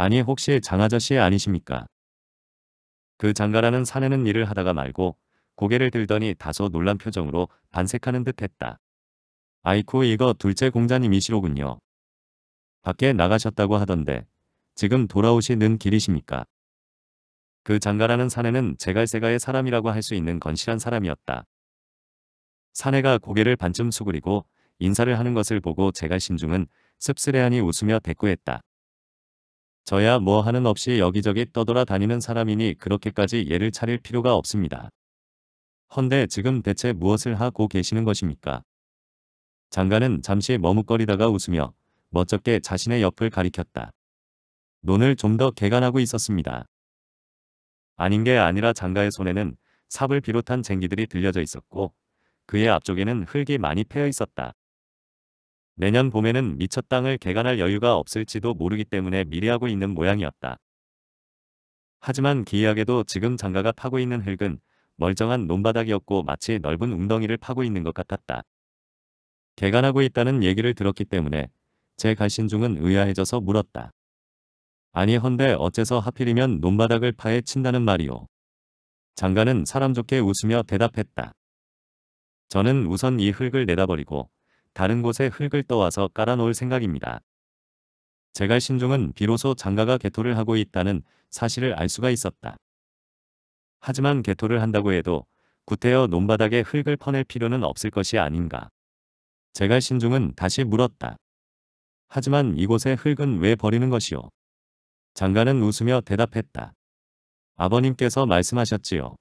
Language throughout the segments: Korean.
아니 혹시 장아저씨 아니십니까? 그 장가라는 사내는 일을 하다가 말고 고개를 들더니 다소 놀란 표정으로 반색하는 듯했다. 아이쿠 이거 둘째 공자님이시로군요. 밖에 나가셨다고 하던데 지금 돌아오시는 길이십니까? 그 장가라는 사내는 제갈세가의 사람이라고 할 수 있는 건실한 사람이었다. 사내가 고개를 반쯤 수그리고 인사를 하는 것을 보고 제갈신중은 씁쓸해하니 웃으며 대꾸했다. 저야 뭐 하는 없이 여기저기 떠돌아 다니는 사람이니 그렇게까지 예를 차릴 필요가 없습니다. 헌데 지금 대체 무엇을 하고 계시는 것입니까? 장가는 잠시 머뭇거리다가 웃으며 멋쩍게 자신의 옆을 가리켰다. 논을 좀 더 개간하고 있었습니다. 아닌 게 아니라 장가의 손에는 삽을 비롯한 쟁기들이 들려져 있었고 그의 앞쪽에는 흙이 많이 패여 있었다. 내년 봄에는 미처 땅을 개간할 여유가 없을지도 모르기 때문에 미리 하고 있는 모양이었다. 하지만 기이하게도 지금 장가가 파고 있는 흙은 멀쩡한 논바닥이었고 마치 넓은 웅덩이를 파고 있는 것 같았다. 개간하고 있다는 얘기를 들었기 때문에 제 갈신중은 의아해져서 물었다. 아니 헌데 어째서 하필이면 논바닥을 파에 친다는 말이오. 장가는 사람 좋게 웃으며 대답했다. 저는 우선 이 흙을 내다버리고 다른 곳에 흙을 떠와서 깔아놓을 생각입니다. 제갈 신종은 비로소 장가가 개토를 하고 있다는 사실을 알 수가 있었다. 하지만 개토를 한다고 해도 구태여 논바닥에 흙을 퍼낼 필요는 없을 것이 아닌가. 제갈 신종은 다시 물었다. 하지만 이곳에 흙은 왜 버리는 것이오? 장가는 웃으며 대답했다. 아버님께서 말씀하셨지요.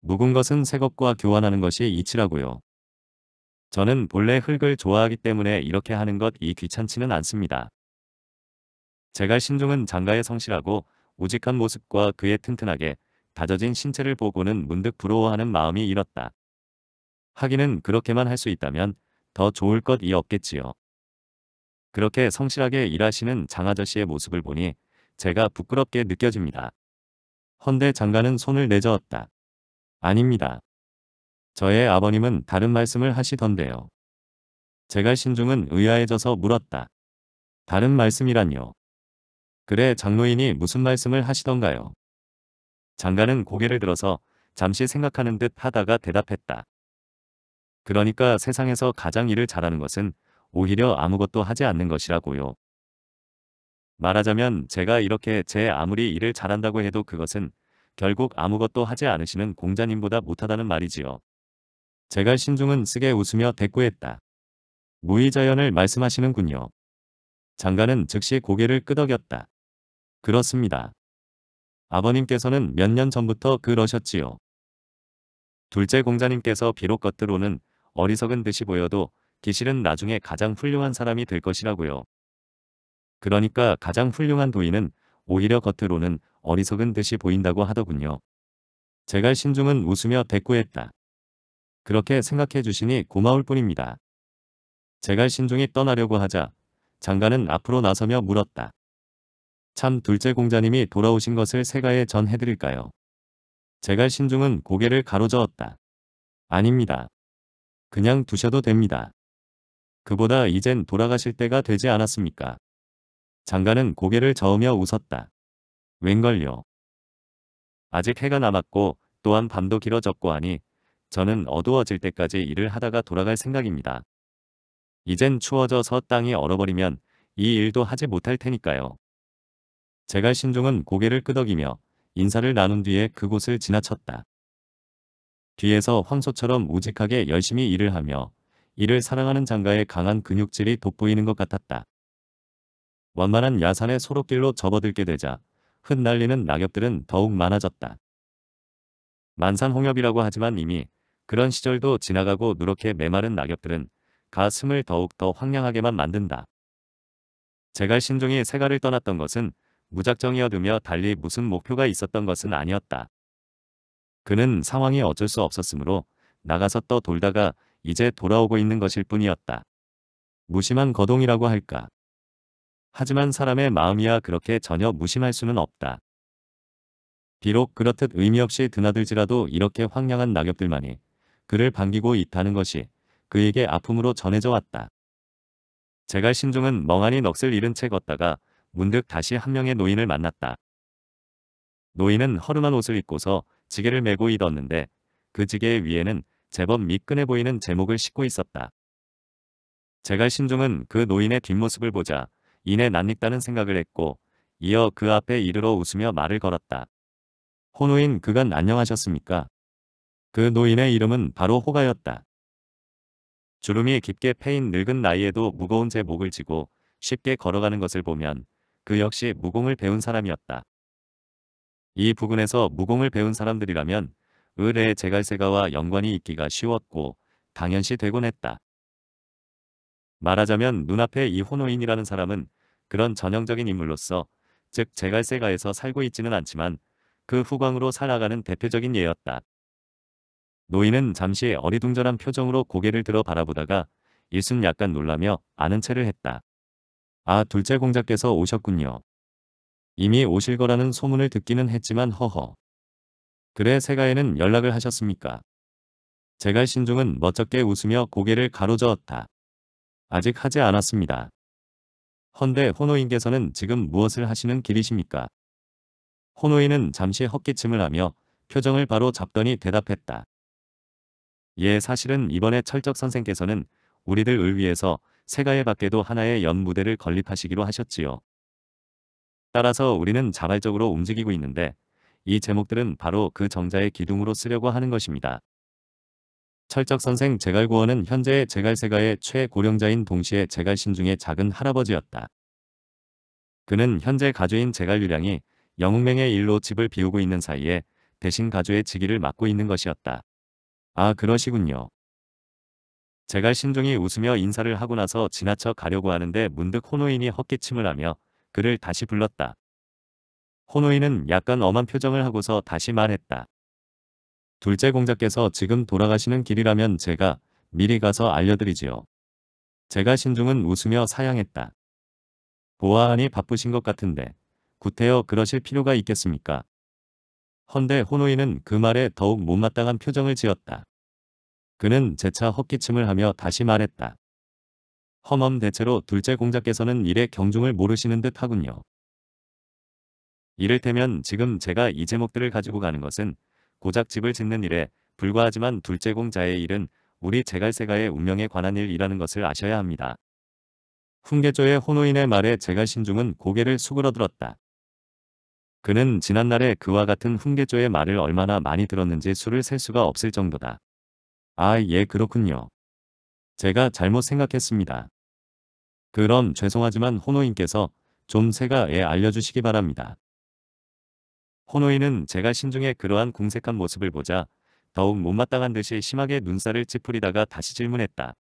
묵은 것은 새 것과 교환하는 것이 이치라고요. 저는 본래 흙을 좋아하기 때문에 이렇게 하는 것 이 귀찮지는 않습니다. 제가 신종은 장가에 성실하고 오직한 모습과 그의 튼튼하게 다져진 신체를 보고는 문득 부러워하는 마음이 일었다. 하기는 그렇게만 할 수 있다면 더 좋을 것이 없겠지요. 그렇게 성실하게 일하시는 장아저씨의 모습을 보니 제가 부끄럽게 느껴집니다. 헌데 장가는 손을 내저었다. 아닙니다. 저의 아버님은 다른 말씀을 하시던데요. 제가 신중은 의아해져서 물었다. 다른 말씀이란요. 그래 장로인이 무슨 말씀을 하시던가요? 장가는 고개를 들어서 잠시 생각하는 듯 하다가 대답했다. 그러니까 세상에서 가장 일을 잘하는 것은 오히려 아무것도 하지 않는 것이라고요. 말하자면 제가 이렇게 제 아무리 일을 잘한다고 해도 그것은 결국 아무것도 하지 않으시는 공자님보다 못하다는 말이지요. 제가 신중은 쓰게 웃으며 대꾸했다. 무의자연을 말씀하시는군요. 장관은 즉시 고개를 끄덕였다. 그렇습니다. 아버님께서는 몇 년 전부터 그러셨지요. 둘째 공자님께서 비록 겉으로는 어리석은 듯이 보여도 기실은 나중에 가장 훌륭한 사람이 될 것이라고요. 그러니까 가장 훌륭한 도인은 오히려 겉으로는 어리석은 듯이 보인다고 하더군요. 제갈 신중은 웃으며 대꾸했다. 그렇게 생각해 주시니 고마울 뿐입니다. 제갈 신중이 떠나려고 하자 장가는 앞으로 나서며 물었다. 참 둘째 공자님이 돌아오신 것을 세가에 전해드릴까요? 제갈 신중은 고개를 가로저었다. 아닙니다. 그냥 두셔도 됩니다. 그보다 이젠 돌아가실 때가 되지 않았습니까? 장가는 고개를 저으며 웃었다. 웬걸요. 아직 해가 남았고 또한 밤도 길어졌고 하니 저는 어두워질 때까지 일을 하다가 돌아갈 생각입니다. 이젠 추워져서 땅이 얼어버리면 이 일도 하지 못할 테니까요. 제갈 신종은 고개를 끄덕이며 인사를 나눈 뒤에 그곳을 지나쳤다. 뒤에서 황소처럼 우직하게 열심히 일을 하며 이를 사랑하는 장가의 강한 근육질이 돋보이는 것 같았다. 완만한 야산의 소록길로 접어들게 되자 흩날리는 낙엽들은 더욱 많아졌다. 만산홍엽이라고 하지만 이미 그런 시절도 지나가고 누렇게 메마른 낙엽들은 가슴을 더욱 더 황량하게만 만든다. 제갈신종이 세가를 떠났던 것은 무작정이어두며 달리 무슨 목표가 있었던 것은 아니었다. 그는 상황이 어쩔 수 없었으므로 나가서 떠 돌다가 이제 돌아오고 있는 것일 뿐이었다. 무심한 거동이라고 할까. 하지만 사람의 마음이야 그렇게 전혀 무심할 수는 없다. 비록 그렇듯 의미 없이 드나들지라도 이렇게 황량한 낙엽들만이 그를 반기고 있다는 것이 그에게 아픔으로 전해져 왔다. 제갈 신중은 멍하니 넋을 잃은 채 걷다가 문득 다시 한 명의 노인을 만났다. 노인은 허름한 옷을 입고서 지게를 메고 이었는데그 지게 위에는 제법 미끈해 보이는 제목을 싣고 있었다. 제갈 신중은 그 노인의 뒷모습을 보자 이내 낯익다는 생각을 했고 이어 그 앞에 이르러 웃으며 말을 걸었다. 호노인 그간 안녕하셨습니까? 그 노인의 이름은 바로 호가였다. 주름이 깊게 패인 늙은 나이에도 무거운 제 목을 지고 쉽게 걸어가는 것을 보면 그 역시 무공을 배운 사람이었다. 이 부근에서 무공을 배운 사람들이라면 의뢰의 제갈세가와 연관이 있기가 쉬웠고 당연시 되곤 했다. 말하자면 눈앞에 이 호노인이라는 사람은 그런 전형적인 인물로서 즉 제갈세가에서 살고 있지는 않지만 그 후광으로 살아가는 대표적인 예였다. 노인은 잠시 어리둥절한 표정으로 고개를 들어 바라보다가 일순 약간 놀라며 아는 채를 했다. 아 둘째 공작께서 오셨군요. 이미 오실 거라는 소문을 듣기는 했지만 허허. 그래 세가에는 연락을 하셨습니까? 제갈 신중은 멋쩍게 웃으며 고개를 가로저었다. 아직 하지 않았습니다. 헌데 호노인께서는 지금 무엇을 하시는 길이십니까? 호노인은 잠시 헛기침을 하며 표정을 바로 잡더니 대답했다. 예 사실은 이번에 철적 선생께서는 우리들을 위해서 세가의 밖에도 하나의 연 무대를 건립하시기로 하셨지요. 따라서 우리는 자발적으로 움직이고 있는데 이 제목들은 바로 그 정자의 기둥으로 쓰려고 하는 것입니다. 철적 선생 제갈구원은 현재의 제갈세가의 최고령자인 동시에 제갈신 중의 작은 할아버지였다. 그는 현재 가주인 제갈유량이 영웅맹의 일로 집을 비우고 있는 사이에 대신 가주의 직위를 맡고 있는 것이었다. 아 그러시군요. 제갈신종이 웃으며 인사를 하고 나서 지나쳐 가려고 하는데 문득 호노인이 헛기침을 하며 그를 다시 불렀다. 호노인은 약간 엄한 표정을 하고서 다시 말했다. 둘째 공자께서 지금 돌아가시는 길이라면 제가 미리 가서 알려드리지요. 제가 신중은 웃으며 사양했다. 보아하니 바쁘신 것 같은데 구태여 그러실 필요가 있겠습니까? 헌데 호노인은그 말에 더욱 못마땅한 표정을 지었다. 그는 재차 헛기침을 하며 다시 말했다. 험엄 대체로 둘째 공자께서는 일의 경중을 모르시는 듯 하군요. 이를테면 지금 제가 이 제목들을 가지고 가는 것은 고작 집을 짓는 일에 불과하지만 둘째 공자의 일은 우리 제갈세가의 운명에 관한 일이라는 것을 아셔야 합니다. 훈계조의 호노인의 말에 제갈신중은 고개를 수그러들었다. 그는 지난날에 그와 같은 훈계조의 말을 얼마나 많이 들었는지 수를 셀 수가 없을 정도다. 아, 예, 그렇군요. 제가 잘못 생각했습니다. 그럼 죄송하지만 호노인께서 좀새가에 알려주시기 바랍니다. 호노인은 제가 신중에 그러한 궁색한 모습을 보자 더욱 못마땅한 듯이 심하게 눈살을 찌푸리다가 다시 질문했다.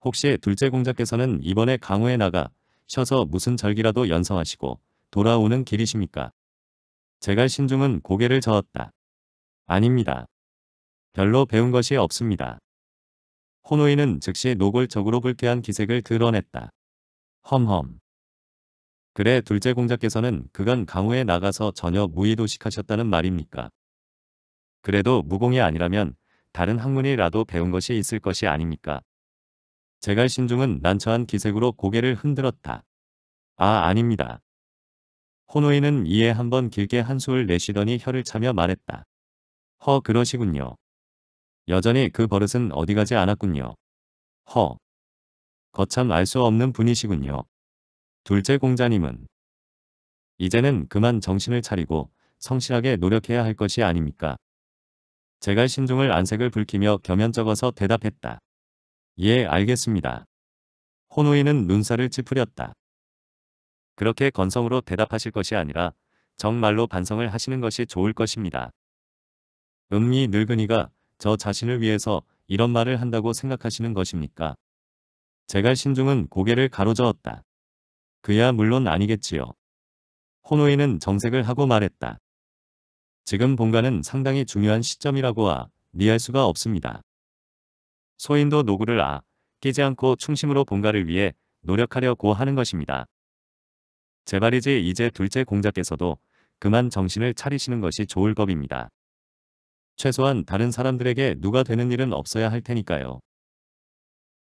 혹시 둘째 공자께서는 이번에 강호에 나가 쉬어서 무슨 절기라도 연성하시고 돌아오는 길이십니까? 제가 신중은 고개를 저었다. 아닙니다. 별로 배운 것이 없습니다. 호노이는 즉시 노골적으로 불쾌한 기색을 드러냈다. 험험. 그래 둘째 공작께서는 그간 강우에 나가서 전혀 무의도식하셨다는 말입니까? 그래도 무공이 아니라면 다른 학문이라도 배운 것이 있을 것이 아닙니까? 제갈 신중은 난처한 기색으로 고개를 흔들었다. 아 아닙니다. 호노이는 이에 한번 길게 한숨을 내쉬더니 혀를 차며 말했다. 허 그러시군요. 여전히 그 버릇은 어디 가지 않았군요. 허. 거참 알 수 없는 분이시군요. 둘째 공자님은 이제는 그만 정신을 차리고 성실하게 노력해야 할 것이 아닙니까? 제가 신중을 안색을 붉히며 겸연적어서 대답했다. 예 알겠습니다. 호노이는 눈살을 찌푸렸다. 그렇게 건성으로 대답하실 것이 아니라 정말로 반성을 하시는 것이 좋을 것입니다. 음미 늙은이가 저 자신을 위해서 이런 말을 한다고 생각하시는 것입니까? 제갈 신중은 고개를 가로저었다. 그야 물론 아니겠지요. 호노이는 정색을 하고 말했다. 지금 본가는 상당히 중요한 시점이라고 아, 니할 수가 없습니다. 소인도 노구를 아, 끼지 않고 충심으로 본가를 위해 노력하려고 하는 것입니다. 제발이지 이제 둘째 공자께서도 그만 정신을 차리시는 것이 좋을 겁입니다. 최소한 다른 사람들에게 누가 되는 일은 없어야 할 테니까요.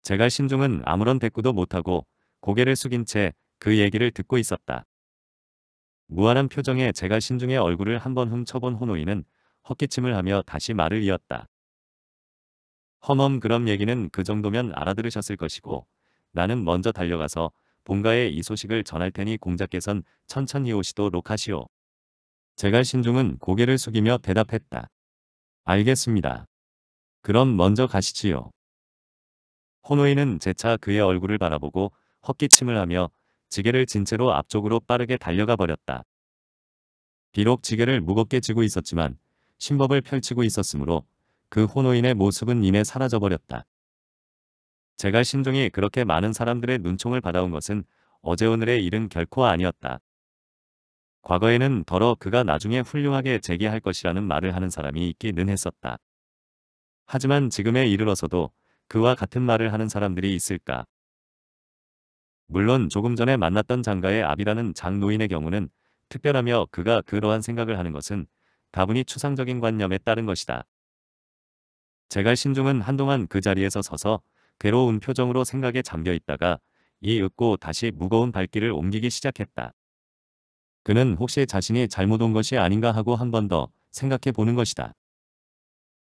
제가 신중은 아무런 대꾸도 못하고 고개를 숙인 채 그 얘기를 듣고 있었다. 무한한 표정에 제가 신중의 얼굴을 한 번 훔쳐본 호노이는 헛기침을 하며 다시 말을 이었다. 험험 그럼 얘기는 그 정도면 알아들으셨을 것이고 나는 먼저 달려가서 본가에 이 소식을 전할 테니 공작께선 천천히 오시도록 하시오. 제갈 신중은 고개를 숙이며 대답했다. 알겠습니다. 그럼 먼저 가시지요. 호노이는 재차 그의 얼굴을 바라보고 헛기침을 하며 지게를 진 채로 앞쪽으로 빠르게 달려가 버렸다. 비록 지게를 무겁게 쥐고 있었지만 신법을 펼치고 있었으므로 그 호노인의 모습은 이내 사라져버렸다. 제가 신종이 그렇게 많은 사람들의 눈총을 받아온 것은 어제 오늘의 일은 결코 아니었다. 과거에는 더러 그가 나중에 훌륭하게 재개할 것이라는 말을 하는 사람이 있기는 했었다. 하지만 지금에 이르러서도 그와 같은 말을 하는 사람들이 있을까? 물론 조금 전에 만났던 장가의 아비라는 장노인의 경우는 특별하며 그가 그러한 생각을 하는 것은 다분히 추상적인 관념에 따른 것이다. 제갈 신중은 한동안 그 자리에서 서서 괴로운 표정으로 생각에 잠겨 있다가 이 윽고 다시 무거운 발길을 옮기기 시작했다. 그는 혹시 자신이 잘못 온 것이 아닌가 하고 한 번 더 생각해 보는 것이다.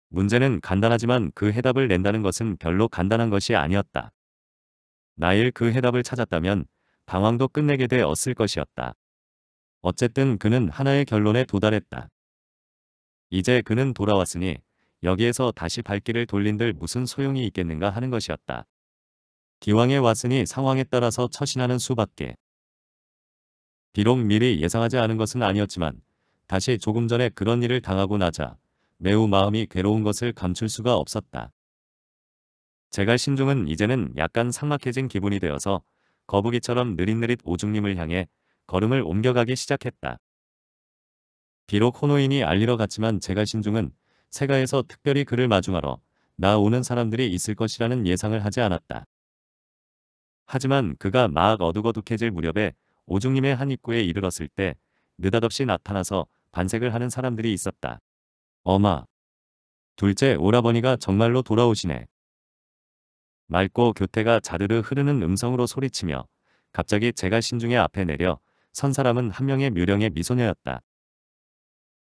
문제는 간단하지만 그 해답을 낸다는 것은 별로 간단한 것이 아니었다. 나일 그 해답을 찾았다면 방황도 끝내게 되었을 것이었다. 어쨌든 그는 하나의 결론에 도달했다. 이제 그는 돌아왔으니 여기에서 다시 발길을 돌린들 무슨 소용이 있겠는가 하는 것이었다. 기왕에 왔으니 상황에 따라서 처신하는 수밖에. 비록 미리 예상하지 않은 것은 아니었지만 다시 조금 전에 그런 일을 당하고 나자 매우 마음이 괴로운 것을 감출 수가 없었다. 제갈 신중은 이제는 약간 삭막해진 기분이 되어서 거북이처럼 느릿느릿 오죽님을 향해 걸음을 옮겨가기 시작했다. 비록 호노인이 알리러 갔지만 제갈 신중은 세가에서 특별히 그를 마중하러 나오는 사람들이 있을 것이라는 예상을 하지 않았다. 하지만 그가 막 어둑어둑해질 무렵에 오중님의한 입구에 이르렀을 때 느닷없이 나타나서 반색을 하는 사람들이 있었다. 어마. 둘째 오라버니가 정말로 돌아오시네. 맑고 교태가 자르르 흐르는 음성으로 소리치며 갑자기 제가 신중에 앞에 내려 선 사람은 한 명의 묘령의 미소녀였다.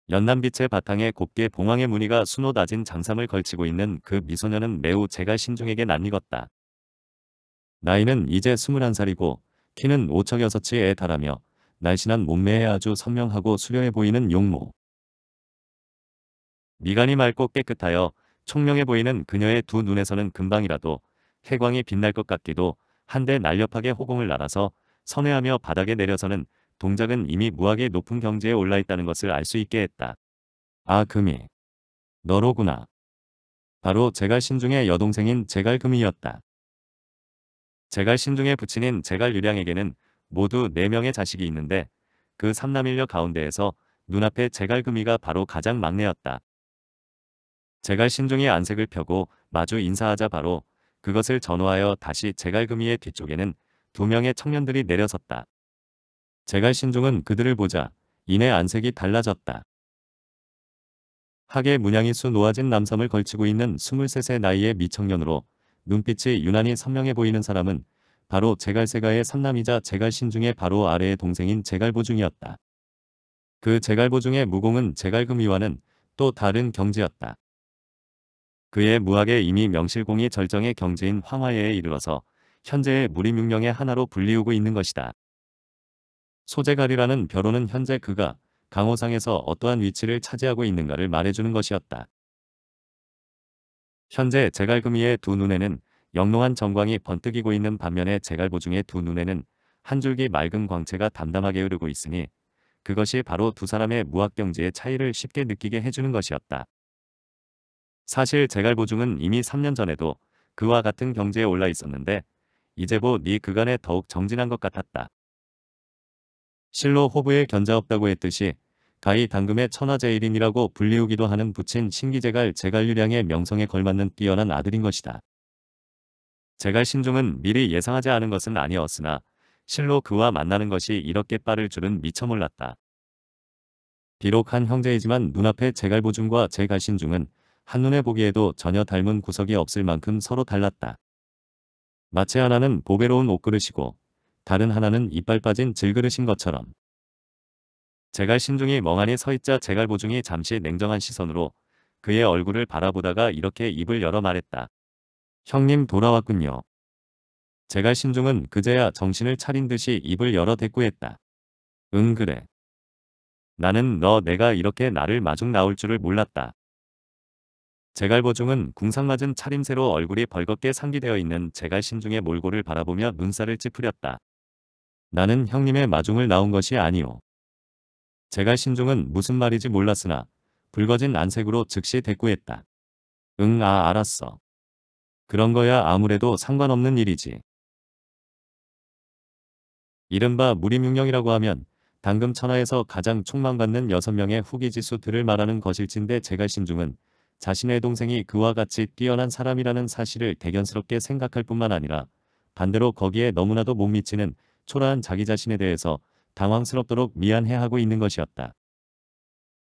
연남빛의 바탕에 곱게 봉황의 무늬가 수노 낮은 장삼을 걸치고 있는 그 미소녀는 매우 제가 신중에게 낯익었다. 나이는 이제 21살이고 키는 5척6치에 달하며 날씬한 몸매에 아주 선명하고 수려해 보이는 용모. 미간이 맑고 깨끗하여 총명해 보이는 그녀의 두 눈에서는 금방이라도 해광이 빛날 것 같기도 한데 날렵하게 호공을 날아서 선회하며 바닥에 내려서는 동작은 이미 무하게 높은 경지에 올라있다는 것을 알 수 있게 했다. 아 금이 너로구나. 바로 제갈신 중의 여동생인 제갈금이었다. 제갈 신중의 부친인 제갈 유량에게는 모두 4명의 자식이 있는데 그 삼남일녀 가운데에서 눈앞에 제갈금이가 바로 가장 막내였다. 제갈 신중이 안색을 펴고 마주 인사하자 바로 그것을 전후하여 다시 제갈금이의 뒤쪽에는 두 명의 청년들이 내려섰다. 제갈 신중은 그들을 보자 이내 안색이 달라졌다. 학의 문양이 수 놓아진 남성을 걸치고 있는 23세 나이의 미청년으로 눈빛이 유난히 선명해 보이는 사람은 바로 제갈세가의 삼남이자 제갈신 중에 바로 아래의 동생인 제갈보중이었다. 그 제갈보중의 무공은 제갈금이와는 또 다른 경지였다. 그의 무학에 이미 명실공이 절정의 경지인 황화예에 이르러서 현재의 무림육령의 하나로 불리우고 있는 것이다. 소재갈이라는 벼로는 현재 그가 강호상에서 어떠한 위치를 차지하고 있는가를 말해주는 것이었다. 현재 재갈금이의두 눈에는 영롱한 정광이 번뜩이고 있는 반면에 재갈보중의두 눈에는 한 줄기 맑은 광채가 담담하게 흐르고 있으니 그것이 바로 두 사람의 무학경지의 차이를 쉽게 느끼게 해주는 것이었다. 사실 재갈보중은 이미 3년 전에도 그와 같은 경지에 올라 있었는데 이제 보니 그간에 더욱 정진한 것 같았다. 실로 호부에 견자 없다고 했듯이 가히 당금의 천하제일인이라고 불리우기도 하는 부친 신기제갈 제갈유량의 명성에 걸맞는 뛰어난 아들인 것이다. 제갈 신종은 미리 예상하지 않은 것은 아니었으나 실로 그와 만나는 것이 이렇게 빠를 줄은 미처 몰랐다. 비록 한 형제이지만 눈앞의 제갈보중과 제갈신중은 한눈에 보기에도 전혀 닮은 구석이 없을 만큼 서로 달랐다. 마치 하나는 보배로운 옷그릇이고 다른 하나는 이빨 빠진 질그릇인 것처럼 제갈 신중이 멍하니 서있자 제갈 보중이 잠시 냉정한 시선으로 그의 얼굴을 바라보다가 이렇게 입을 열어 말했다. 형님 돌아왔군요. 제갈 신중은 그제야 정신을 차린 듯이 입을 열어 대꾸했다. 응 그래. 나는 너 내가 이렇게 나를 마중 나올 줄을 몰랐다. 제갈보중은 궁상맞은 차림새로 얼굴이 벌겋게 상기되어 있는 제갈신중의 몰골을 바라보며 눈살을 찌푸렸다. 나는 형님의 마중을 나온 것이 아니오. 제가 신중은 무슨 말이지 몰랐으나 붉어진 안색으로 즉시 대꾸했다. 응, 아, 알았어. 그런 거야 아무래도 상관없는 일이지. 이른바 무림흉령이라고 하면 당금 천하에서 가장 촉망받는 6명의 후기지수들을 말하는 것일진데 제가 신중은 자신의 동생이 그와 같이 뛰어난 사람이라는 사실을 대견스럽게 생각할 뿐만 아니라 반대로 거기에 너무나도 못 미치는 초라한 자기 자신에 대해서 당황스럽도록 미안해하고 있는 것이었다.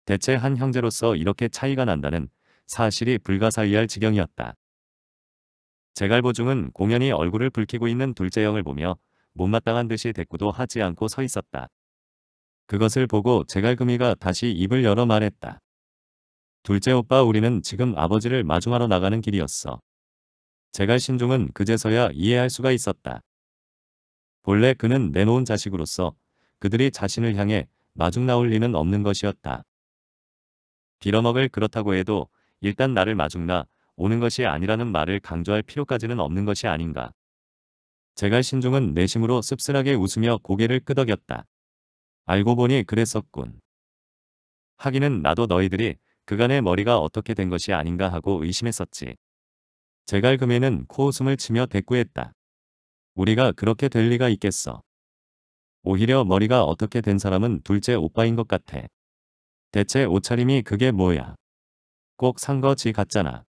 대체 한 형제로서 이렇게 차이가 난다는 사실이 불가사의할 지경이었다. 제갈보중은 공연히 얼굴을 붉히고 있는 둘째 형을 보며 못마땅한 듯이 대꾸도 하지 않고 서 있었다. 그것을 보고 제갈금이가 다시 입을 열어 말했다. 둘째 오빠 우리는 지금 아버지를 마중하러 나가는 길이었어. 제갈신중은 그제서야 이해할 수가 있었다. 본래 그는 내놓은 자식으로서 그들이 자신을 향해 마중 나올 리는 없는 것이었다. 빌어먹을 그렇다고 해도 일단 나를 마중나 오는 것이 아니라는 말을 강조할 필요까지는 없는 것이 아닌가. 제갈 신종은 내심으로 씁쓸하게 웃으며 고개를 끄덕였다. 알고 보니 그랬었군. 하기는 나도 너희들이 그간의 머리가 어떻게 된 것이 아닌가 하고 의심했었지. 제갈금에는 코웃음을 치며 대꾸했다. 우리가 그렇게 될 리가 있겠어. 오히려 머리가 어떻게 된 사람은 둘째 오빠인 것 같아. 대체 옷차림이 그게 뭐야. 꼭 산거지 같잖아.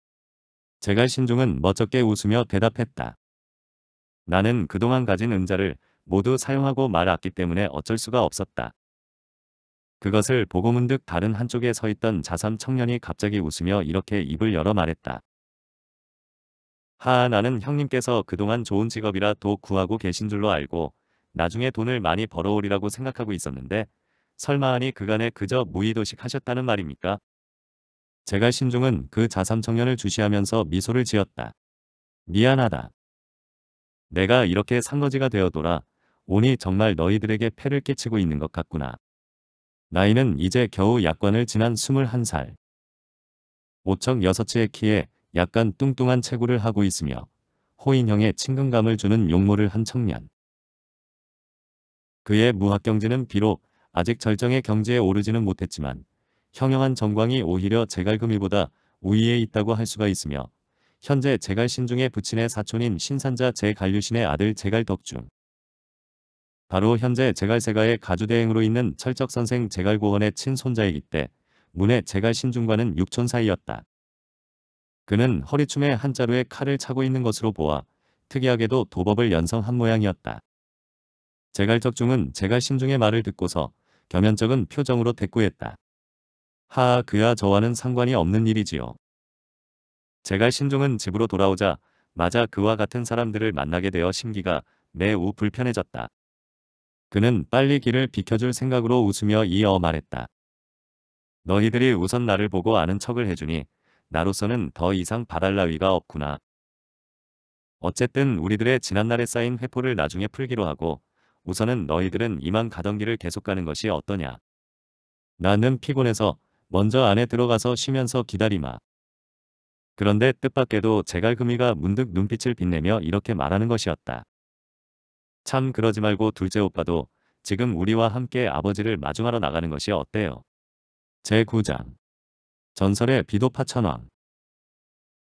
제갈 신중은 멋쩍게 웃으며 대답했다. 나는 그동안 가진 은자를 모두 사용하고 말았기 때문에 어쩔 수가 없었다. 그것을 보고 문득 다른 한쪽에 서 있던 자삼 청년이 갑자기 웃으며 이렇게 입을 열어 말했다. 하 나는 형님께서 그동안 좋은 직업이라 도 구하고 계신 줄로 알고 나중에 돈을 많이 벌어오리라고 생각하고 있었는데 설마하니 그간에 그저 무의도식 하셨다는 말입니까? 제가 신중은 그 자삼 청년을 주시하면서 미소를 지었다. 미안하다. 내가 이렇게 상거지가 되어돌아 오니 정말 너희들에게 패를 끼치고 있는 것 같구나. 나이는 이제 겨우 약관을 지난 21살. 오척 여섯치의 키에 약간 뚱뚱한 체구를 하고 있으며 호인형의 친근감을 주는 용모를 한 청년. 그의 무학경제는 비록 아직 절정의 경지에 오르지는 못했지만 형형한 정광이 오히려 제갈금이보다 우위에 있다고 할 수가 있으며 현재 제갈신중의 부친의 사촌인 신산자 제갈류신의 아들 제갈덕중 바로 현재 제갈세가의 가주대행으로 있는 철적선생 제갈고원의 친손자이기 때 문의 제갈신중과는 6촌 사이였다. 그는 허리춤에 한자루의 칼을 차고 있는 것으로 보아 특이하게도 도법을 연성한 모양이었다. 제갈적중은 제갈심중의 말을 듣고서 겸연적은 표정으로 대꾸했다. 하하 그야 저와는 상관이 없는 일이지요. 제갈심중은 집으로 돌아오자 마자 그와 같은 사람들을 만나게 되어 심기가 매우 불편해졌다. 그는 빨리 길을 비켜줄 생각으로 웃으며 이어 말했다. 너희들이 우선 나를 보고 아는 척을 해주니 나로서는 더 이상 바랄 나위가 없구나. 어쨌든 우리들의 지난날에 쌓인 회포를 나중에 풀기로 하고 우선은 너희들은 이만 가던 길을 계속 가는 것이 어떠냐. 나는 피곤해서 먼저 안에 들어가서 쉬면서 기다리마. 그런데 뜻밖에도 제갈금이가 문득 눈빛을 빛내며 이렇게 말하는 것이었다. 참 그러지 말고 둘째 오빠도 지금 우리와 함께 아버지를 마중하러 나가는 것이 어때요? 제9장 전설의 비도파천왕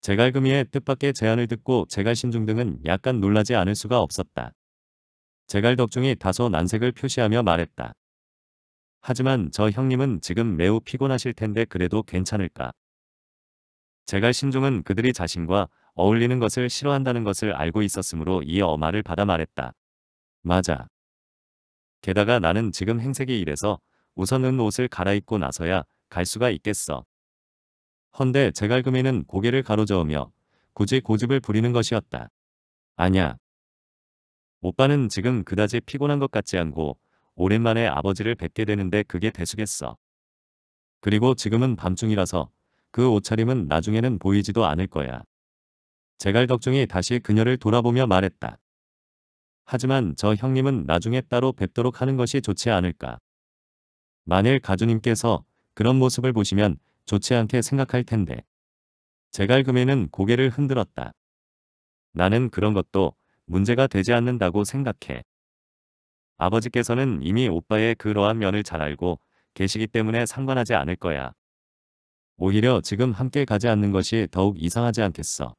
제갈금이의 뜻밖의 제안을 듣고 제갈신중 등은 약간 놀라지 않을 수가 없었다. 제갈덕중이 다소 난색을 표시하며 말했다. 하지만 저 형님은 지금 매우 피곤하실 텐데 그래도 괜찮을까. 제갈신종은 그들이 자신과 어울리는 것을 싫어한다는 것을 알고 있었으므로 이 어마를 받아 말했다. 맞아. 게다가 나는 지금 행색이 이래서 우선은 옷을 갈아입고 나서야 갈 수가 있겠어. 헌데 제갈금이는 고개를 가로저으며 굳이 고집을 부리는 것이었다. 아냐. 오빠는 지금 그다지 피곤한 것 같지 않고 오랜만에 아버지를 뵙게 되는데 그게 대수겠어. 그리고 지금은 밤중이라서 그 옷차림은 나중에는 보이지도 않을 거야. 제갈덕중이 다시 그녀를 돌아보며 말했다. 하지만 저 형님은 나중에 따로 뵙도록 하는 것이 좋지 않을까. 만일 가주님께서 그런 모습을 보시면 좋지 않게 생각할 텐데. 제갈금에는 고개를 흔들었다. 나는 그런 것도 문제가 되지 않는다고 생각해. 아버지께서는 이미 오빠의 그러한 면을 잘 알고 계시기 때문에 상관하지 않을 거야. 오히려 지금 함께 가지 않는 것이 더욱 이상하지 않겠어.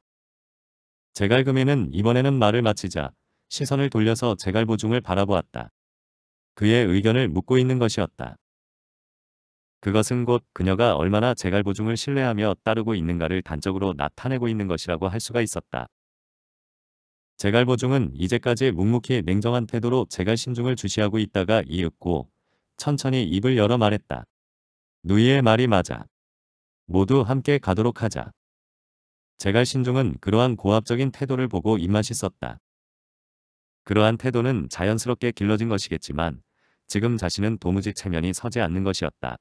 제갈금에는 이번에는 말을 마치자 시선을 돌려서 제갈보중을 바라보았다. 그의 의견을 묻고 있는 것이었다. 그것은 곧 그녀가 얼마나 제갈보중을 신뢰하며 따르고 있는가를 단적으로 나타내고 있는 것이라고 할 수가 있었다. 제갈보중은 이제까지 묵묵히 냉정한 태도로 제갈 신중을 주시하고 있다가 이윽고 천천히 입을 열어 말했다. 누이의 말이 맞아. 모두 함께 가도록 하자. 제갈 신중은 그러한 고압적인 태도를 보고 입맛이 썼다. 그러한 태도는 자연스럽게 길러진 것이겠지만 지금 자신은 도무지 체면이 서지 않는 것이었다.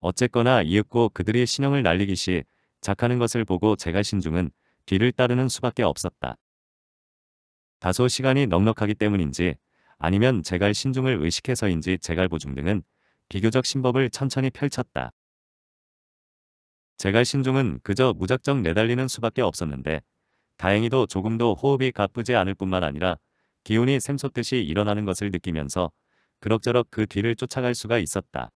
어쨌거나 이윽고 그들이 신형을 날리기 시 작하는 것을 보고 제갈 신중은 뒤를 따르는 수밖에 없었다. 다소 시간이 넉넉하기 때문인지 아니면 제갈 신중을 의식해서인지 제갈보중 등은 비교적 신법을 천천히 펼쳤다. 제갈 신중은 그저 무작정 내달리는 수밖에 없었는데 다행히도 조금도 호흡이 가쁘지 않을 뿐만 아니라 기운이 샘솟듯이 일어나는 것을 느끼면서 그럭저럭 그 뒤를 쫓아갈 수가 있었다.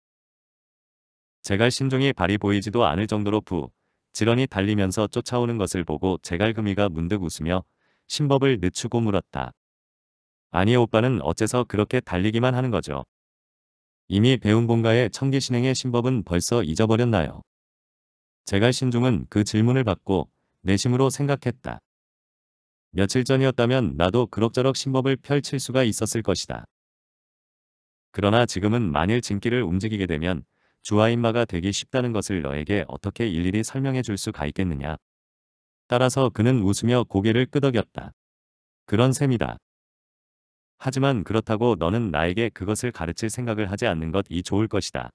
제갈 신중이 발이 보이지도 않을 정도로 부 지런히 달리면서 쫓아오는 것을 보고 제갈 금이가 문득 웃으며 신법을 늦추고 물었다. 아니 오빠는 어째서 그렇게 달리기만 하는 거죠. 이미 배운 본가의 청기신행의 신법은 벌써 잊어버렸나요? 제가 신중은 그 질문을 받고 내심으로 생각했다. 며칠 전이었다면 나도 그럭저럭 신법을 펼칠 수가 있었을 것이다. 그러나 지금은 만일 진기를 움직이게 되면 주아인마가 되기 쉽다는 것을 너에게 어떻게 일일이 설명해 줄 수가 있겠느냐. 따라서 그는 웃으며 고개를 끄덕였다. 그런 셈이다. 하지만 그렇다고 너는 나에게 그것을 가르칠 생각을 하지 않는 것이 좋을 것이다.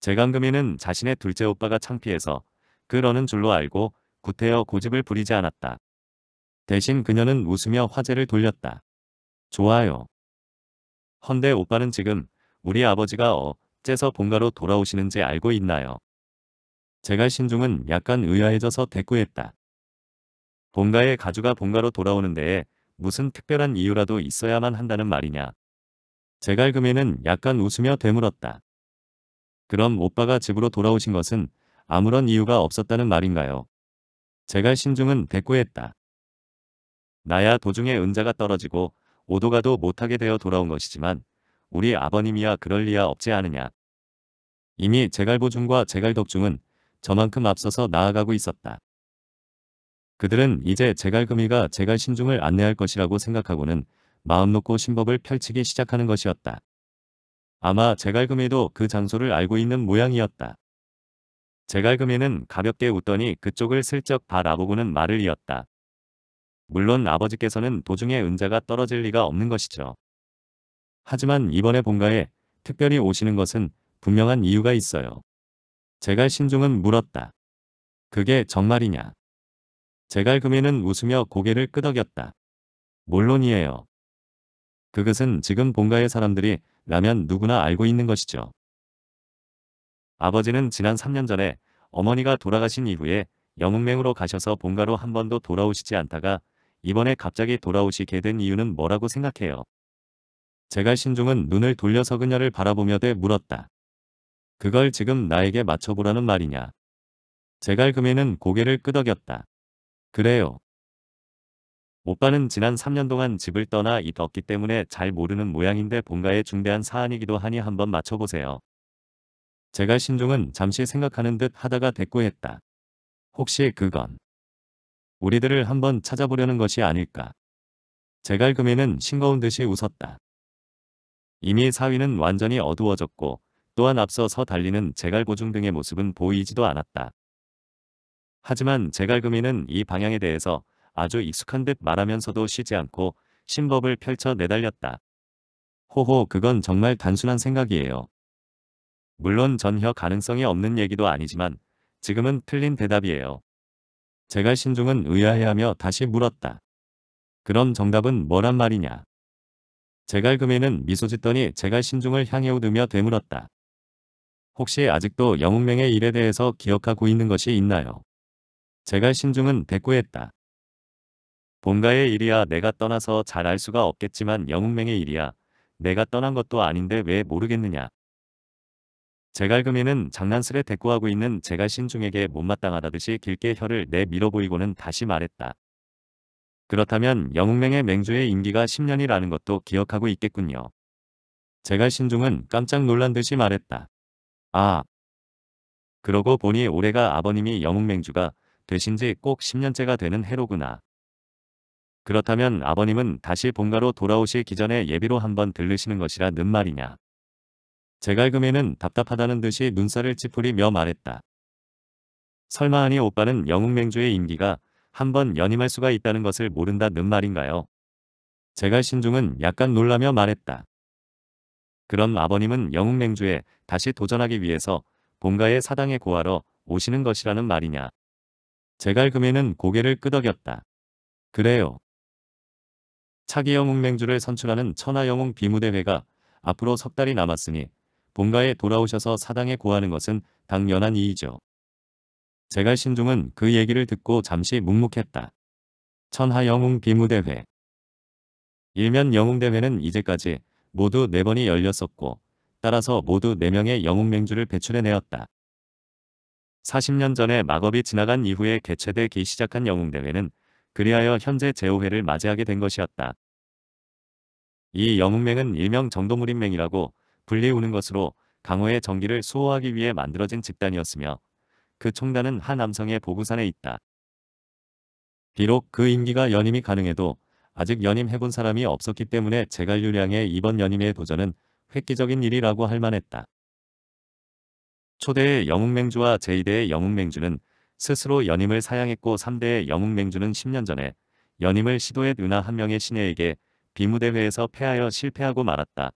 재강금이는 자신의 둘째 오빠가 창피해서 그러는 줄로 알고 구태여 고집을 부리지 않았다. 대신 그녀는 웃으며 화제를 돌렸다. 좋아요. 헌데 오빠는 지금 우리 아버지가 어째서 본가로 돌아오시는지 알고 있나요? 제가 신중은 약간 의아해져서 대꾸했다. 본가에 가주가 본가로 돌아오는 데에 무슨 특별한 이유라도 있어야만 한다는 말이냐. 제갈금에는 약간 웃으며 되물었다. 그럼 오빠가 집으로 돌아오신 것은 아무런 이유가 없었다는 말인가요? 제갈 신중은 대꾸했다. 나야 도중에 은자가 떨어지고 오도가도 못하게 되어 돌아온 것이지만 우리 아버님이야 그럴 리야 없지 않으냐. 이미 제갈보중과 제갈덕중은 저만큼 앞서서 나아가고 있었다. 그들은 이제 제갈금이가 제갈 신중을 안내할 것이라고 생각하고는 마음 놓고 신법을 펼치기 시작하는 것이었다. 아마 제갈금이도 그 장소를 알고 있는 모양이었다. 제갈금이는 가볍게 웃더니 그쪽을 슬쩍 바라보고는 말을 이었다. 물론 아버지께서는 도중에 은자가 떨어질 리가 없는 것이죠. 하지만 이번에 본가에 특별히 오시는 것은 분명한 이유가 있어요. 제갈 신중은 물었다. 그게 정말이냐? 제갈 금이는 웃으며 고개를 끄덕였다. 물론이에요. 그것은 지금 본가의 사람들이 라면 누구나 알고 있는 것이죠. 아버지는 지난 3년 전에 어머니가 돌아가신 이후에 영웅맹으로 가셔서 본가로 한 번도 돌아오시지 않다가 이번에 갑자기 돌아오시게 된 이유는 뭐라고 생각해요? 제갈 신중은 눈을 돌려서 그녀를 바라보며 되 물었다. 그걸 지금 나에게 맞춰보라는 말이냐. 제갈금에는 고개를 끄덕였다. 그래요. 오빠는 지난 3년 동안 집을 떠나 있었기 때문에 잘 모르는 모양인데 본가에 중대한 사안이기도 하니 한번 맞춰보세요. 제갈 신종은 잠시 생각하는 듯 하다가 대꾸했다. 혹시 그건 우리들을 한번 찾아보려는 것이 아닐까. 제갈금에는 싱거운 듯이 웃었다. 이미 사위는 완전히 어두워졌고 또한 앞서 서 달리는 제갈고중 등의 모습은 보이지도 않았다. 하지만 제갈금이는 이 방향에 대해서 아주 익숙한 듯 말하면서도 쉬지 않고 신법을 펼쳐 내달렸다. 호호 그건 정말 단순한 생각이에요. 물론 전혀 가능성이 없는 얘기도 아니지만 지금은 틀린 대답이에요. 제갈 신중은 의아해하며 다시 물었다. 그럼 정답은 뭐란 말이냐? 제갈금에는 미소 짓더니 제갈 신중을 향해 웃으며 되물었다. 혹시 아직도 영웅명의 일에 대해서 기억하고 있는 것이 있나요? 제가 신중은 대꾸했다. 본가의 일이야 내가 떠나서 잘 알 수가 없겠지만 영웅명의 일이야 내가 떠난 것도 아닌데 왜 모르겠느냐. 제갈금이는 장난스레 대꾸하고 있는 제갈 신중에게 못마땅하다듯이 길게 혀를 내밀어 보이고는 다시 말했다. 그렇다면 영웅맹의 맹주의 임기가 10년이라는 것도 기억하고 있겠군요. 제갈 신중은 깜짝 놀란 듯이 말했다. 아. 그러고 보니 올해가 아버님이 영웅맹주가 되신 지 꼭 10년째가 되는 해로구나. 그렇다면 아버님은 다시 본가로 돌아오실 기전에 예비로 한번 들르시는 것이라는 말이냐. 제갈금에는 답답하다는 듯이 눈살을 찌푸리며 말했다. 설마하니 오빠는 영웅맹주의 임기가 한번 연임할 수가 있다는 것을 모른다는 말인가요? 제갈신중은 약간 놀라며 말했다. 그럼 아버님은 영웅맹주에 다시 도전하기 위해서 본가의 사당에 고하러 오시는 것이라는 말이냐. 제갈금에는 고개를 끄덕였다. 그래요. 차기 영웅맹주를 선출하는 천하영웅 비무대회가 앞으로 석 달이 남았으니 본가에 돌아오셔서 사당에 고하는 것은 당연한 이이죠. 제갈 신중은 그 얘기를 듣고 잠시 묵묵했다. 천하영웅 비무대회 일면 영웅대회는 이제까지 모두 4번이 열렸었고 따라서 모두 4명의 영웅맹주를 배출해내었다. 40년 전에 마법이 지나간 이후에 개최되기 시작한 영웅대회는 그리하여 현재 제5회를 맞이하게 된 것이었다. 이 영웅맹은 일명 정도무림맹이라고 불리우는 것으로 강호의 정기를 수호하기 위해 만들어진 집단이었으며 그 총단은 한 남성의 보구산에 있다. 비록 그 임기가 연임이 가능해도 아직 연임해본 사람이 없었기 때문에 제갈유량의 이번 연임의 도전은 획기적인 일이라고 할 만했다. 초대의 영웅맹주와 제2대의 영웅맹주는 스스로 연임을 사양했고 3대의 영웅맹주는 10년 전에 연임을 시도해 은하 한 명의 신에게 예 비무대회에서 패하여 실패하고 말았다.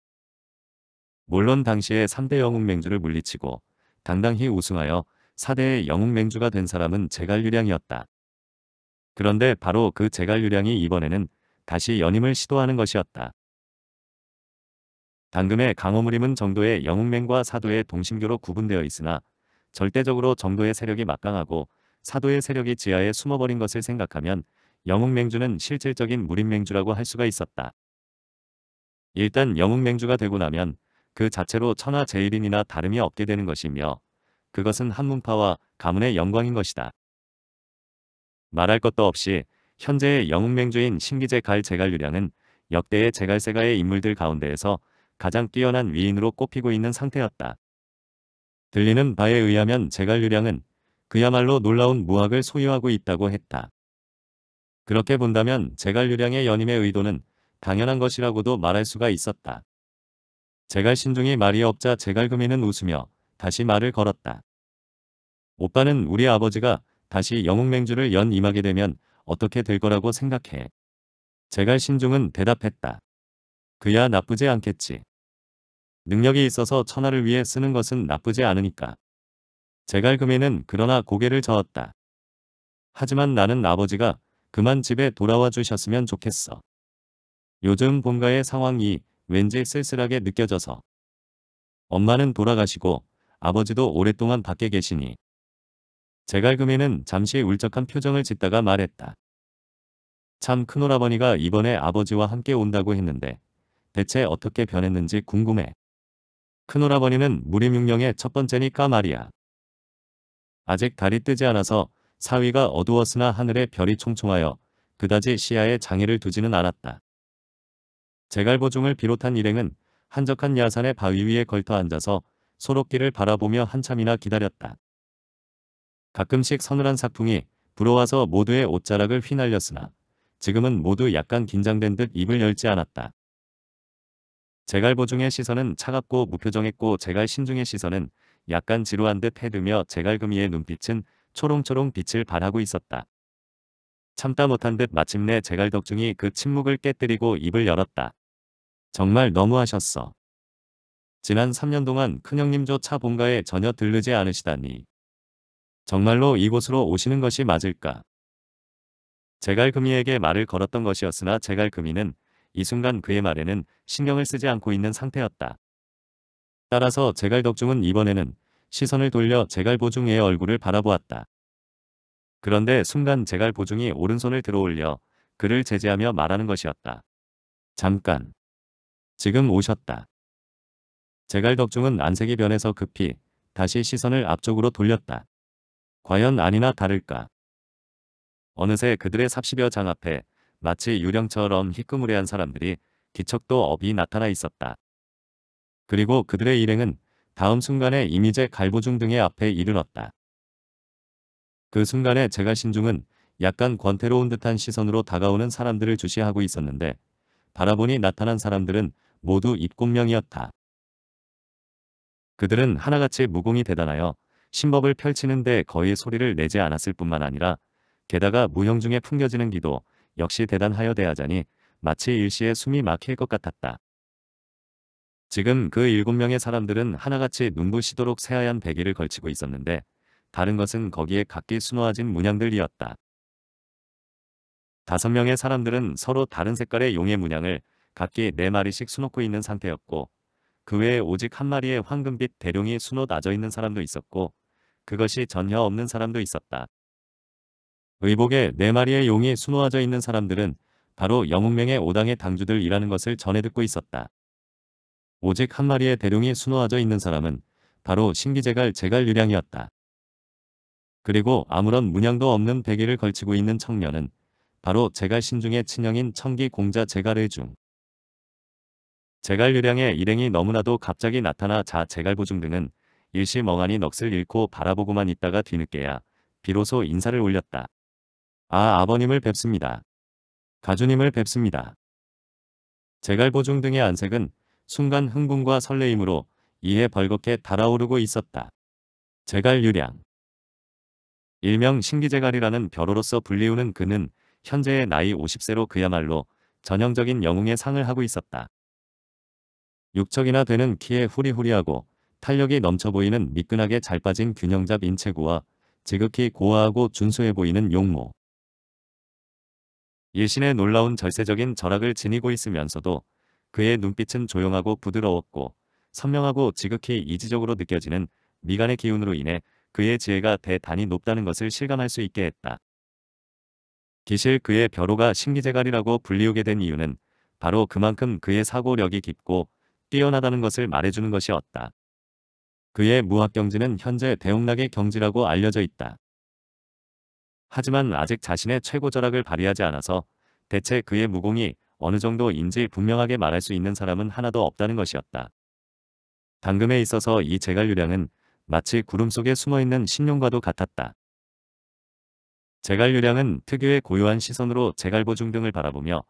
물론 당시에 3대 영웅맹주를 물리치고 당당히 우승하여 4대의 영웅맹주가 된 사람은 제갈유량이었다. 그런데 바로 그 제갈유량이 이번에는 다시 연임을 시도하는 것이었다. 당금의 강호무림은 정도의 영웅맹과 사도의 동심교로 구분되어 있으나 절대적으로 정도의 세력이 막강하고 사도의 세력이 지하에 숨어버린 것을 생각하면 영웅맹주는 실질적인 무림맹주라고 할 수가 있었다. 일단 영웅맹주가 되고 나면 그 자체로 천하 제일인이나 다름이 없게 되는 것이며 그것은 한문파와 가문의 영광인 것이다. 말할 것도 없이 현재의 영웅맹주인 신기재 갈 제갈유량은 역대의 제갈세가의 인물들 가운데에서 가장 뛰어난 위인으로 꼽히고 있는 상태였다. 들리는 바에 의하면 제갈유량은 그야말로 놀라운 무학을 소유하고 있다고 했다. 그렇게 본다면 제갈유량의 연임의 의도는 당연한 것이라고도 말할 수가 있었다. 제갈신중이 말이 없자 제갈금이는 웃으며 다시 말을 걸었다. 오빠는 우리 아버지가 다시 영웅맹주를 연임하게 되면 어떻게 될 거라고 생각해. 제갈 신중은 대답했다. 그야 나쁘지 않겠지. 능력이 있어서 천하를 위해 쓰는 것은 나쁘지 않으니까. 제갈 금에는 그러나 고개를 저었다. 하지만 나는 아버지가 그만 집에 돌아와 주셨으면 좋겠어. 요즘 본가의 상황이 왠지 쓸쓸하게 느껴져서. 엄마는 돌아가시고 아버지도 오랫동안 밖에 계시니 제갈금에는 잠시 울적한 표정을 짓다가 말했다. 참 큰오라버니가 이번에 아버지와 함께 온다고 했는데 대체 어떻게 변했는지 궁금해. 큰오라버니는 무림육령의 첫 번째니까 말이야. 아직 달이 뜨지 않아서 사위가 어두웠으나 하늘에 별이 총총하여 그다지 시야에 장애를 두지는 않았다. 제갈보중을 비롯한 일행은 한적한 야산의 바위 위에 걸터 앉아서 소록기를 바라보며 한참이나 기다렸다. 가끔씩 서늘한 사풍이 불어와서 모두의 옷자락을 휘날렸으나 지금은 모두 약간 긴장된 듯 입을 열지 않았다. 제갈보중의 시선은 차갑고 무표정했고 제갈 신중의 시선은 약간 지루한 듯 해두며 제갈금이의 눈빛은 초롱초롱 빛을 발하고 있었다. 참다 못한 듯 마침내 제갈덕중이 그 침묵을 깨뜨리고 입을 열었다. 정말 너무하셨어. 지난 3년 동안 큰형님조차 본가에 전혀 들르지 않으시다니 정말로 이곳으로 오시는 것이 맞을까? 제갈금이에게 말을 걸었던 것이었으나 제갈금이는 이 순간 그의 말에는 신경을 쓰지 않고 있는 상태였다. 따라서 제갈덕중은 이번에는 시선을 돌려 제갈보중의 얼굴을 바라보았다. 그런데 순간 제갈보중이 오른손을 들어올려 그를 제지하며 말하는 것이었다. 잠깐. 지금 오셨다. 제갈덕중은 안색이 변해서 급히 다시 시선을 앞쪽으로 돌렸다. 과연 아니나 다를까. 어느새 그들의 삽시벼 장 앞에 마치 유령처럼 희끄무레한 사람들이 기척도 업이 나타나 있었다. 그리고 그들의 일행은 다음 순간에 이미제 갈보중 등의 앞에 이르렀다. 그 순간에 제가 신중은 약간 권태로운 듯한 시선으로 다가오는 사람들을 주시하고 있었는데 바라보니 나타난 사람들은 모두 입곤명이었다. 그들은 하나같이 무공이 대단하여 신법을 펼치는데 거의 소리를 내지 않았을 뿐만 아니라 게다가 무형 중에 풍겨지는 기도 역시 대단하여 대하자니 마치 일시에 숨이 막힐 것 같았다. 지금 그 일곱 명의 사람들은 하나같이 눈부시도록 새하얀 베개를 걸치고 있었는데 다른 것은 거기에 각기 수놓아진 문양들이었다. 다섯 명의 사람들은 서로 다른 색깔의 용의 문양을 각기 네 마리씩 수놓고 있는 상태였고 그 외에 오직 한 마리의 황금빛 대룡이 수놓 낮져 있는 사람도 있었고 그것이 전혀 없는 사람도 있었다. 의복에 네 마리의 용이 수놓아져 있는 사람들은 바로 영웅맹의 오당의 당주들이라는 것을 전해 듣고 있었다. 오직 한 마리의 대룡이 수놓아져 있는 사람은 바로 신기재갈 제갈 유량이었다. 그리고 아무런 문양도 없는 베개를 걸치고 있는 청년은 바로 제갈 신중의 친형인 청기 공자 제갈의 중. 제갈 유량의 일행이 너무나도 갑자기 나타나 자 제갈보중 등은 일시 멍하니 넋을 잃고 바라보고만 있다가 뒤늦게야 비로소 인사를 올렸다. 아 아버님을 뵙습니다. 가주님을 뵙습니다. 제갈보중 등의 안색은 순간 흥분과 설레임으로 이에 벌겋게 달아오르고 있었다. 제갈 유량 일명 신기제갈이라는 벼로로서 불리우는 그는 현재의 나이 50세로 그야말로 전형적인 영웅의 상을 하고 있었다. 6척이나 되는 키에 후리후리하고 탄력이 넘쳐 보이는 미끈하게 잘 빠진 균형잡 인체구와 지극히 고아하고 준수해 보이는 용모. 일신의 놀라운 절세적인 절학을 지니고 있으면서도 그의 눈빛은 조용하고 부드러웠고 선명하고 지극히 이지적으로 느껴지는 미간의 기운으로 인해 그의 지혜가 대단히 높다는 것을 실감할 수 있게 했다. 기실 그의 벼로가 신기재갈이라고 불리우게 된 이유는 바로 그만큼 그의 사고력이 깊고 뛰어나다는 것을 말해주는 것이었다. 그의 무학경지는 현재 대웅락의 경지라고 알려져 있다. 하지만 아직 자신의 최고 절학을 발휘하지 않아서 대체 그의 무공이 어느 정도인지 분명하게 말할 수 있는 사람은 하나도 없다는 것이었다. 당금에 있어서 이 제갈유량은 마치 구름 속에 숨어있는 신룡과도 같았다. 제갈유량은 특유의 고요한 시선으로 제갈보중 등을 바라보며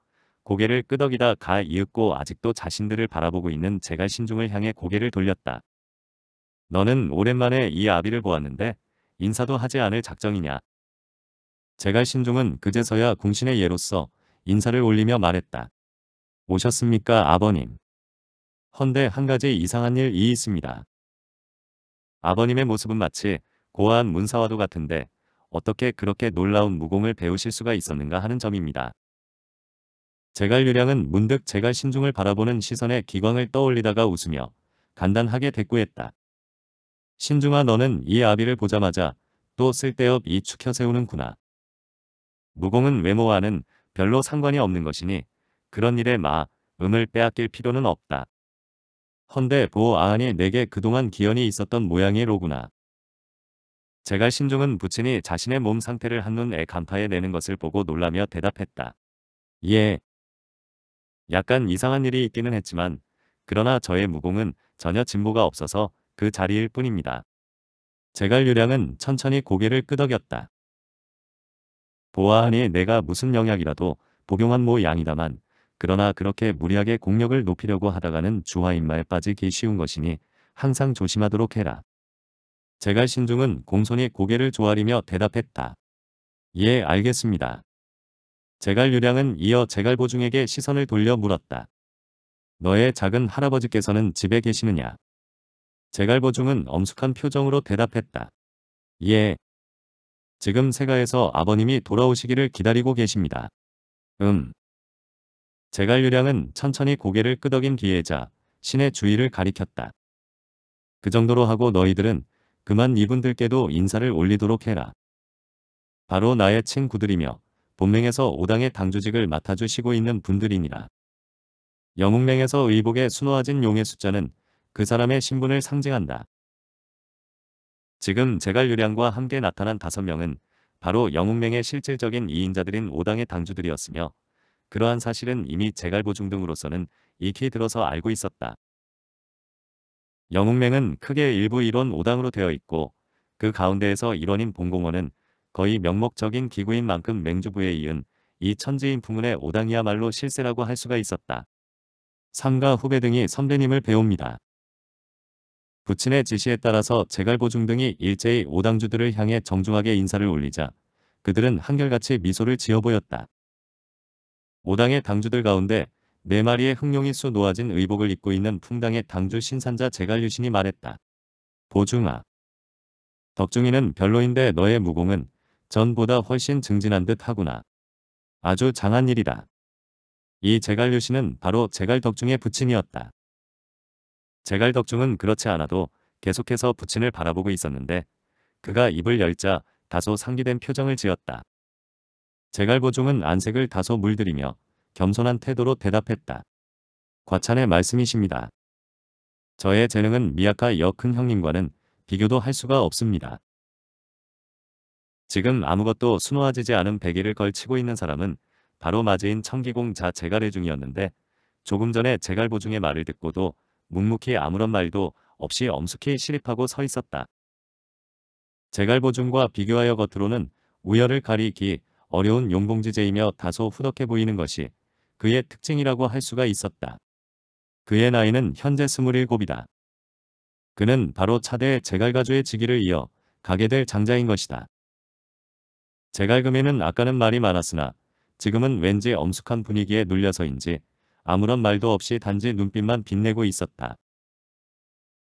고개를 끄덕이다 가 이윽고 아직도 자신들을 바라보고 있는 제갈신중을 향해 고개를 돌렸다. 너는 오랜만에 이 아비를 보았는데 인사도 하지 않을 작정이냐. 제갈 신중은 그제서야 궁신의 예로서 인사를 올리며 말했다. 오셨습니까 아버님. 헌데 한 가지 이상한 일이 있습니다. 아버님의 모습은 마치 고아한 문사와도 같은데 어떻게 그렇게 놀라운 무공을 배우실 수가 있었는가 하는 점입니다. 제갈 유량은 문득 제갈 신중을 바라보는 시선에 기광을 떠올리다가 웃으며 간단하게 대꾸했다. 신중아 너는 이 아비를 보자마자 또 쓸데없 이 축혀 세우는구나. 무공은 외모와는 별로 상관이 없는 것이니 그런 일에 마 음을 빼앗길 필요는 없다. 헌데 보호아한이 내게 그동안 기연이 있었던 모양이로구나. 제갈 신중은 부친이 자신의 몸 상태를 한눈에 간파해 내는 것을 보고 놀라며 대답했다. 예. 약간 이상한 일이 있기는 했지만 그러나 저의 무공은 전혀 진보가 없어서 그 자리일 뿐입니다. 제갈 유량은 천천히 고개를 끄덕였다. 보아하니 내가 무슨 영약이라도 복용한 모 양이다만 그러나 그렇게 무리하게 공력을 높이려고 하다가는 주화인말 빠지기 쉬운 것이니 항상 조심하도록 해라. 제갈 신중은 공손히 고개를 조아리며 대답했다. 예 알겠습니다. 제갈 유량은 이어 제갈 보중에게 시선을 돌려 물었다. 너의 작은 할아버지께서는 집에 계시느냐? 제갈보중은 엄숙한 표정으로 대답했다. 예. 지금 세가에서 아버님이 돌아오시기를 기다리고 계십니다. 음. 제갈유량은 천천히 고개를 끄덕인 뒤에자 신의 주의를 가리켰다. 그 정도로 하고 너희들은 그만 이분들께도 인사를 올리도록 해라. 바로 나의 친구들이며 본맹에서 오당의 당주직을 맡아주시고 있는 분들이니라. 영웅맹에서 의복에 순화하진 용의 숫자는 그 사람의 신분을 상징한다. 지금 제갈유량과 함께 나타난 다섯 명은 바로 영웅맹의 실질적인 이인자들인 오당의 당주들이었으며 그러한 사실은 이미 제갈보중 등으로서는 익히 들어서 알고 있었다. 영웅맹은 크게 일부 일원 오당으로 되어 있고 그 가운데에서 일원인 봉공원은 거의 명목적인 기구인 만큼 맹주부에 이은 이 천지인 풍문의 오당이야말로 실세라고 할 수가 있었다. 상가 후배 등이 선배님을 배웁니다. 부친의 지시에 따라서 재갈보중 등이 일제히 오당주들을 향해 정중하게 인사를 올리자 그들은 한결같이 미소를 지어 보였다. 오당의 당주들 가운데 네 마리의 흑룡이 수 놓아진 의복을 입고 있는 풍당의 당주 신산자 재갈유신이 말했다. 보중아. 덕중이는 별로인데 너의 무공은 전보다 훨씬 증진한 듯 하구나. 아주 장한 일이다. 이재갈유신은 바로 재갈덕중의 부친이었다. 제갈덕중은 그렇지 않아도 계속해서 부친을 바라보고 있었는데 그가 입을 열자 다소 상기된 표정을 지었다. 제갈보중은 안색을 다소 물들이며 겸손한 태도로 대답했다. 과찬의 말씀이십니다. 저의 재능은 미약한 여큰 형님과는 비교도 할 수가 없습니다. 지금 아무것도 수놓아지지 않은 베개를 걸치고 있는 사람은 바로 맞이인 청기공자 제갈의 중이었는데 조금 전에 제갈보중의 말을 듣고도 묵묵히 아무런 말도 없이 엄숙히 실입하고 서 있었다. 제갈보중과 비교하여 겉으로는 우열을 가리기 어려운 용봉지제이며 다소 후덕해 보이는 것이 그의 특징이라고 할 수가 있었다. 그의 나이는 현재 27이다. 그는 바로 차대 제갈가주의 직위를 이어 가게 될 장자인 것이다. 제갈금에는 아까는 말이 많았으나 지금은 왠지 엄숙한 분위기에 눌려서인지 아무런 말도 없이 단지 눈빛만 빛내고 있었다.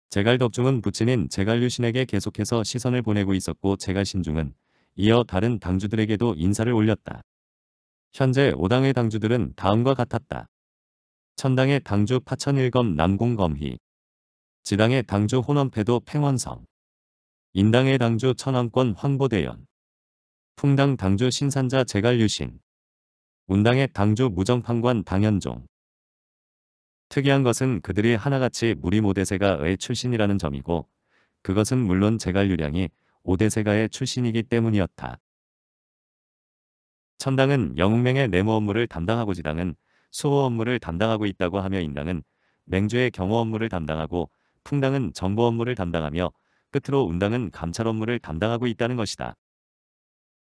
제갈덕중은 부친인 제갈유신에게 계속해서 시선을 보내고 있었고 제갈신중은 이어 다른 당주들에게도 인사를 올렸다. 현재 5당의 당주들은 다음과 같았다. 천당의 당주 파천일검 남공검희 지당의 당주 혼원패도 팽원성 인당의 당주 천왕권 황보대연 풍당 당주 신산자 제갈유신 운당의 당주 무정판관 당현종 특이한 것은 그들이 하나같이 무리모대세가의 출신이라는 점이고 그것은 물론 제갈유량이 오대세가의 출신이기 때문이었다. 천당은 영웅맹의 내무 업무를 담당하고 지당은 수호 업무를 담당하고 있다고 하며 인당은 맹주의 경호 업무를 담당하고 풍당은 정보 업무를 담당하며 끝으로 운당은 감찰 업무를 담당하고 있다는 것이다.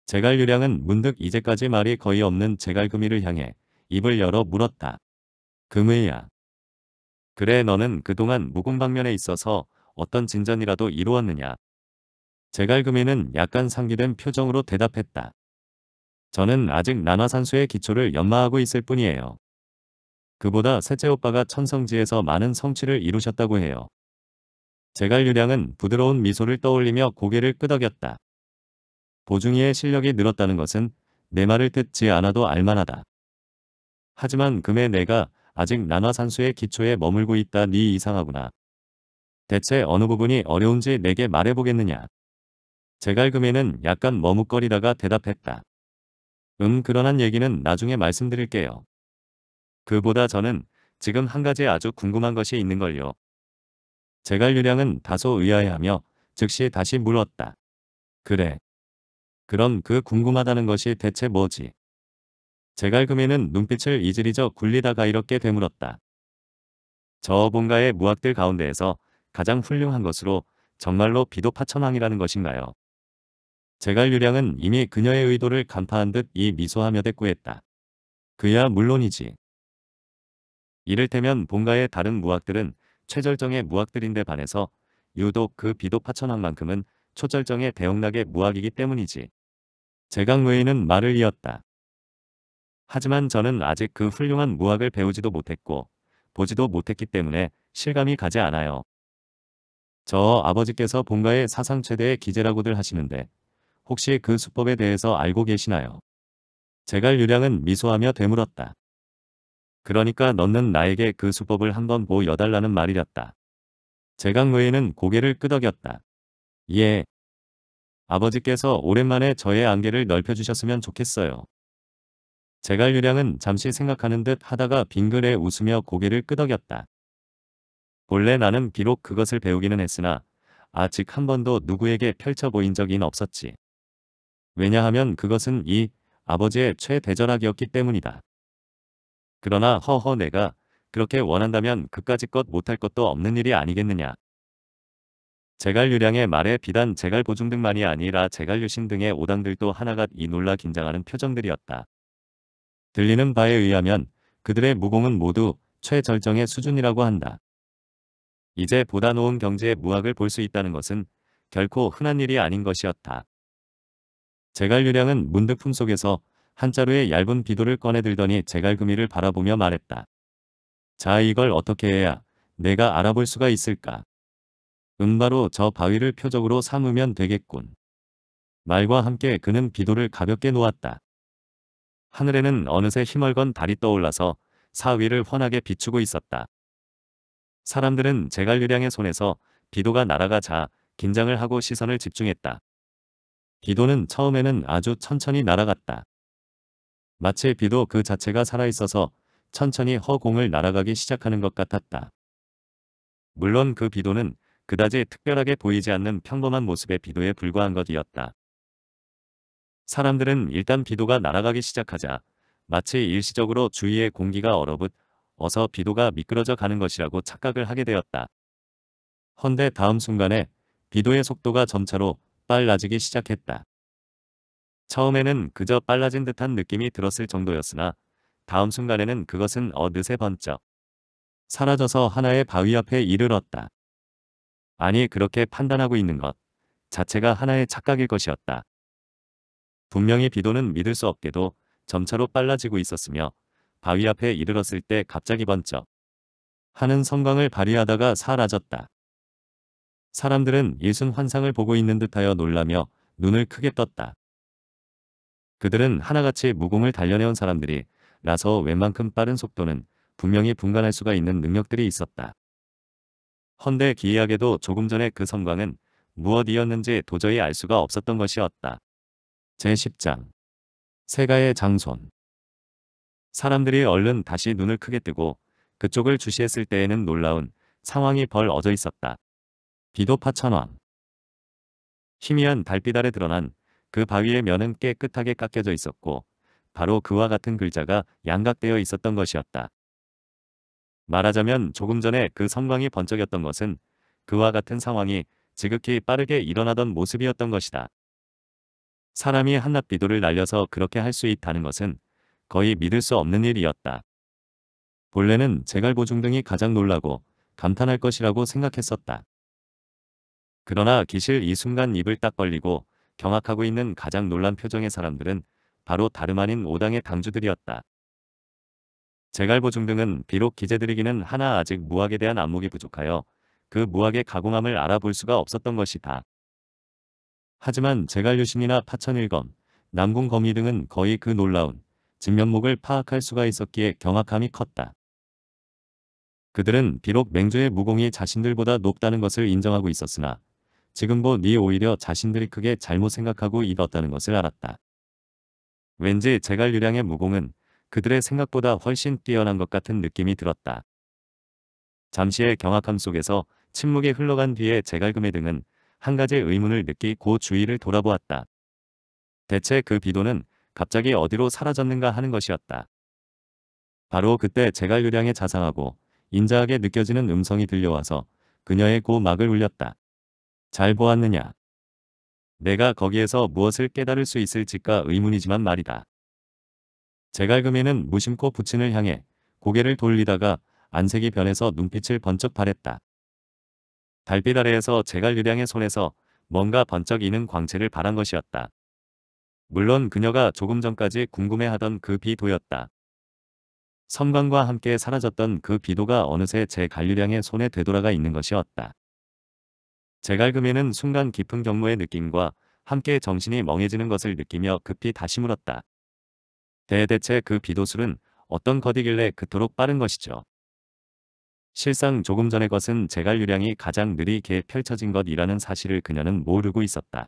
제갈유량은 문득 이제까지 말이 거의 없는 제갈금이를 향해 입을 열어 물었다. 금의야. 그래 너는 그동안 무궁방면에 있어서 어떤 진전이라도 이루었느냐. 제갈금이는 약간 상기된 표정으로 대답했다. 저는 아직 난화산수의 기초를 연마하고 있을 뿐이에요. 그보다 셋째 오빠가 천성지에서 많은 성취를 이루셨다고 해요. 제갈유량은 부드러운 미소를 떠올리며 고개를 끄덕였다. 보중이의 실력이 늘었다는 것은 내 말을 듣지 않아도 알만하다. 하지만 금에 내가 아직 난화산수의 기초에 머물고 있다 니 이상하구나. 대체 어느 부분이 어려운지 내게 말해보겠느냐. 제갈금에는 약간 머뭇거리다가 대답했다. 음 그러한 얘기는 나중에 말씀드릴게요. 그보다 저는 지금 한 가지 아주 궁금한 것이 있는걸요. 제갈유량은 다소 의아해하며 즉시 다시 물었다. 그래. 그럼 그 궁금하다는 것이 대체 뭐지? 제갈금에는 눈빛을 이지리저 굴리다가 이렇게 되물었다. 저 본가의 무학들 가운데에서 가장 훌륭한 것으로 정말로 비도파천왕이라는 것인가요? 제갈 유량은 이미 그녀의 의도를 간파한 듯 이 미소하며 대꾸했다. 그야 물론이지. 이를테면 본가의 다른 무학들은 최절정의 무학들인데 반해서 유독 그 비도파천왕만큼은 초절정의 대형락의 무학이기 때문이지. 제강 외에는 말을 이었다. 하지만 저는 아직 그 훌륭한 무학을 배우지도 못했고 보지도 못했기 때문에 실감이 가지 않아요. 저 아버지께서 본가의 사상 최대의 기재라고들 하시는데 혹시 그 수법에 대해서 알고 계시나요? 제갈 유량은 미소하며 되물었다. 그러니까 너는 나에게 그 수법을 한번 보여달라는 말이었다. 제강노예는 고개를 끄덕였다. 예. 아버지께서 오랜만에 저의 안개를 넓혀주셨으면 좋겠어요. 제갈 유량은 잠시 생각하는 듯 하다가 빙글에 웃으며 고개를 끄덕였다. 본래 나는 비록 그것을 배우기는 했으나 아직 한 번도 누구에게 펼쳐 보인 적이 없었지. 왜냐하면 그것은 이 아버지의 최대절학이었기 때문이다. 그러나 허허 내가 그렇게 원한다면 그까지껏 못할 것도 없는 일이 아니겠느냐. 제갈 유량의 말에 비단 제갈 보중 등만이 아니라 제갈 유신 등의 오당들도 하나같 이 놀라 긴장하는 표정들이었다. 들리는 바에 의하면 그들의 무공은 모두 최절정의 수준이라고 한다. 이제 보다 놓은 경제의 무학을 볼 수 있다는 것은 결코 흔한 일이 아닌 것이었다. 제갈유량은 문득 품속에서 한 자루의 얇은 비도를 꺼내들더니 제갈금이를 바라보며 말했다. 자 이걸 어떻게 해야 내가 알아볼 수가 있을까? 음바로저 바위를 표적으로 삼으면 되겠군. 말과 함께 그는 비도를 가볍게 놓았다. 하늘에는 어느새 희멀건 달이 떠올라서 사위를 환하게 비추고 있었다. 사람들은 제갈 유량의 손에서 비도가 날아가자 긴장을 하고 시선을 집중했다. 비도는 처음에는 아주 천천히 날아갔다. 마치 비도 그 자체가 살아있어서 천천히 허공을 날아가기 시작하는 것 같았다. 물론 그 비도는 그다지 특별하게 보이지 않는 평범한 모습의 비도에 불과한 것이었다. 사람들은 일단 비도가 날아가기 시작하자 마치 일시적으로 주위의 공기가 얼어붙 어서 비도가 미끄러져 가는 것이라고 착각을 하게 되었다. 헌데 다음 순간에 비도의 속도가 점차로 빨라지기 시작했다. 처음에는 그저 빨라진 듯한 느낌이 들었을 정도였으나 다음 순간에는 그것은 어느새 번쩍 사라져서 하나의 바위 앞에 이르렀다. 아니 그렇게 판단하고 있는 것 자체가 하나의 착각일 것이었다. 분명히 비도는 믿을 수 없게도 점차로 빨라지고 있었으며 바위 앞에 이르렀을 때 갑자기 번쩍 하는 성광을 발휘하다가 사라졌다. 사람들은 예순 환상을 보고 있는 듯하여 놀라며 눈을 크게 떴다. 그들은 하나같이 무공을 단련해온 사람들이 라서 웬만큼 빠른 속도는 분명히 분간할 수가 있는 능력들이 있었다. 헌데 기이하게도 조금 전에 그 성광은 무엇이었는지 도저히 알 수가 없었던 것이었다. 제10장 세가의 장손 사람들이 얼른 다시 눈을 크게 뜨고 그쪽을 주시했을 때에는 놀라운 상황이 벌어져 있었다. 비도 파천왕 희미한 달빛 아래 드러난 그 바위의 면은 깨끗하게 깎여져 있었고 바로 그와 같은 글자가 양각되어 있었던 것이었다. 말하자면 조금 전에 그 성광이 번쩍였던 것은 그와 같은 상황이 지극히 빠르게 일어나던 모습이었던 것이다. 사람이 한낱 비도를 날려서 그렇게 할 수 있다는 것은 거의 믿을 수 없는 일이었다. 본래는 제갈보중 등이 가장 놀라고 감탄할 것이라고 생각했었다. 그러나 기실 이 순간 입을 딱 벌리고 경악하고 있는 가장 놀란 표정의 사람들은 바로 다름 아닌 오당의 당주들이었다. 제갈보중 등은 비록 기재들리기는 하나 아직 무학에 대한 안목이 부족하여 그 무학의 가공함을 알아볼 수가 없었던 것이다. 하지만 제갈류신이나 파천일검, 남궁거미 등은 거의 그 놀라운 진면목을 파악할 수가 있었기에 경악함이 컸다. 그들은 비록 맹주의 무공이 자신들보다 높다는 것을 인정하고 있었으나 지금 도니 오히려 자신들이 크게 잘못 생각하고 입었다는 것을 알았다. 왠지 제갈유량의 무공은 그들의 생각보다 훨씬 뛰어난 것 같은 느낌이 들었다. 잠시의 경악함 속에서 침묵이 흘러간 뒤에 제갈금의 등은 한 가지 의문을 느끼고 주위를 돌아보았다. 대체 그 비도는 갑자기 어디로 사라졌는가 하는 것이었다. 바로 그때 제갈 유량에 자상하고 인자하게 느껴지는 음성이 들려와서 그녀의 고막을 울렸다. 잘 보았느냐? 내가 거기에서 무엇을 깨달을 수 있을지가 의문이지만 말이다. 제갈금에는 무심코 부친을 향해 고개를 돌리다가 안색이 변해서 눈빛을 번쩍 바랬다 달빛 아래에서 제갈 유량의 손에서 뭔가 번쩍이는 광채를 바란 것이었다. 물론 그녀가 조금 전까지 궁금해하던 그 비도였다. 섬광과 함께 사라졌던 그 비도가 어느새 제갈류량의 손에 되돌아가 있는 것이었다. 제갈금에는 순간 깊은 경로의 느낌과 함께 정신이 멍해지는 것을 느끼며 급히 다시 물었다. 대대체 그 비도술은 어떤 거디길래 그토록 빠른 것이죠. 실상 조금 전의 것은 제갈 유량이 가장 느리게 펼쳐진 것이라는 사실을 그녀는 모르고 있었다.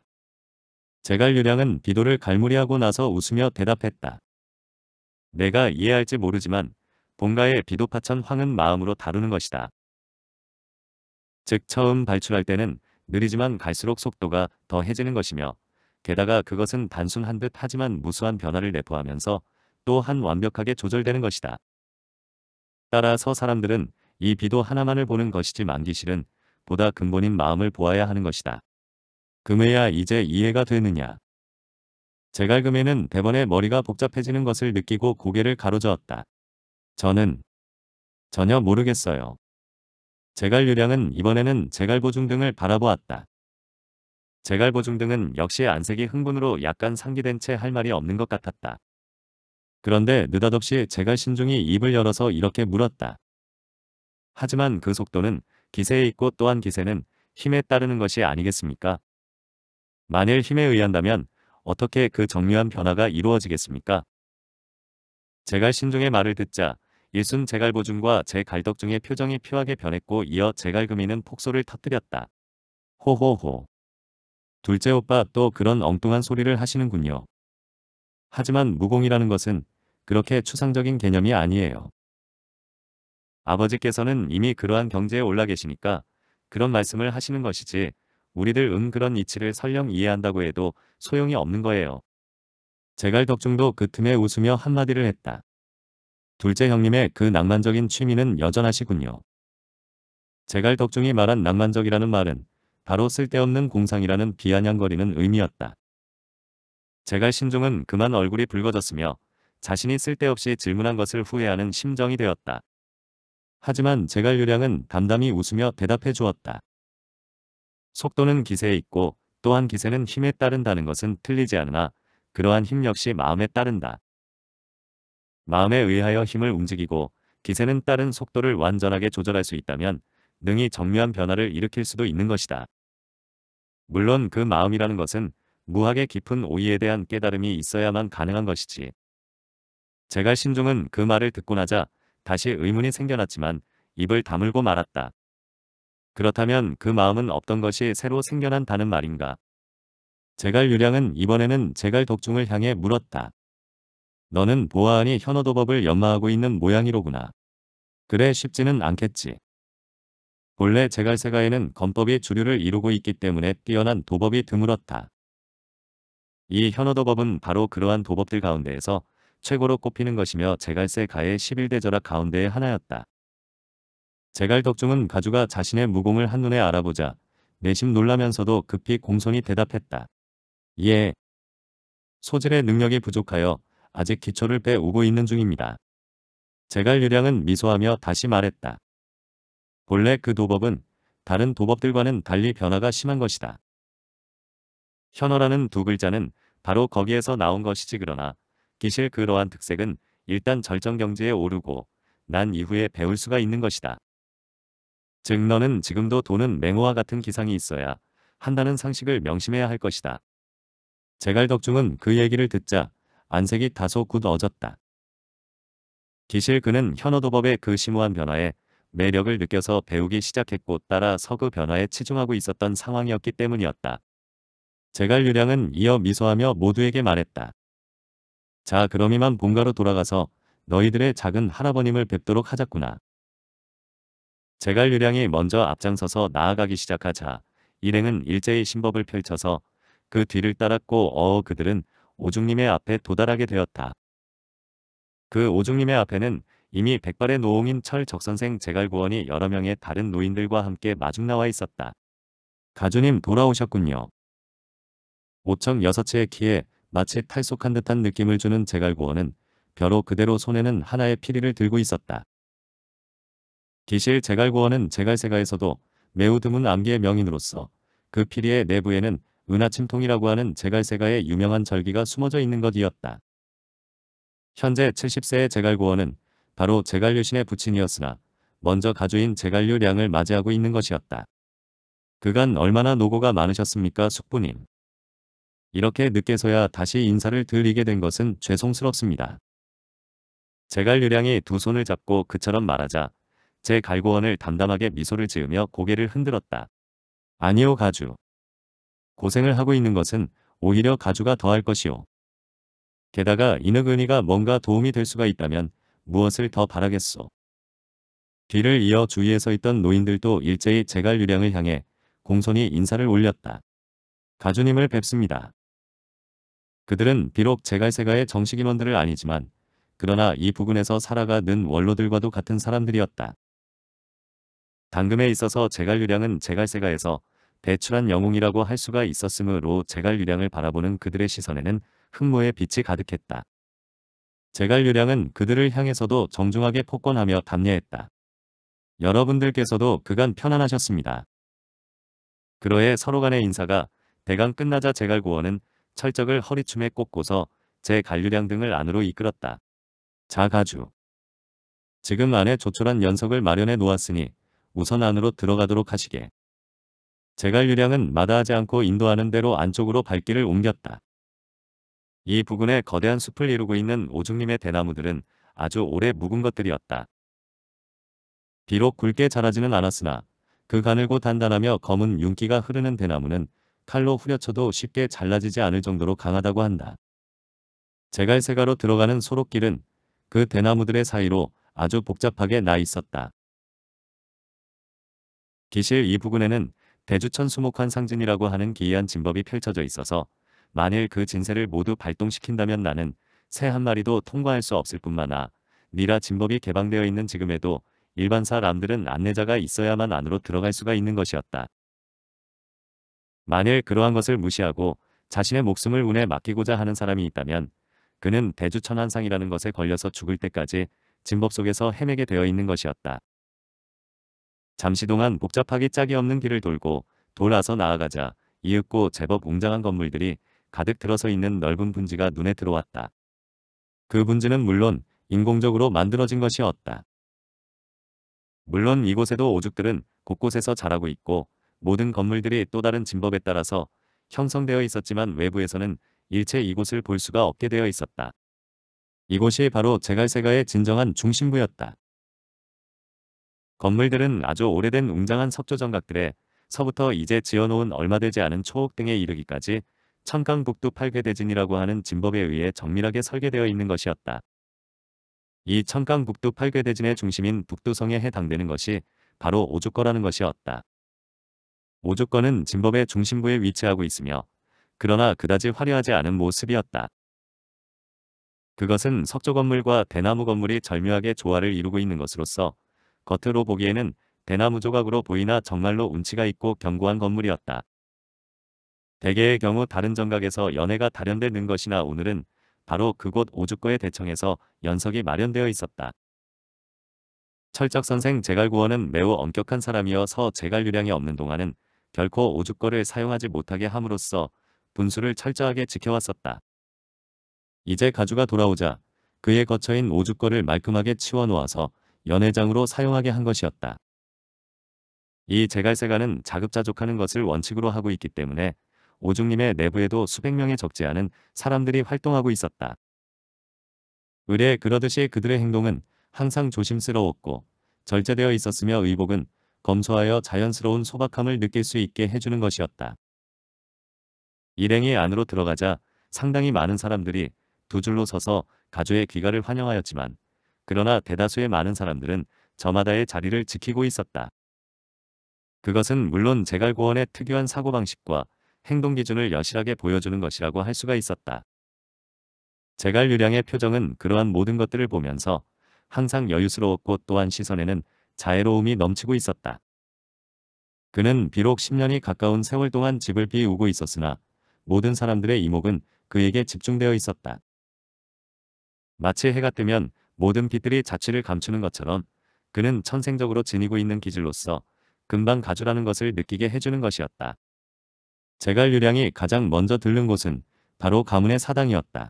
제갈 유량은 비도를 갈무리하고 나서 웃으며 대답했다. 내가 이해할지 모르지만 본가의 비도파천 황은 마음으로 다루는 것이다. 즉 처음 발출할 때는 느리지만 갈수록 속도가 더해지는 것이며 게다가 그것은 단순한 듯 하지만 무수한 변화를 내포하면서 또 한 완벽하게 조절되는 것이다. 따라서 사람들은 이 비도 하나만을 보는 것이지 만기실은 보다 근본인 마음을 보아야 하는 것이다. 금해야 이제 이해가 되느냐. 제갈금해는 대번에 머리가 복잡해지는 것을 느끼고 고개를 가로저었다. 저는 전혀 모르겠어요. 제갈유량은 이번에는 제갈보중 등을 바라보았다. 제갈보중 등은 역시 안색이 흥분으로 약간 상기된 채 할 말이 없는 것 같았다. 그런데 느닷없이 제갈신중이 입을 열어서 이렇게 물었다. 하지만 그 속도는 기세에 있고 또한 기세는 힘에 따르는 것이 아니겠습니까? 만일 힘에 의한다면 어떻게 그 정묘한 변화가 이루어지겠습니까? 제갈 신중의 말을 듣자 일순 제갈보중과 제갈덕 중의 표정이 피하게 변했고 이어 제갈금이는 폭소를 터뜨렸다. 호호호. 둘째 오빠 또 그런 엉뚱한 소리를 하시는군요. 하지만 무공이라는 것은 그렇게 추상적인 개념이 아니에요. 아버지께서는 이미 그러한 경제에 올라 계시니까 그런 말씀을 하시는 것이지 우리들 음 그런 이치를 설령 이해한다고 해도 소용이 없는 거예요. 제갈 덕중도 그 틈에 웃으며 한마디를 했다. 둘째 형님의 그 낭만적인 취미는 여전하시군요. 제갈 덕중이 말한 낭만적이라는 말은 바로 쓸데없는 공상이라는 비아냥거리는 의미였다. 제갈 신종은 그만 얼굴이 붉어졌으며 자신이 쓸데없이 질문한 것을 후회하는 심정이 되었다. 하지만 제갈유량은 담담히 웃으며 대답해 주었다. 속도는 기세에 있고 또한 기세는 힘에 따른다는 것은 틀리지 않으나 그러한 힘 역시 마음에 따른다. 마음에 의하여 힘을 움직이고 기세는 따른 속도를 완전하게 조절할 수 있다면 능히 정묘한 변화를 일으킬 수도 있는 것이다. 물론 그 마음이라는 것은 무학의 깊은 오이에 대한 깨달음이 있어야만 가능한 것이지. 제갈 신종은 그 말을 듣고 나자 다시 의문이 생겨났지만 입을 다물고 말았다. 그렇다면 그 마음은 없던 것이 새로 생겨난다는 말인가. 제갈 유량은 이번에는 제갈 덕중을 향해 물었다. 너는 보아하니 현어도법을 연마하고 있는 모양이로구나. 그래 쉽지는 않겠지. 본래 제갈세가에는 검법이 주류를 이루고 있기 때문에 뛰어난 도법이 드물었다. 이 현어도법은 바로 그러한 도법들 가운데에서 최고로 꼽히는 것이며 제갈세 가의 11대 절학 가운데의 하나였다. 제갈 덕중은 가주가 자신의 무공을 한눈에 알아보자 내심 놀라면서도 급히 공손히 대답했다. 예. 소질의 능력이 부족하여 아직 기초를 배우고 있는 중입니다. 제갈 유량은 미소하며 다시 말했다. 본래 그 도법은 다른 도법들과는 달리 변화가 심한 것이다. 현어라는 두 글자는 바로 거기에서 나온 것이지 그러나 기실 그러한 특색은 일단 절정 경지에 오르고 난 이후에 배울 수가 있는 것이다. 즉 너는 지금도 돈은 맹호와 같은 기상이 있어야 한다는 상식을 명심해야 할 것이다. 제갈덕중은 그 얘기를 듣자 안색이 다소 굳어졌다. 기실 그는 현어도법의 그 심오한 변화에 매력을 느껴서 배우기 시작했고 따라 서그 변화에 치중하고 있었던 상황이었기 때문이었다. 제갈유량은 이어 미소하며 모두에게 말했다. 자 그럼 이만 본가로 돌아가서 너희들의 작은 할아버님을 뵙도록 하자꾸나. 제갈 유량이 먼저 앞장서서 나아가기 시작하자 일행은 일제의 신법을 펼쳐서 그 뒤를 따랐고 어어 그들은 오중님의 앞에 도달하게 되었다. 그 오중님의 앞에는 이미 백발의 노홍인 철 적선생 제갈구원이 여러 명의 다른 노인들과 함께 마중 나와 있었다. 가주님 돌아오셨군요. 오청 여섯채의 키에 마치 탈속한 듯한 느낌을 주는 제갈고어는 벼로 그대로 손에는 하나의 피리를 들고 있었다. 기실 제갈고어는 제갈세가에서도 매우 드문 암기의 명인으로서 그 피리의 내부에는 은하침통이라고 하는 제갈세가의 유명한 절기가 숨어져 있는 것이었다. 현재 70세의 제갈고어는 바로 제갈유신의 부친이었으나 먼저 가주인 제갈유량을 맞이하고 있는 것이었다. 그간 얼마나 노고가 많으셨습니까 숙부님. 이렇게 늦게서야 다시 인사를 드리게 된 것은 죄송스럽습니다. 제갈 유량이 두 손을 잡고 그처럼 말하자 제 갈고원을 담담하게 미소를 지으며 고개를 흔들었다. 아니요 가주. 고생을 하고 있는 것은 오히려 가주가 더할 것이오. 게다가 이너근이가 뭔가 도움이 될 수가 있다면 무엇을 더 바라겠소. 뒤를 이어 주위에서 있던 노인들도 일제히 제갈 유량을 향해 공손히 인사를 올렸다. 가주님을 뵙습니다. 그들은 비록 제갈세가의 정식 인원들을 아니지만 그러나 이 부근에서 살아가 는 원로들과도 같은 사람들이었다. 당금에 있어서 제갈유량은 제갈세가에서 배출한 영웅이라고 할 수가 있었으므로 제갈유량을 바라보는 그들의 시선에는 흥모의 빛이 가득했다. 제갈유량은 그들을 향해서도 정중하게 폭권하며 담례했다. 여러분들께서도 그간 편안하셨습니다. 그러해 서로 간의 인사가 대강 끝나자 제갈구원은 철적을 허리춤에 꽂고서 제갈류량 등을 안으로 이끌었다. 자가주. 지금 안에 조촐한 연석을 마련해 놓았으니 우선 안으로 들어가도록 하시게. 제갈 류량은 마다하지 않고 인도하는 대로 안쪽으로 발길을 옮겼다. 이 부근에 거대한 숲을 이루고 있는 오죽님의 대나무들은 아주 오래 묵은 것들이었다. 비록 굵게 자라지는 않았으나 그 가늘고 단단하며 검은 윤기가 흐르는 대나무는 칼로 후려쳐도 쉽게 잘라지지 않을 정도로 강하다고 한다. 제갈세가로 들어가는 소록길은 그 대나무들의 사이로 아주 복잡하게 나 있었다. 기실 이 부근에는 대주천 수목한 상진이라고 하는 기이한 진법이 펼쳐져 있어서 만일 그 진세를 모두 발동시킨다면 나는 새 한 마리도 통과할 수 없을 뿐만 아 니라 진법이 개방되어 있는 지금에도 일반 사람들은 안내자가 있어야만 안으로 들어갈 수가 있는 것이었다. 만일 그러한 것을 무시하고 자신의 목숨을 운에 맡기고자 하는 사람이 있다면 그는 대주천한상이라는 것에 걸려서 죽을 때까지 진법 속에서 헤매게 되어 있는 것이었다. 잠시 동안 복잡하기 짝이 없는 길을 돌고 돌아서 나아가자 이윽고 제법 웅장한 건물들이 가득 들어서 있는 넓은 분지가 눈에 들어왔다. 그 분지는 물론 인공적으로 만들어진 것이었다. 물론 이곳에도 오죽들은 곳곳에서 자라고 있고 모든 건물들이 또 다른 진법에 따라서 형성되어 있었지만 외부에서는 일체 이곳을 볼 수가 없게 되어 있었다. 이곳이 바로 제갈세가의 진정한 중심부였다. 건물들은 아주 오래된 웅장한 석조정각들에 서부터 이제 지어놓은 얼마 되지 않은 초옥 등에 이르기까지 청강북두 팔괘대진이라고 하는 진법에 의해 정밀하게 설계되어 있는 것이었다. 이 청강북두 팔괘대진의 중심인 북두성에 해당되는 것이 바로 오죽거라는 것이었다. 오죽건은 진법의 중심부에 위치하고 있으며 그러나 그다지 화려하지 않은 모습이었다. 그것은 석조 건물과 대나무 건물이 절묘하게 조화를 이루고 있는 것으로서 겉으로 보기에는 대나무 조각으로 보이나 정말로 운치가 있고 견고한 건물이었다. 대개의 경우 다른 정각에서 연애가 다련되는 것이나 오늘은 바로 그곳 오죽거의 대청에서 연석이 마련되어 있었다. 철적 선생 제갈구원은 매우 엄격한 사람이어서 제갈 유량이 없는 동안은 결코 오죽거를 사용하지 못하게 함으로써 분수를 철저하게 지켜왔었다. 이제 가주가 돌아오자 그의 거처인 오죽거를 말끔하게 치워놓아서 연회장으로 사용하게 한 것이었다. 이 제갈세가는 자급자족하는 것을 원칙으로 하고 있기 때문에 오죽님의 내부에도 수백 명의 적지 않은 사람들이 활동하고 있었다. 의뢰 그러듯이 그들의 행동은 항상 조심스러웠고 절제되어 있었으며 의복은 검소하여 자연스러운 소박함을 느낄 수 있게 해주는 것이었다. 일행이 안으로 들어가자 상당히 많은 사람들이 두 줄로 서서 가조의 귀가를 환영하였지만 그러나 대다수의 많은 사람들은 저마다의 자리를 지키고 있었다. 그것은 물론 제갈고원의 특유한 사고방식과 행동기준을 여실하게 보여주는 것이라고 할 수가 있었다. 제갈유량의 표정은 그러한 모든 것들을 보면서 항상 여유스러웠고 또한 시선에는 자애로움이 넘치고 있었다. 그는 비록 10년이 가까운 세월 동안 집을 비우고 있었으나 모든 사람들의 이목은 그에게 집중되어 있었다. 마치 해가 뜨면 모든 빛들이 자취를 감추는 것처럼 그는 천생적으로 지니고 있는 기질로서 금방 가주라는 것을 느끼게 해주는 것이었다. 제갈 유량이 가장 먼저 들른 곳은 바로 가문의 사당이었다.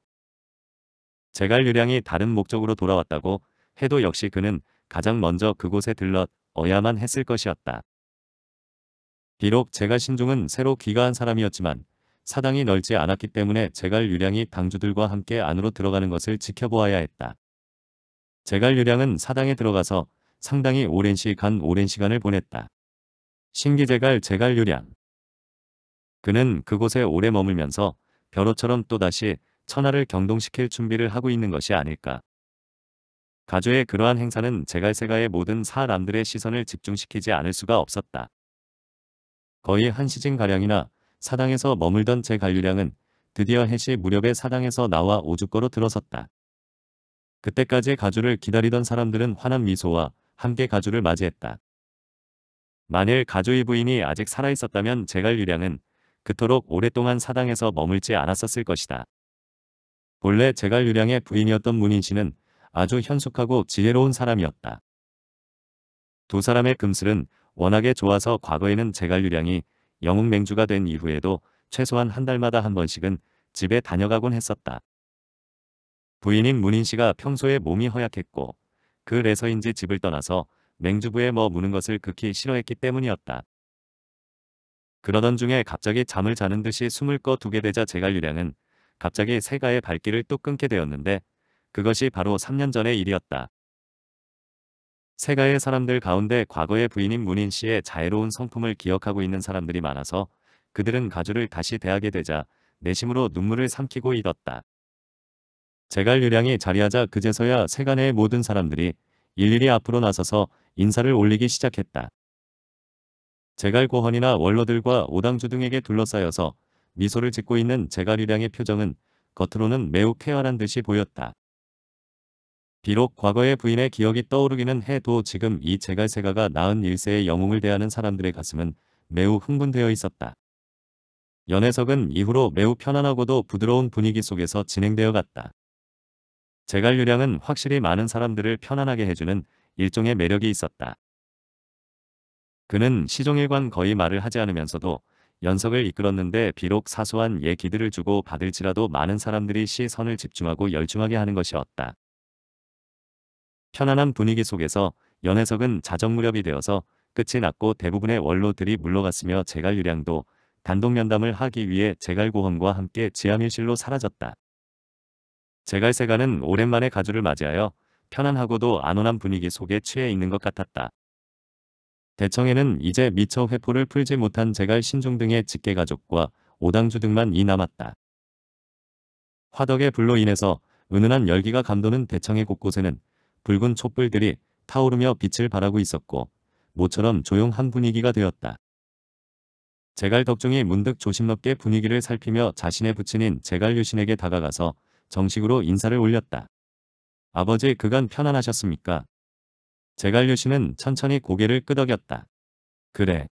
제갈 유량이 다른 목적으로 돌아왔다고 해도 역시 그는 가장 먼저 그곳에 들러어야만 했을 것이었다. 비록 제갈 신중은 새로 귀가한 사람이었지만 사당이 넓지 않았기 때문에 제갈 유량이 당주들과 함께 안으로 들어가는 것을 지켜보아야 했다. 제갈 유량은 사당에 들어가서 상당히 오랜 시간 오랜 시간을 보냈다. 신기제갈 제갈 유량 그는 그곳에 오래 머물면서 벼로처럼 또다시 천하를 경동시킬 준비를 하고 있는 것이 아닐까. 가조의 그러한 행사는 제갈세가의 모든 사람들의 시선을 집중시키지 않을 수가 없었다. 거의 한 시즌가량이나 사당에서 머물던 제갈류량은 드디어 해시 무렵에 사당에서 나와 오죽거로 들어섰다. 그때까지 가주를 기다리던 사람들은 환한 미소와 함께 가주를 맞이했다. 만일 가주의 부인이 아직 살아있었다면 제갈유량은 그토록 오랫동안 사당에서 머물지 않았었을 것이다. 본래 제갈유량의 부인이었던 문인 씨는 아주 현숙하고 지혜로운 사람이었다. 두 사람의 금슬은 워낙에 좋아서 과거에는 제갈유량이 영웅맹주가 된 이후에도 최소한 한 달마다 한 번씩은 집에 다녀가곤 했었다. 부인인 문인 씨가 평소에 몸이 허약했고 그래서인지 집을 떠나서 맹주부에 머무는 뭐 것을 극히 싫어했기 때문이었다. 그러던 중에 갑자기 잠을 자는 듯이 숨을 꺼 두게 되자 제갈유량은 갑자기 세가의 발길을 또 끊게 되었는데 그것이 바로 3년 전의 일이었다. 세가의 사람들 가운데 과거의 부인인 문인 씨의 자애로운 성품을 기억하고 있는 사람들이 많아서 그들은 가주를 다시 대하게 되자 내심으로 눈물을 삼키고 잃었다. 제갈 유량이 자리하자 그제서야 세간의 모든 사람들이 일일이 앞으로 나서서 인사를 올리기 시작했다. 제갈 고헌이나 원로들과 오당주 등에게 둘러싸여서 미소를 짓고 있는 제갈 유량의 표정은 겉으로는 매우 쾌활한 듯이 보였다. 비록 과거의 부인의 기억이 떠오르기는 해도 지금 이 제갈세가가 낳은 일세의 영웅을 대하는 사람들의 가슴은 매우 흥분되어 있었다. 연애석은 이후로 매우 편안하고도 부드러운 분위기 속에서 진행되어 갔다. 제갈유량은 확실히 많은 사람들을 편안하게 해주는 일종의 매력이 있었다. 그는 시종일관 거의 말을 하지 않으면서도 연석을 이끌었는데 비록 사소한 얘기들을 예 주고 받을지라도 많은 사람들이 시선을 집중하고 열중하게 하는 것이었다. 편안한 분위기 속에서 연해석은 자정 무렵이 되어서 끝이 났고 대부분의 원로들이 물러갔으며 제갈 유량도 단독 면담을 하기 위해 제갈고헌과 함께 지하밀실로 사라졌다. 제갈세가는 오랜만에 가주를 맞이하여 편안하고도 안온한 분위기 속에 취해 있는 것 같았다. 대청에는 이제 미처 회포를 풀지 못한 제갈 신종 등의 직계가족과 오당주 등만 이 남았다. 화덕의 불로 인해서 은은한 열기가 감도는 대청의 곳곳에는 붉은 촛불들이 타오르며 빛을 발하고 있었고 모처럼 조용한 분위기가 되었다. 제갈 덕종이 문득 조심스럽게 분위기를 살피며 자신의 부친인 제갈 유신에게 다가가서 정식으로 인사를 올렸다. 아버지 그간 편안하셨습니까? 제갈 유신은 천천히 고개를 끄덕였다. 그래.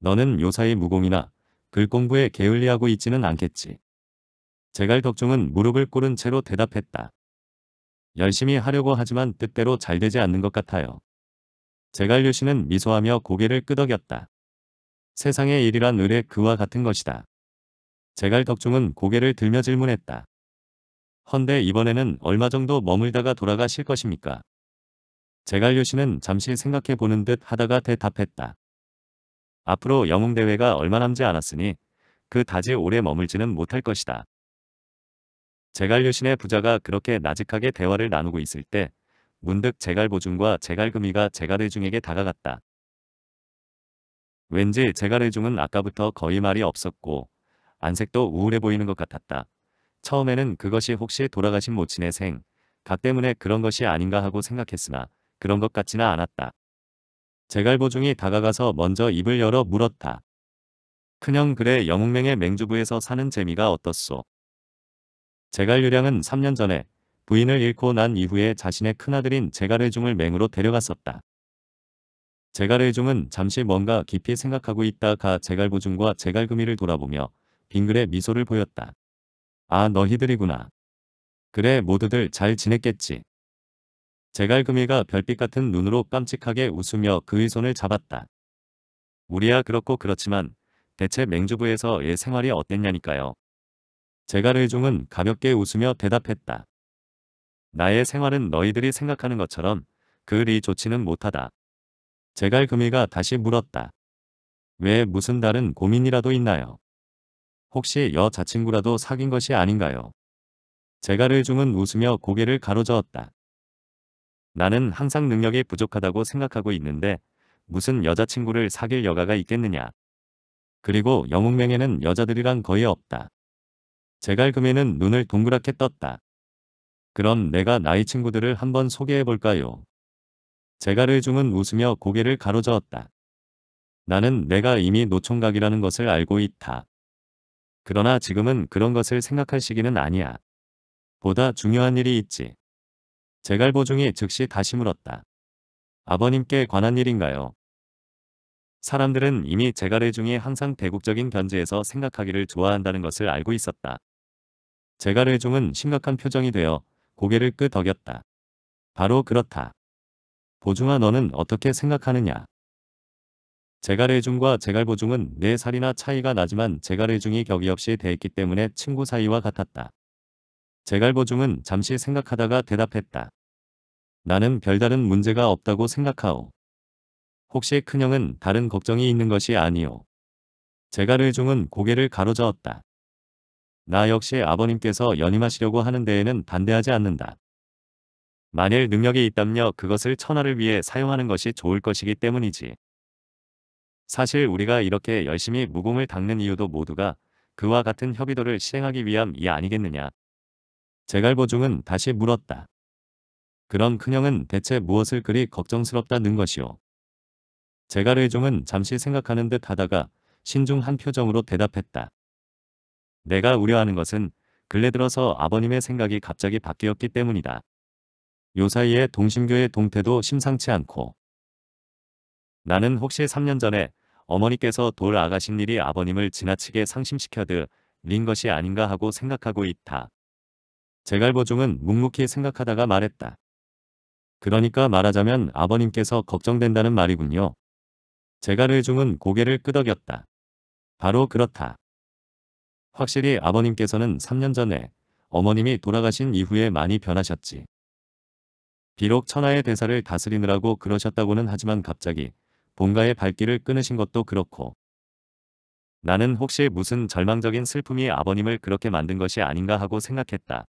너는 요사이 무공이나 글공부에 게을리하고 있지는 않겠지. 제갈 덕종은 무릎을 꿇은 채로 대답했다. 열심히 하려고 하지만 뜻대로 잘 되지 않는 것 같아요. 제갈류 씨는 미소하며 고개를 끄덕였다. 세상의 일이란 을의 그와 같은 것이다. 제갈 덕중은 고개를 들며 질문했다. 헌데 이번에는 얼마 정도 머물다가 돌아가실 것입니까? 제갈류 씨는 잠시 생각해 보는 듯 하다가 대답했다. 앞으로 영웅대회가 얼마 남지 않았으니 그 다지 오래 머물지는 못할 것이다. 제갈유신의 부자가 그렇게 나직하게 대화를 나누고 있을 때 문득 제갈보중과 제갈금이가 제갈의중에게 다가갔다. 왠지 제갈의중은 아까부터 거의 말이 없었고 안색도 우울해 보이는 것 같았다. 처음에는 그것이 혹시 돌아가신 모친의 생, 각 때문에 그런 것이 아닌가 하고 생각했으나 그런 것 같지는 않았다. 제갈보중이 다가가서 먼저 입을 열어 물었다. 큰형 그래 영웅맹의 맹주부에서 사는 재미가 어떻소? 제갈유량은 3년 전에 부인을 잃고 난 이후에 자신의 큰아들인 제갈의중을 맹으로 데려갔었다. 제갈의중은 잠시 뭔가 깊이 생각하고 있다가 제갈보중과 제갈금이를 돌아보며 빙글에 미소를 보였다. 아 너희들이구나. 그래 모두들 잘 지냈겠지. 제갈금이가 별빛 같은 눈으로 깜찍하게 웃으며 그의 손을 잡았다. 우리야 그렇고 그렇지만 대체 맹주부에서의 생활이 어땠냐니까요. 제갈의중은 가볍게 웃으며 대답했다. 나의 생활은 너희들이 생각하는 것처럼 그리 좋지는 못하다. 제갈금이가 다시 물었다. 왜 무슨 다른 고민이라도 있나요? 혹시 여자친구라도 사귄 것이 아닌가요? 제갈의중은 웃으며 고개를 가로저었다. 나는 항상 능력이 부족하다고 생각하고 있는데 무슨 여자친구를 사귈 여가가 있겠느냐. 그리고 영웅맹에는 여자들이란 거의 없다. 제갈금에는 눈을 동그랗게 떴다. 그럼 내가 나이 친구들을 한번 소개해볼까요? 제갈의중은 웃으며 고개를 가로저었다. 나는 내가 이미 노총각이라는 것을 알고 있다. 그러나 지금은 그런 것을 생각할 시기는 아니야. 보다 중요한 일이 있지. 제갈보중이 즉시 다시 물었다. 아버님께 관한 일인가요? 사람들은 이미 제갈의 중이 항상 대국적인 견제에서 생각하기를 좋아한다는 것을 알고 있었다. 제갈의종은 심각한 표정이 되어 고개를 끄덕였다. 바로 그렇다. 보중아 너는 어떻게 생각하느냐? 제갈의중과 제갈보중은 4살이나 차이가 나지만 제갈의중이 격이 없이 대했기 때문에 친구 사이와 같았다. 제갈보중은 잠시 생각하다가 대답했다. 나는 별다른 문제가 없다고 생각하오. 혹시 큰형은 다른 걱정이 있는 것이 아니오. 제갈의중은 고개를 가로저었다. 나 역시 아버님께서 연임하시려고 하는 데에는 반대하지 않는다. 만일 능력이 있다면 그것을 천하를 위해 사용하는 것이 좋을 것이기 때문이지. 사실 우리가 이렇게 열심히 무공을 닦는 이유도 모두가 그와 같은 협의도를 실행하기 위함이 아니겠느냐. 제갈보중은 다시 물었다. 그럼 큰형은 대체 무엇을 그리 걱정스럽다는 것이오. 제갈의종은 잠시 생각하는 듯 하다가 신중 한 표정으로 대답했다. 내가 우려하는 것은 근래 들어서 아버님의 생각이 갑자기 바뀌었기 때문이다. 요 사이에 동심교의 동태도 심상치 않고 나는 혹시 3년 전에 어머니께서 돌 아가신 일이 아버님을 지나치게 상심시켜드 린 것이 아닌가 하고 생각하고 있다. 제갈보중은 묵묵히 생각하다가 말했다. 그러니까 말하자면 아버님께서 걱정된다는 말이군요. 제갈의중은 고개를 끄덕였다. 바로 그렇다. 확실히 아버님께서는 3년 전에 어머님이 돌아가신 이후에 많이 변하셨지. 비록 천하의 대사를 다스리느라고 그러셨다고는 하지만 갑자기 본가의 발길을 끊으신 것도 그렇고 나는 혹시 무슨 절망적인 슬픔이 아버님을 그렇게 만든 것이 아닌가 하고 생각했다.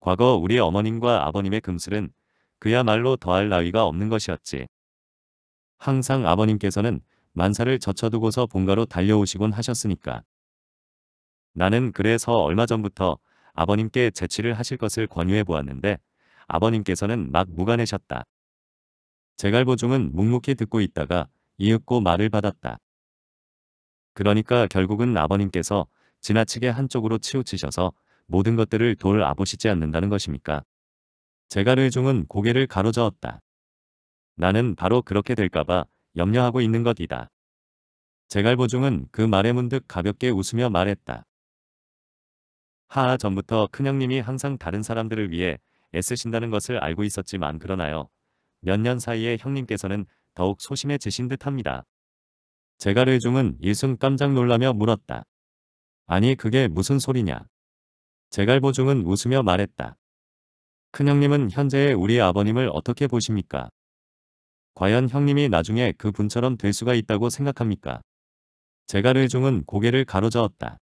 과거 우리 어머님과 아버님의 금슬은 그야말로 더할 나위가 없는 것이었지. 항상 아버님께서는 만사를 젖혀두고서 본가로 달려오시곤 하셨으니까. 나는 그래서 얼마 전부터 아버님께 재치를 하실 것을 권유해 보았는데 아버님께서는 막 무관해셨다. 제갈보중은 묵묵히 듣고 있다가 이윽고 말을 받았다. 그러니까 결국은 아버님께서 지나치게 한쪽으로 치우치셔서 모든 것들을 돌 아보시지 않는다는 것입니까? 제갈의중은 고개를 가로저었다. 나는 바로 그렇게 될까봐 염려하고 있는 것이다. 제갈보중은 그 말에 문득 가볍게 웃으며 말했다. 하하 전부터 큰형님이 항상 다른 사람들을 위해 애쓰신다는 것을 알고 있었지만 그러나요. 몇 년 사이에 형님께서는 더욱 소심해지신 듯합니다. 제갈의중은 일승 깜짝 놀라며 물었다. 아니 그게 무슨 소리냐. 제갈보중은 웃으며 말했다. 큰형님은 현재의 우리 아버님을 어떻게 보십니까? 과연 형님이 나중에 그 분처럼 될 수가 있다고 생각합니까? 제갈의중은 고개를 가로저었다.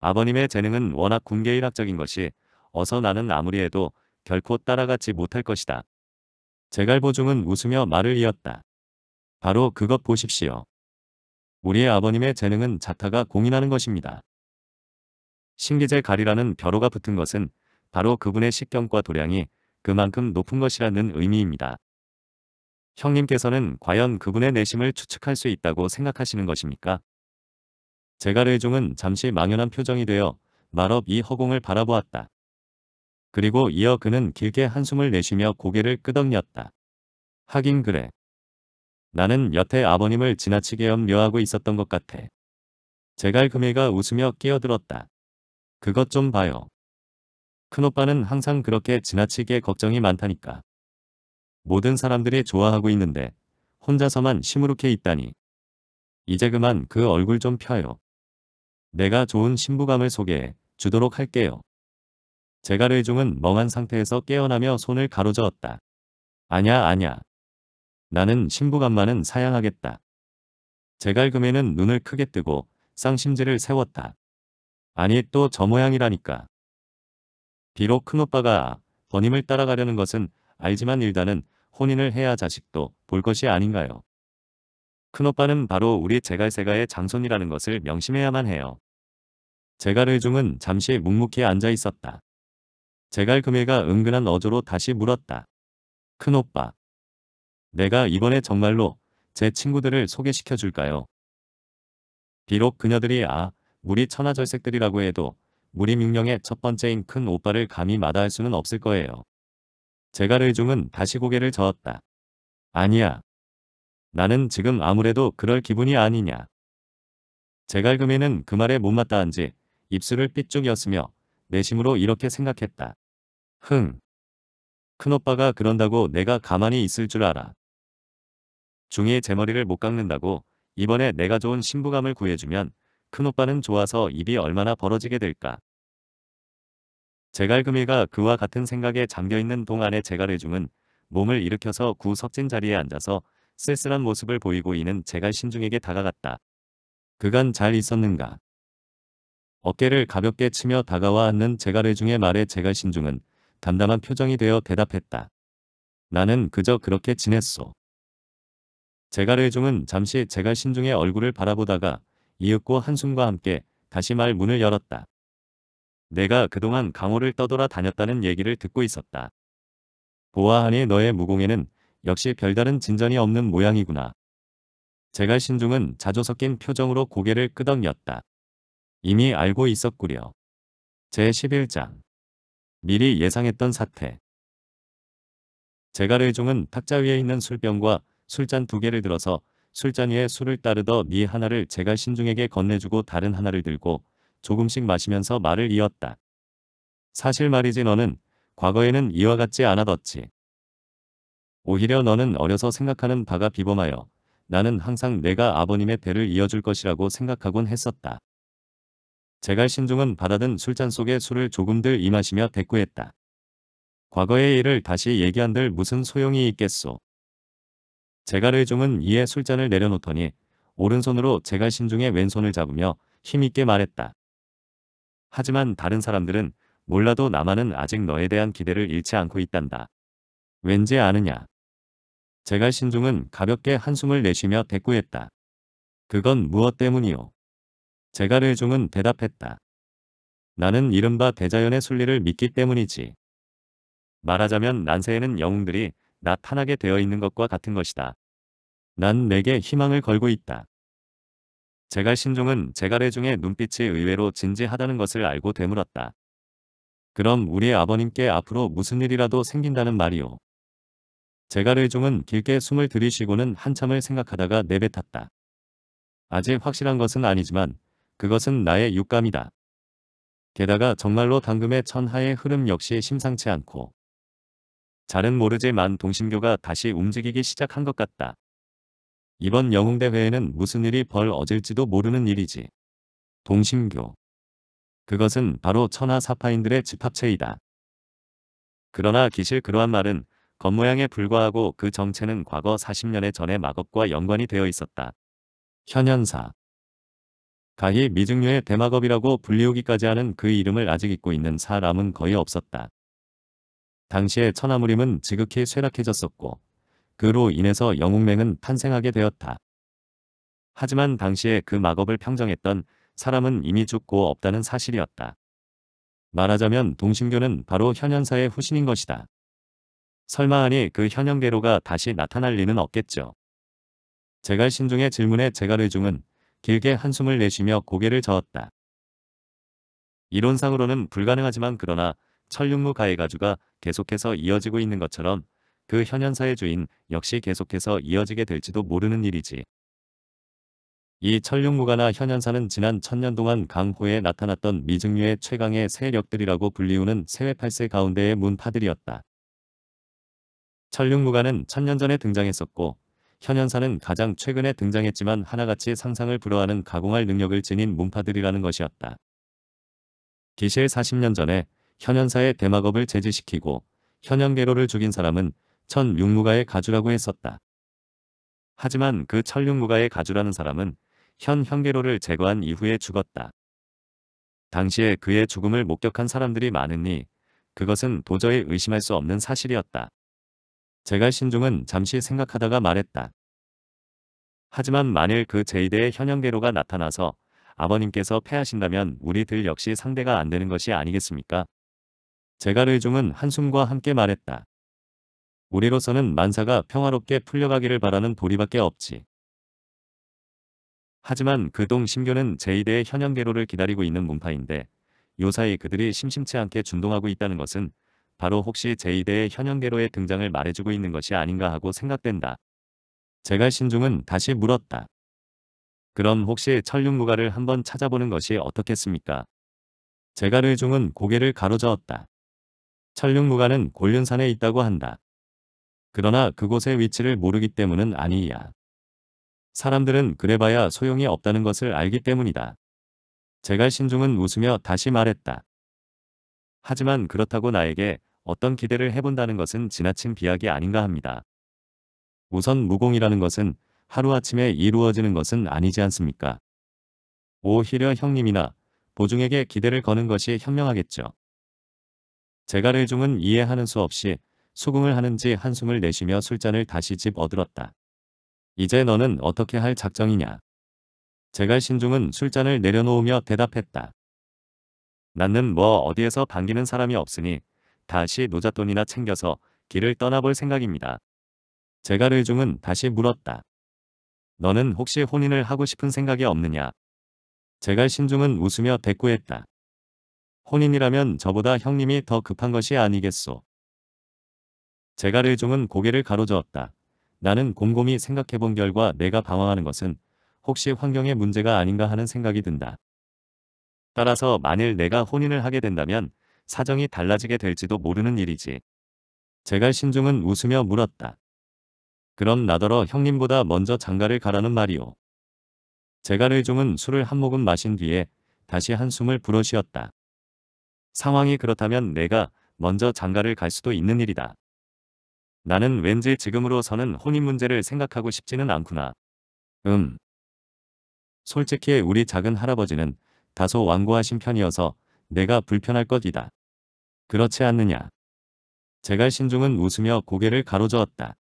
아버님의 재능은 워낙 군계일학적인 것이 어서 나는 아무리 해도 결코 따라가지 못할 것이다. 제갈보중은 웃으며 말을 이었다. 바로 그것 보십시오. 우리의 아버님의 재능은 자타가 공인하는 것입니다. 신기제 가리라는 벼로가 붙은 것은 바로 그분의 식견과 도량이 그만큼 높은 것이라는 의미입니다. 형님께서는 과연 그분의 내심을 추측할 수 있다고 생각하시는 것입니까? 제갈의종은 잠시 망연한 표정이 되어 말없이 허공을 바라보았다. 그리고 이어 그는 길게 한숨을 내쉬며 고개를 끄덕였다. 하긴 그래. 나는 여태 아버님을 지나치게 염려하고 있었던 것 같아. 제갈금이가 웃으며 끼어들었다. 그것 좀 봐요. 큰오빠는 항상 그렇게 지나치게 걱정이 많다니까. 모든 사람들이 좋아하고 있는데 혼자서만 시무룩해 있다니. 이제 그만 그 얼굴 좀 펴요. 내가 좋은 신부감을 소개해 주도록 할게요. 제갈의종은 멍한 상태에서 깨어나며 손을 가로저었다. 아냐 아냐. 나는 신부감만은 사양하겠다. 제갈금에는 눈을 크게 뜨고 쌍심지를 세웠다. 아니 또 저 모양이라니까. 비록 큰오빠가 버님을 따라가려는 것은 알지만 일단은 혼인을 해야 자식도 볼 것이 아닌가요. 큰오빠는 바로 우리 제갈세가의 장손이라는 것을 명심해야만 해요. 제갈의중은 잠시 묵묵히 앉아 있었다. 제갈금해가 은근한 어조로 다시 물었다. 큰오빠. 내가 이번에 정말로 제 친구들을 소개시켜 줄까요? 비록 그녀들이 아, 무리 천하절색들이라고 해도 무리육령의첫 번째인 큰 오빠를 감히 마다할 수는 없을 거예요. 제갈의중은 다시 고개를 저었다. 아니야. 나는 지금 아무래도 그럴 기분이 아니냐. 제갈금에는 그 말에 못맞다한지 입술을 삐죽였으며 내심으로 이렇게 생각했다. 흥. 큰오빠가 그런다고 내가 가만히 있을 줄 알아. 중이제 머리를 못 깎는다고 이번에 내가 좋은 신부감을 구해주면 큰오빠는 좋아서 입이 얼마나 벌어지게 될까. 제갈금이가 그와 같은 생각에 잠겨있는 동안의 제갈의중은 몸을 일으켜서 구석진 자리에 앉아서 쓸쓸한 모습을 보이고 있는 제갈신중에게 다가갔다. 그간 잘 있었는가? 어깨를 가볍게 치며 다가와 앉는 제갈의중의 말에 제갈신중은 담담한 표정이 되어 대답했다. 나는 그저 그렇게 지냈소. 제갈의중은 잠시 제갈신중의 얼굴을 바라보다가 이윽고 한숨과 함께 다시 말 문을 열었다. 내가 그동안 강호를 떠돌아 다녔다는 얘기를 듣고 있었다. 보아하니 너의 무공에는 역시 별다른 진전이 없는 모양이구나. 제갈신중은 자조 섞인 표정으로 고개를 끄덕였다. 이미 알고 있었구려. 제11장 미리 예상했던 사태 제갈일종은 탁자 위에 있는 술병과 술잔 두 개를 들어서 술잔 위에 술을 따르더 미 네 하나를 제가 신중에게 건네주고 다른 하나를 들고 조금씩 마시면서 말을 이었다. 사실 말이지 너는 과거에는 이와 같지 않아뒀지. 오히려 너는 어려서 생각하는 바가 비범하여 나는 항상 내가 아버님의 배를 이어줄 것이라고 생각하곤 했었다. 제갈 신중은 받아든 술잔 속에 술을 조금들 임하시며 대꾸했다. 과거의 일을 다시 얘기한들 무슨 소용이 있겠소. 제갈의 중은 이에 술잔을 내려놓더니 오른손으로 제갈 신중의 왼손을 잡으며 힘있게 말했다. 하지만 다른 사람들은 몰라도 나만은 아직 너에 대한 기대를 잃지 않고 있단다. 왠지 아느냐. 제갈 신중은 가볍게 한숨을 내쉬며 대꾸했다. 그건 무엇 때문이오? 제갈을중은 대답했다. 나는 이른바 대자연의 순리를 믿기 때문이지. 말하자면 난세에는 영웅들이 나타나게 되어 있는 것과 같은 것이다. 난 내게 희망을 걸고 있다. 제갈 신종은 제갈의 중의 눈빛이 의외로 진지하다는 것을 알고 되물었다. 그럼 우리 아버님께 앞으로 무슨 일이라도 생긴다는 말이오. 제갈의 중은 길게 숨을 들이쉬고는 한참을 생각하다가 내뱉었다. 아직 확실한 것은 아니지만 그것은 나의 육감이다. 게다가 정말로 당금의 천하의 흐름 역시 심상치 않고 잘은 모르지만 동심교가 다시 움직이기 시작한 것 같다. 이번 영웅대회에는 무슨 일이 벌어질지도 모르는 일이지. 동심교. 그것은 바로 천하 사파인들의 집합체이다. 그러나 기실 그러한 말은 겉모양에 불과하고 그 정체는 과거 40년의 전에 마법과 연관이 되어 있었다. 현현사 가히 미증류의 대마겁이라고 불리우기까지 하는 그 이름을 아직 잊고 있는 사람은 거의 없었다. 당시의 천하무림은 지극히 쇠락해졌었고 그로 인해서 영웅맹은 탄생하게 되었다. 하지만 당시에 그 마겁을 평정했던 사람은 이미 죽고 없다는 사실이었다. 말하자면 동신교는 바로 현현사의 후신인 것이다. 설마하니 그 현현계로가 다시 나타날 리는 없겠죠. 제갈신중의 질문에 제갈의중은 길게 한숨을 내쉬며 고개를 저었다. 이론상으로는 불가능하지만 그러나 철륜무 가해가주가 계속해서 이어지고 있는 것처럼 그 현현사의 주인 역시 계속해서 이어지게 될지도 모르는 일이지. 이천륜무가나 현현사는 지난 천년 동안 강호에 나타났던 미증류의 최강의 세력들이라고 불리우는 세외팔세 가운데의 문파들이었다. 천륜무가는 천년 전에 등장했었고 현현사는 가장 최근에 등장했지만 하나같이 상상을 불허하는 가공할 능력을 지닌 문파들이라는 것이었다. 기실 40년 전에 현현사의 대마법을 제지시키고 현현계로를 죽인 사람은 천육무가의 가주라고 했었다. 하지만 그 천육무가의 가주라는 사람은 현현계로를 제거한 이후에 죽었다. 당시에 그의 죽음을 목격한 사람들이 많으니 그것은 도저히 의심할 수 없는 사실이었다. 제갈 신중은 잠시 생각하다가 말했다. 하지만 만일 그 제이대의 현형계로가 나타나서 아버님께서 패하신다면 우리들 역시 상대가 안 되는 것이 아니겠습니까? 제갈의중은 한숨과 함께 말했다. 우리로서는 만사가 평화롭게 풀려가기를 바라는 도리밖에 없지. 하지만 그 동 신교는제이대의현형계로를 기다리고 있는 문파인데 요사이 그들이 심심치 않게 준동하고 있다는 것은 바로 혹시 제2대의 현영계로의 등장을 말해주고 있는 것이 아닌가 하고 생각된다. 제갈 신중은 다시 물었다. 그럼 혹시 천륜무가를 한번 찾아보는 것이 어떻겠습니까? 제갈의중은 고개를 가로저었다. 천륜무가는 곤륜산에 있다고 한다. 그러나 그곳의 위치를 모르기 때문은 아니야. 사람들은 그래봐야 소용이 없다는 것을 알기 때문이다. 제갈 신중은 웃으며 다시 말했다. 하지만 그렇다고 나에게 어떤 기대를 해본다는 것은 지나친 비약이 아닌가 합니다. 우선 무공이라는 것은 하루아침에 이루어지는 것은 아니지 않습니까? 오히려 형님이나 보중에게 기대를 거는 것이 현명하겠죠. 제갈을중은 이해하는 수 없이 수긍을 하는지 한숨을 내쉬며 술잔을 다시 집 어들었다. 이제 너는 어떻게 할 작정이냐? 제갈신중은 술잔을 내려놓으며 대답했다. 나는 뭐 어디에서 반기는 사람이 없으니 다시 노잣돈이나 챙겨서 길을 떠나볼 생각입니다. 제갈의중은 다시 물었다. 너는 혹시 혼인을 하고 싶은 생각이 없느냐? 제갈신중은 웃으며 대꾸했다. 혼인이라면 저보다 형님이 더 급한 것이 아니겠소. 제갈의종은 고개를 가로저었다. 나는 곰곰이 생각해본 결과 내가 방황하는 것은 혹시 환경의 문제가 아닌가 하는 생각이 든다. 따라서 만일 내가 혼인을 하게 된다면 사정이 달라지게 될지도 모르는 일이지. 제갈 신중은 웃으며 물었다. 그럼 나더러 형님보다 먼저 장가를 가라는 말이오. 제갈 의종은 술을 한 모금 마신 뒤에 다시 한숨을 불어쉬었다. 상황이 그렇다면 내가 먼저 장가를 갈 수도 있는 일이다. 나는 왠지 지금으로서는 혼인 문제를 생각하고 싶지는 않구나. 음. 솔직히 우리 작은 할아버지는 다소 완고하신 편이어서 내가 불편할 것이다. 그렇지 않느냐. 제갈신중은 웃으며 고개를 가로저었다.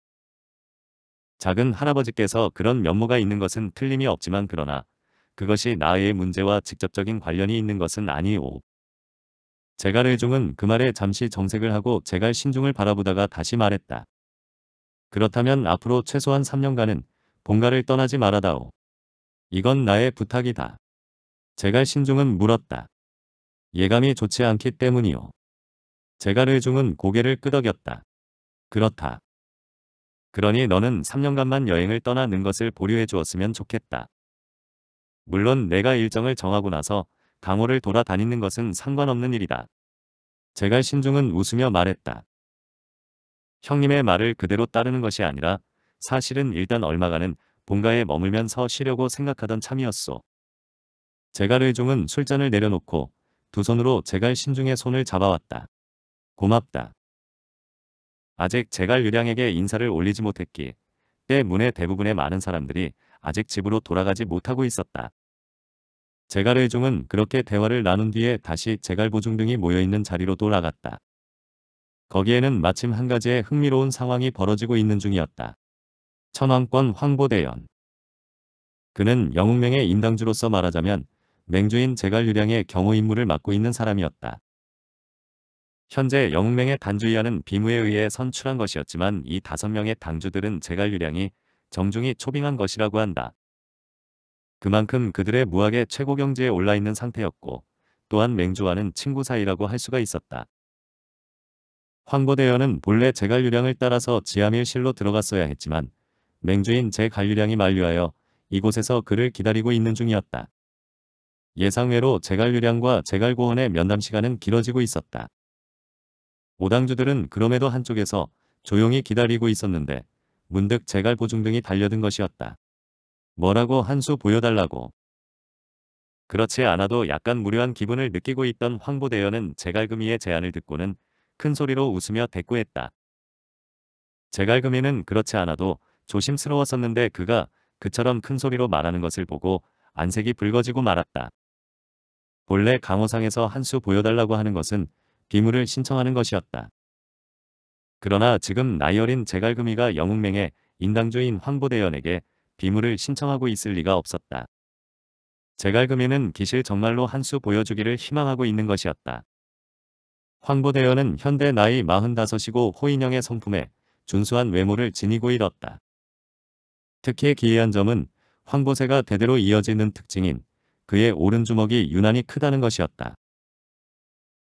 작은 할아버지께서 그런 면모가 있는 것은 틀림이 없지만 그러나 그것이 나의 문제와 직접적인 관련이 있는 것은 아니오. 제갈의중은 그 말에 잠시 정색을 하고 제갈신중을 바라보다가 다시 말했다. 그렇다면 앞으로 최소한 3년간은 본가를 떠나지 말아다오. 이건 나의 부탁이다. 제갈신중은 물었다. 예감이 좋지 않기 때문이오. 제갈의중은 고개를 끄덕였다. 그렇다. 그러니 너는 3년간만 여행을 떠나는 것을 보류해 주었으면 좋겠다. 물론 내가 일정을 정하고 나서 강호를 돌아다니는 것은 상관없는 일이다. 제갈 신중은 웃으며 말했다. 형님의 말을 그대로 따르는 것이 아니라 사실은 일단 얼마간은 본가에 머물면서 쉬려고 생각하던 참이었소. 제갈의중은 술잔을 내려놓고 두 손으로 제갈 신중의 손을 잡아왔다. 고맙다. 아직 제갈유량에게 인사를 올리지 못했기 때문에 대부분의 많은 사람들이 아직 집으로 돌아가지 못하고 있었다. 제갈의종은 그렇게 대화를 나눈 뒤에 다시 제갈보중 등이 모여있는 자리로 돌아갔다. 거기에는 마침 한 가지의 흥미로운 상황이 벌어지고 있는 중이었다. 천왕권 황보대연 그는 영웅명의 인당주로서 말하자면 맹주인 제갈유량의 경호 임무를 맡고 있는 사람이었다. 현재 영웅맹의 단주위하는 비무에 의해 선출한 것이었지만 이 다섯 명의 당주들은 재갈 유량이 정중히 초빙한 것이라고 한다. 그만큼 그들의 무학의 최고 경지에 올라있는 상태였고 또한 맹주와는 친구 사이라고 할 수가 있었다. 황보대여는 본래 재갈 유량을 따라서 지하밀실로 들어갔어야 했지만 맹주인 재갈 유량이 만류하여 이곳에서 그를 기다리고 있는 중이었다. 예상외로 재갈 유량과 재갈 고원의 면담 시간은 길어지고 있었다. 오당주들은 그럼에도 한쪽에서 조용히 기다리고 있었는데 문득 제갈보증 등이 달려든 것이었다. 뭐라고 한수 보여달라고. 그렇지 않아도 약간 무료한 기분을 느끼고 있던 황보대연은 제갈금이의 제안을 듣고는 큰 소리로 웃으며 대꾸했다. 제갈금이는 그렇지 않아도 조심스러웠었는데 그가 그처럼 큰 소리로 말하는 것을 보고 안색이 붉어지고 말았다. 본래 강호상에서 한수 보여달라고 하는 것은 비물을 신청하는 것이었다. 그러나 지금 나이 어린 제갈금이가 영웅맹의 인당주인 황보대연에게 비물을 신청하고 있을 리가 없었다. 제갈금이는 기실 정말로 한 수 보여주기를 희망하고 있는 것이었다. 황보대연은 현대 나이 45이고 호인형의 성품에 준수한 외모를 지니고 있었다. 특히 기이한 점은 황보세가 대대로 이어지는 특징인 그의 오른주먹이 유난히 크다는 것이었다.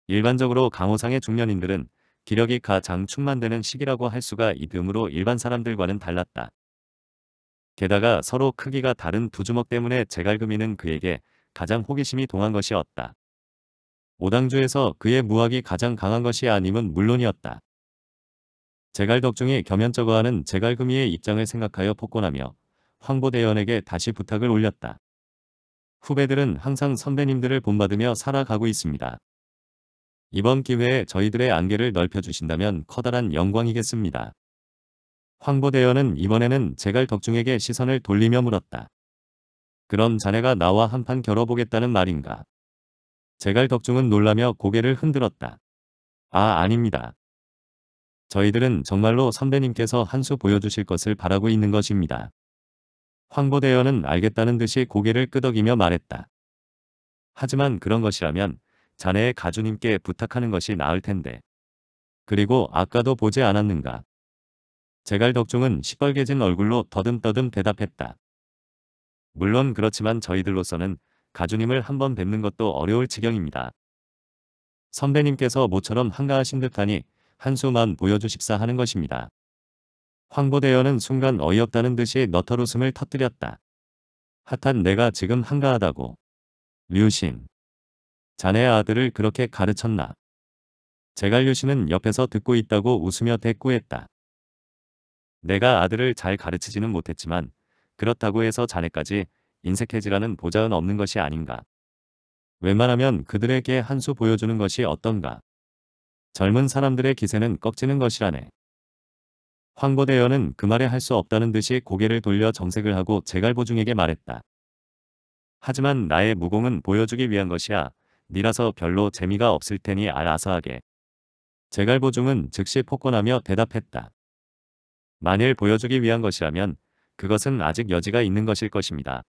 일반적으로 강호상의 중년인들은 기력이 가장 충만되는 시기라고 할 수가 있으로 일반 사람들과는 달랐다. 게다가 서로 크기가 다른 두 주먹 때문에 제갈금이는 그에게 가장 호기심이 동한 것이었다. 오당주에서 그의 무학이 가장 강한 것이 아님은 물론이었다. 제갈덕중이 겸연적어하는 제갈금이의 입장을 생각하여 폭권하며 황보대연에게 다시 부탁을 올렸다. 후배들은 항상 선배님들을 본받으며 살아가고 있습니다. 이번 기회에 저희들의 안개를 넓혀주신다면 커다란 영광이겠습니다. 황보대원은 이번에는 제갈 덕중에게 시선을 돌리며 물었다. 그럼 자네가 나와 한판 겨뤄보겠다는 말인가? 제갈 덕중은 놀라며 고개를 흔들었다. 아 아닙니다. 저희들은 정말로 선배님께서 한 수 보여주실 것을 바라고 있는 것입니다. 황보대원은 알겠다는 듯이 고개를 끄덕이며 말했다. 하지만 그런 것이라면 자네의 가주님께 부탁하는 것이 나을 텐데. 그리고 아까도 보지 않았는가. 제갈덕종은 시뻘개진 얼굴로 더듬더듬 대답했다. 물론 그렇지만 저희들로서는 가주님을 한번 뵙는 것도 어려울 지경입니다. 선배님께서 모처럼 한가하신 듯하니 한수만 보여주십사 하는 것입니다. 황보대여는 순간 어이없다는 듯이 너털 웃음을 터뜨렸다. 핫한 내가 지금 한가하다고. 류신. 자네 의 아들을 그렇게 가르쳤나. 제갈류 씨는 옆에서 듣고 있다고 웃으며 대꾸했다. 내가 아들을 잘 가르치지는 못했지만 그렇다고 해서 자네까지 인색해지라는 보자은 없는 것이 아닌가. 웬만하면 그들에게 한 수 보여주는 것이 어떤가. 젊은 사람들의 기세는 꺾지는 것이라네. 황보대여는 그 말에 할 수 없다는 듯이 고개를 돌려 정색을 하고 제갈보중에게 말했다. 하지만 나의 무공은 보여주기 위한 것이야. 니라서 별로 재미가 없을 테니 알아서 하게. 제갈보중은 즉시 폭권하며 대답했다. 만일 보여주기 위한 것이라면 그것은 아직 여지가 있는 것일 것입니다.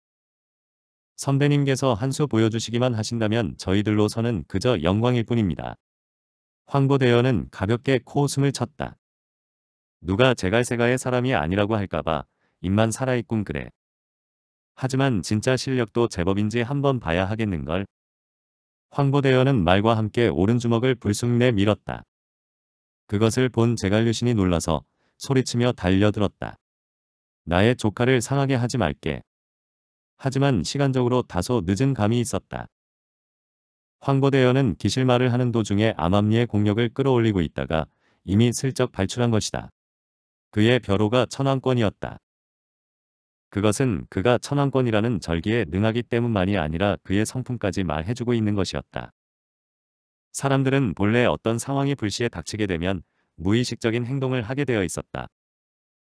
선배님께서 한 수 보여주시기만 하신다면 저희들로서는 그저 영광일 뿐입니다. 황보대연은 가볍게 코웃음을 쳤다. 누가 제갈세가의 사람이 아니라고 할까봐 입만 살아있군 그래. 하지만 진짜 실력도 제법인지 한번 봐야 하겠는걸. 황보대여는 말과 함께 오른주먹을 불쑥내 밀었다. 그것을 본 제갈류신이 놀라서 소리치며 달려들었다. 나의 조카를 상하게 하지 말게. 하지만 시간적으로 다소 늦은 감이 있었다. 황보대여는 기실말을 하는 도중에 암암리의 공력을 끌어올리고 있다가 이미 슬쩍 발출한 것이다. 그의 벼로가 천왕권이었다. 그것은 그가 천왕권이라는 절기에 능하기 때문만이 아니라 그의 성품까지 말해주고 있는 것이었다. 사람들은 본래 어떤 상황이 불시에 닥치게 되면 무의식적인 행동을 하게 되어 있었다.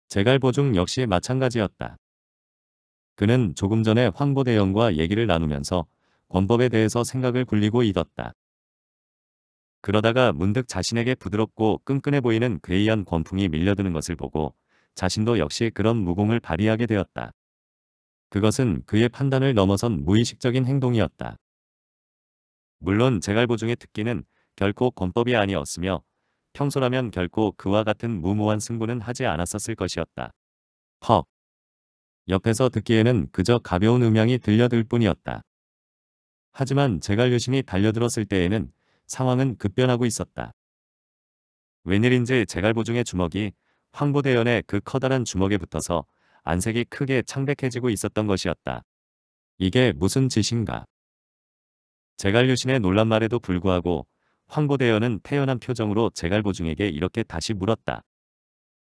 제갈보중 역시 마찬가지였다. 그는 조금 전에 황보대영과 얘기를 나누면서 권법에 대해서 생각을 굴리고 있었다. 그러다가 문득 자신에게 부드럽고 끈끈해 보이는 괴이한 권풍이 밀려드는 것을 보고 자신도 역시 그런 무공을 발휘하게 되었다. 그것은 그의 판단을 넘어선 무의식적인 행동이었다. 물론 제갈보중의 특기는 결코 권법이 아니었으며 평소라면 결코 그와 같은 무모한 승부는 하지 않았었을 것이었다. 헉. 옆에서 듣기에는 그저 가벼운 음향이 들려들 뿐이었다. 하지만 제갈 유신이 달려들었을 때에는 상황은 급변하고 있었다. 웬일인지 제갈보중의 주먹이 황보대연의 그 커다란 주먹에 붙어서 안색이 크게 창백해지고 있었던 것이었다. 이게 무슨 짓인가? 제갈 유신의 놀란 말에도 불구하고 황보대연은 태연한 표정으로 제갈보중에게 이렇게 다시 물었다.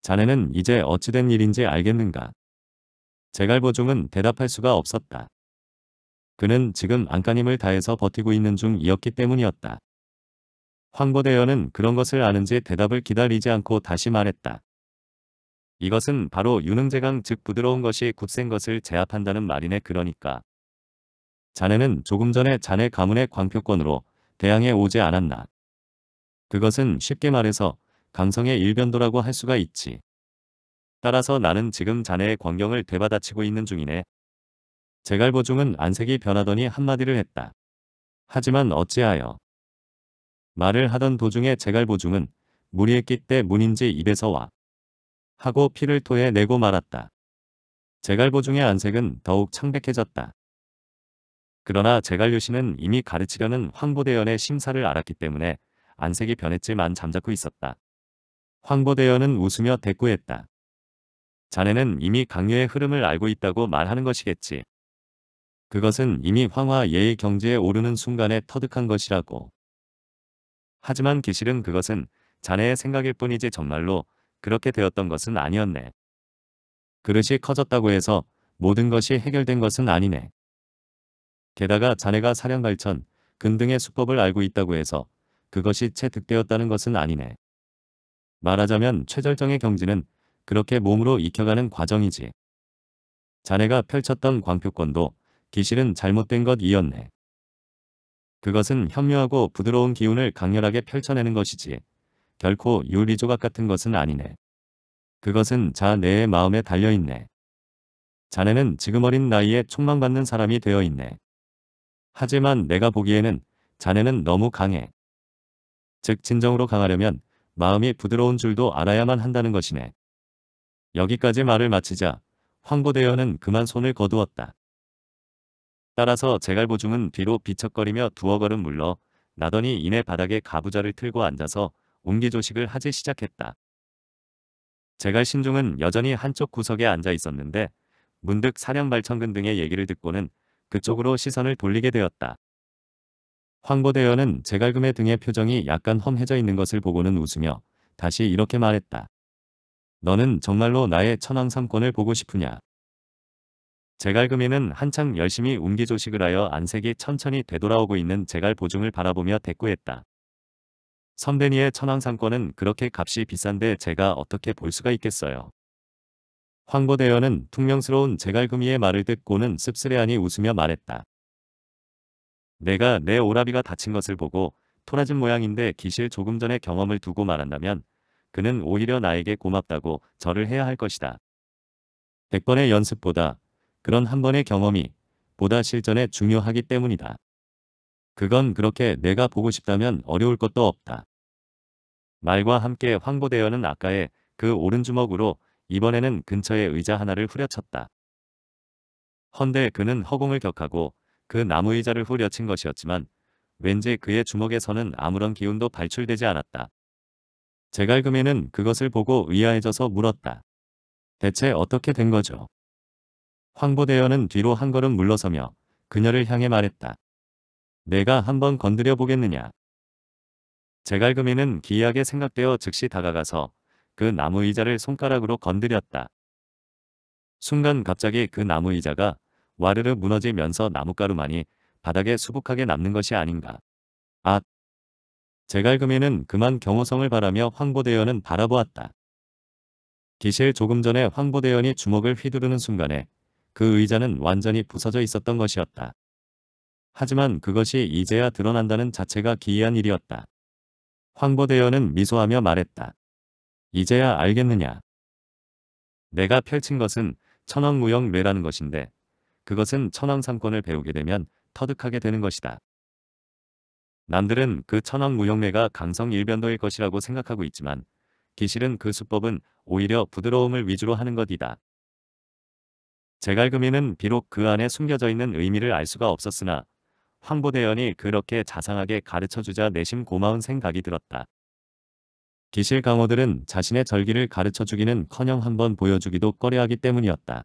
자네는 이제 어찌된 일인지 알겠는가? 제갈보중은 대답할 수가 없었다. 그는 지금 안간힘을 다해서 버티고 있는 중이었기 때문이었다. 황보대연은 그런 것을 아는지 대답을 기다리지 않고 다시 말했다. 이것은 바로 유능제강 즉 부드러운 것이 굳센 것을 제압한다는 말이네 그러니까. 자네는 조금 전에 자네 가문의 광표권으로 대항해 오지 않았나. 그것은 쉽게 말해서 강성의 일변도라고 할 수가 있지. 따라서 나는 지금 자네의 광경을 되받아치고 있는 중이네. 제갈보중은 안색이 변하더니 한마디를 했다. 하지만 어찌하여. 말을 하던 도중에 제갈보중은 무리했기 때 문인지 입에서 와. 하고 피를 토해내고 말았다. 제갈보중의 안색은 더욱 창백해졌다. 그러나 제갈유씨는 이미 가르치려는 황보대연의 심사를 알았기 때문에 안색이 변했지만 잠자코 있었다. 황보대연은 웃으며 대꾸했다. 자네는 이미 강요의 흐름을 알고 있다고 말하는 것이겠지. 그것은 이미 황화 예의 경지에 오르는 순간에 터득한 것이라고. 하지만 기실은 그것은 자네의 생각일 뿐이지 정말로 그렇게 되었던 것은 아니었네. 그릇이 커졌다고 해서 모든 것이 해결된 것은 아니네. 게다가 자네가 사령발천 근등의 수법을 알고 있다고 해서 그것이 채득되었다는 것은 아니네. 말하자면 최절정의 경지는 그렇게 몸으로 익혀가는 과정이지. 자네가 펼쳤던 광표권도 기실은 잘못된 것이었네. 그것은 현묘하고 부드러운 기운을 강렬하게 펼쳐내는 것이지 결코 유리 조각 같은 것은 아니네. 그것은 자내의 마음에 달려있네. 자네는 지금 어린 나이에 촉망받는 사람이 되어 있네. 하지만 내가 보기에는 자네는 너무 강해. 즉 진정으로 강하려면 마음이 부드러운 줄도 알아야만 한다는 것이네. 여기까지 말을 마치자 황보대여는 그만 손을 거두었다. 따라서 제갈보중은 뒤로 비척거리며 두어 걸음 물러 나더니 이내 바닥에 가부좌를 틀고 앉아서 옹기조식을 하지 시작했다. 제갈 신종은 여전히 한쪽 구석에 앉아 있었는데 문득 사령 발천근 등의 얘기를 듣고는 그쪽으로 시선을 돌리게 되었다. 황보대원은 제갈금의 등의 표정이 약간 험해져 있는 것을 보고는 웃으며 다시 이렇게 말했다. 너는 정말로 나의 천황삼권을 보고 싶으냐? 제갈금이는 한창 열심히 웅기조식을 하여 안색이 천천히 되돌아오고 있는 제갈 보중을 바라보며 대꾸했다. 선배니의 천황상권은 그렇게 값이 비싼데 제가 어떻게 볼 수가 있겠어요. 황보대여는 퉁명스러운 제갈금이의 말을 듣고는 씁쓸해하니 웃으며 말했다. 내가 내 오라비가 다친 것을 보고 토라진 모양인데 기실 조금 전에 경험을 두고 말한다면 그는 오히려 나에게 고맙다고 절을 해야 할 것이다. 백0번의 연습보다 그런 한 번의 경험이 보다 실전에 중요하기 때문이다. 그건 그렇게 내가 보고 싶다면 어려울 것도 없다. 말과 함께 황보대여는 아까의 그 오른주먹으로 이번에는 근처의 의자 하나를 후려쳤다. 헌데 그는 허공을 격하고 그 나무 의자를 후려친 것이었지만 왠지 그의 주먹에서는 아무런 기운도 발출되지 않았다. 제갈금에는 그것을 보고 의아해져서 물었다. 대체 어떻게 된 거죠? 황보대여는 뒤로 한 걸음 물러서며 그녀를 향해 말했다. 내가 한번 건드려 보겠느냐. 제갈금이는 기이하게 생각되어 즉시 다가가서 그 나무 의자를 손가락으로 건드렸다. 순간 갑자기 그 나무 의자가 와르르 무너지면서 나뭇가루만이 바닥에 수북하게 남는 것이 아닌가. 아! 제갈금이는 그만 경호성을 바라며 황보대연은 바라보았다. 기실 조금 전에 황보대연이 주먹을 휘두르는 순간에 그 의자는 완전히 부서져 있었던 것이었다. 하지만 그것이 이제야 드러난다는 자체가 기이한 일이었다. 황보대여는 미소하며 말했다. 이제야 알겠느냐. 내가 펼친 것은 천황무역뇌라는 것인데 그것은 천황상권을 배우게 되면 터득하게 되는 것이다. 남들은 그 천황무역뇌가 강성 일변도일 것이라고 생각하고 있지만 기실은 그 수법은 오히려 부드러움을 위주로 하는 것이다. 제갈금이는 비록 그 안에 숨겨져 있는 의미를 알 수가 없었으나 황보대연이 그렇게 자상하게 가르쳐주자 내심 고마운 생각이 들었다. 기실 강호들은 자신의 절기를 가르쳐주기는 커녕 한번 보여주기도 꺼려하기 때문이었다.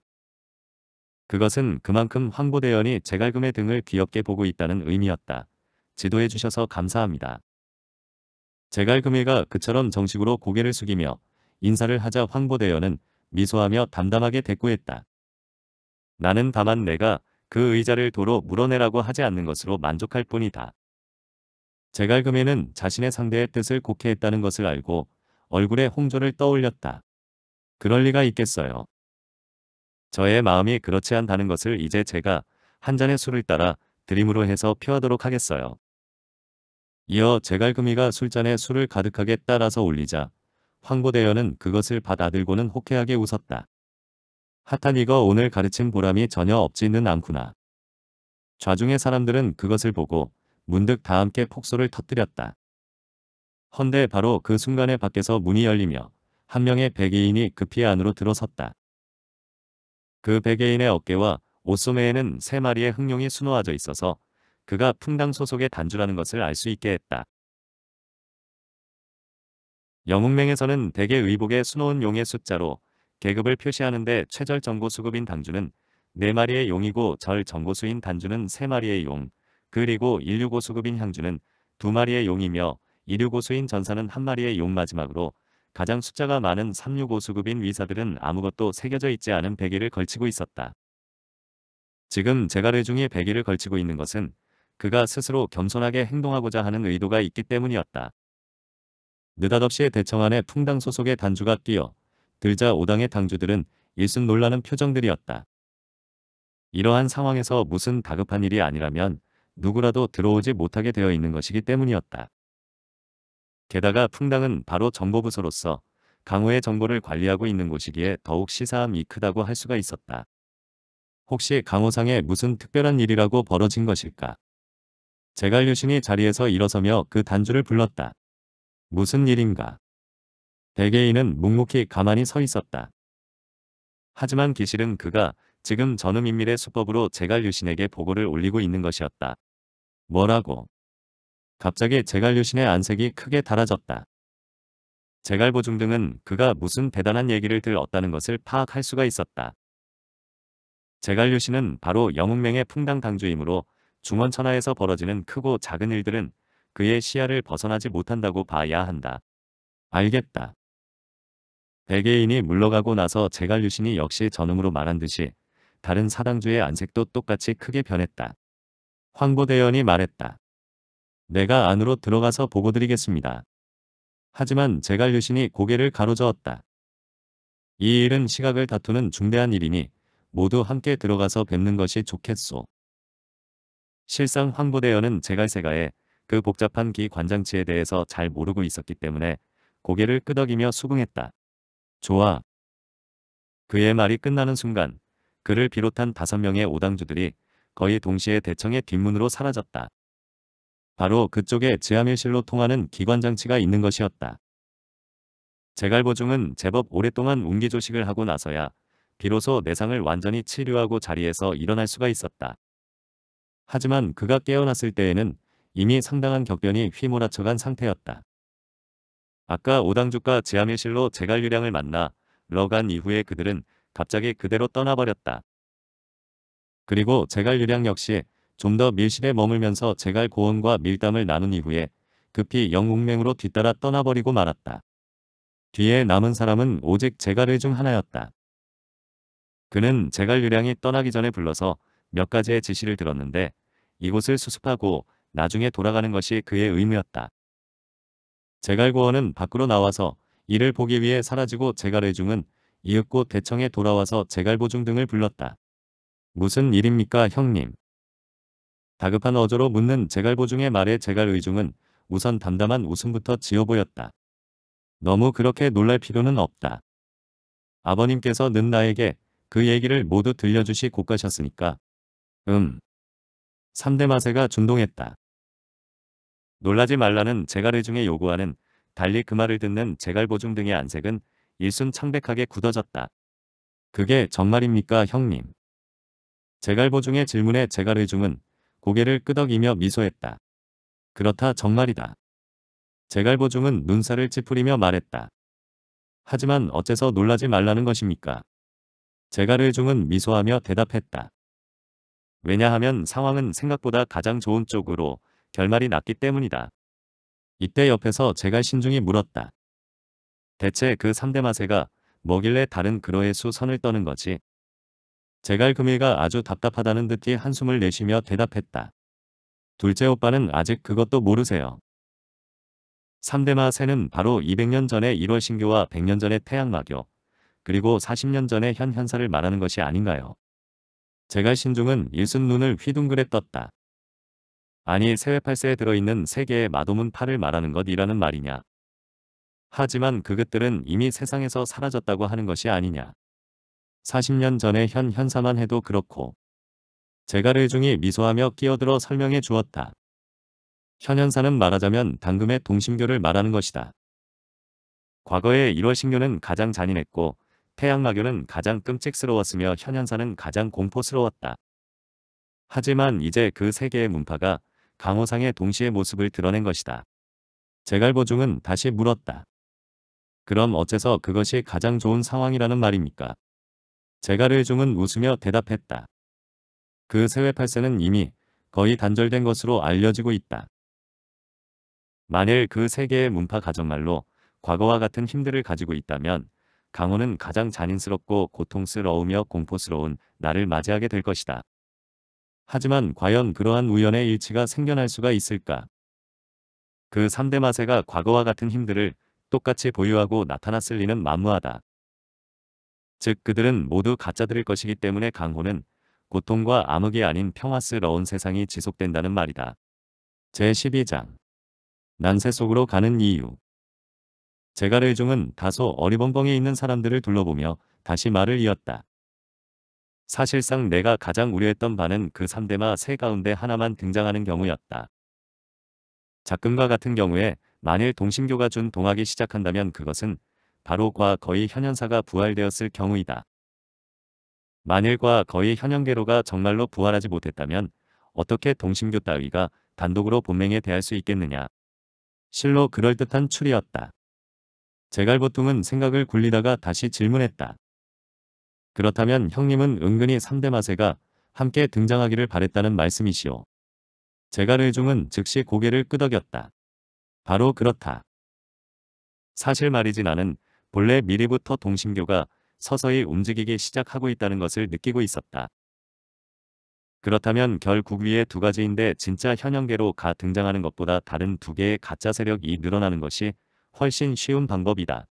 그것은 그만큼 황보대연이 제갈금의 등을 귀엽게 보고 있다는 의미였다. 지도해 주셔서 감사합니다. 제갈금이가 그처럼 정식으로 고개를 숙이며 인사를 하자 황보대연은 미소하며 담담하게 대꾸했다. 나는 다만 내가 그 의자를 도로 물어내라고 하지 않는 것으로 만족할 뿐이다. 제갈금에는 자신의 상대의 뜻을 곡해했다는 것을 알고 얼굴에 홍조를 떠올렸다. 그럴 리가 있겠어요. 저의 마음이 그렇지 않다는 것을 이제 제가 한 잔의 술을 따라 드림으로 해서 표하도록 하겠어요. 이어 제갈금이가 술잔에 술을 가득하게 따라서 올리자 황보대여는 그것을 받아들고는 호쾌하게 웃었다. 핫한 이거 오늘 가르친 보람이 전혀 없지는 않구나. 좌중의 사람들은 그것을 보고 문득 다 함께 폭소를 터뜨렸다. 헌데 바로 그 순간에 밖에서 문이 열리며 한 명의 백의인이 급히 안으로 들어섰다. 그 백의인의 어깨와 옷소매에는 세 마리의 흑룡이 수놓아져 있어서 그가 풍당 소속의 단주라는 것을 알 수 있게 했다. 영웅맹에서는 백의 의복에 수놓은 용의 숫자로 계급을 표시하는데 최절 정고수급인 단주는 4마리의 용이고 절 정고수인 단주는 3마리의 용, 그리고 인류고수급인 향주는 2마리의 용이며 이류고수인 전사는 1마리의 용 마지막으로 가장 숫자가 많은 3 6 5수급인 위사들은 아무것도 새겨져 있지 않은 베개를 걸치고 있었다. 지금 제갈의 중에 베개를 걸치고 있는 것은 그가 스스로 겸손하게 행동하고자 하는 의도가 있기 때문이었다. 느닷없이 대청안에 풍당 소속의 단주가 뛰어 들자 5당의 당주들은 일순 놀라는 표정들이었다. 이러한 상황에서 무슨 다급한 일이 아니라면 누구라도 들어오지 못하게 되어 있는 것이기 때문이었다. 게다가 풍당은 바로 정보부서로서 강호의 정보를 관리하고 있는 곳이기에 더욱 시사함이 크다고 할 수가 있었다. 혹시 강호상에 무슨 특별한 일이라고 벌어진 것일까? 제갈유신이 자리에서 일어서며 그 단주를 불렀다. 무슨 일인가? 베개인은 묵묵히 가만히 서 있었다. 하지만 기실은 그가 지금 전음인밀의 수법으로 제갈 유신에게 보고를 올리고 있는 것이었다. 뭐라고? 갑자기 제갈 유신의 안색이 크게 달아졌다. 제갈보중 등은 그가 무슨 대단한 얘기를 들었다는 것을 파악할 수가 있었다. 제갈류 신은 바로 영웅맹의 풍당당주이므로 중원천하에서 벌어지는 크고 작은 일들은 그의 시야를 벗어나지 못한다고 봐야 한다. 알겠다. 백예인이 물러가고 나서 제갈유신이 역시 전음으로 말한 듯이 다른 사당주의 안색도 똑같이 크게 변했다. 황보대연이 말했다. 내가 안으로 들어가서 보고드리겠습니다. 하지만 제갈유신이 고개를 가로저었다. 이 일은 시각을 다투는 중대한 일이니 모두 함께 들어가서 뵙는 것이 좋겠소. 실상 황보대연은 제갈세가의 그 복잡한 기관장치에 대해서 잘 모르고 있었기 때문에 고개를 끄덕이며 수긍했다. 좋아. 그의 말이 끝나는 순간 그를 비롯한 다섯 명의 오당주들이 거의 동시에 대청의 뒷문으로 사라졌다. 바로 그쪽에 지하밀실로 통하는 기관장치가 있는 것이었다. 제갈보중은 제법 오랫동안 운기조식을 하고 나서야 비로소 내상을 완전히 치료하고 자리에서 일어날 수가 있었다. 하지만 그가 깨어났을 때에는 이미 상당한 격변이 휘몰아쳐간 상태였다. 아까 오당주가 제아밀실로 제갈유량을 만나 러간 이후에 그들은 갑자기 그대로 떠나버렸다. 그리고 제갈유량 역시 좀 더 밀실에 머물면서 제갈 고원과 밀담을 나눈 이후에 급히 영웅맹으로 뒤따라 떠나버리고 말았다. 뒤에 남은 사람은 오직 제갈을 중 하나였다. 그는 제갈유량이 떠나기 전에 불러서 몇 가지의 지시를 들었는데 이곳을 수습하고 나중에 돌아가는 것이 그의 의무였다. 제갈고원은 밖으로 나와서 이를 보기 위해 사라지고 제갈의중은 이윽고 대청에 돌아와서 제갈보중 등을 불렀다. 무슨 일입니까 형님? 다급한 어조로 묻는 제갈보중의 말에 제갈의중은 우선 담담한 웃음부터 지어 보였다. 너무 그렇게 놀랄 필요는 없다. 아버님께서 는 나에게 그 얘기를 모두 들려주시 고가셨으니까. 음. 3대 마세가 준동했다. 놀라지 말라는 제갈의 중에 요구하는 달리 그 말을 듣는 제갈보중 등의 안색은 일순 창백하게 굳어졌다. 그게 정말입니까 형님? 제갈보중의 질문에 제갈의중은 고개를 끄덕이며 미소했다. 그렇다 정말이다. 제갈보중은 눈살을 찌푸리며 말했다. 하지만 어째서 놀라지 말라는 것입니까? 제갈의중은 미소하며 대답했다. 왜냐하면 상황은 생각보다 가장 좋은 쪽으로 결말이 났기 때문이다. 이때 옆에서 제가 신중히 물었다. 대체 그 3대 마세가 뭐길래 다른 그로의 수 선을 떠는 거지? 제갈금일가 아주 답답하다는 듯이 한숨을 내쉬며 대답했다. 둘째 오빠는 아직 그것도 모르세요. 3대 마세는 바로 200년 전의 1월 신교와 100년 전의 태양마교, 그리고 40년 전의 현 현사를 말하는 것이 아닌가요? 제갈 신중은 일순 눈을 휘둥그레 떴다. 아니 세회 팔세에 들어있는 세계의 마도문 팔을 말하는 것이라는 말이냐. 하지만 그것들은 이미 세상에서 사라졌다고 하는 것이 아니냐. 40년 전의 현 현사만 해도 그렇고 제가를 중이 미소하며 끼어들어 설명해 주었다. 현현사는 말하자면 당금의 동심교를 말하는 것이다. 과거의 1월 신교는 가장 잔인했고 태양마교는 가장 끔찍스러웠으며 현현사는 가장 공포스러웠다. 하지만 이제 그 세계의 문파가 강호상의 동시에 모습을 드러낸 것이다. 제갈보중은 다시 물었다. 그럼 어째서 그것이 가장 좋은 상황이라는 말입니까? 제갈을중은 웃으며 대답했다. 그 세외팔세는 이미 거의 단절된 것으로 알려지고 있다. 만일 그 세계의 문파 가정말로 과거와 같은 힘들을 가지고 있다면 강호는 가장 잔인스럽고 고통스러우며 공포스러운 나를 맞이하게 될 것이다. 하지만 과연 그러한 우연의 일치가 생겨날 수가 있을까? 그 3대 마세가 과거와 같은 힘들을 똑같이 보유하고 나타났을 리는 만무하다. 즉 그들은 모두 가짜들일 것이기 때문에 강호는 고통과 암흑이 아닌 평화스러운 세상이 지속된다는 말이다. 제12장 난세 속으로 가는 이유 제갈의종은 다소 어리벙벙해 있는 사람들을 둘러보며 다시 말을 이었다. 사실상 내가 가장 우려했던 바는 그 3대마 세 가운데 하나만 등장하는 경우였다. 작금과 같은 경우에 만일 동심교가 준 동학이 시작한다면 그것은 바로 과 거의 현현사가 부활되었을 경우이다. 만일 과 거의 현현계로가 정말로 부활하지 못했다면 어떻게 동심교 따위가 단독으로 본맹에 대할 수 있겠느냐. 실로 그럴듯한 추리였다. 제갈보통은 생각을 굴리다가 다시 질문했다. 그렇다면 형님은 은근히 3대 마세가 함께 등장하기를 바랬다는 말씀이시오. 제갈의중은 즉시 고개를 끄덕였다. 바로 그렇다. 사실 말이지 나는 본래 미리부터 동심교가 서서히 움직이기 시작하고 있다는 것을 느끼고 있었다. 그렇다면 결국 위에 두 가지인데 진짜 현영계로가 등장하는 것보다 다른 두 개의 가짜 세력이 늘어나는 것이 훨씬 쉬운 방법이다.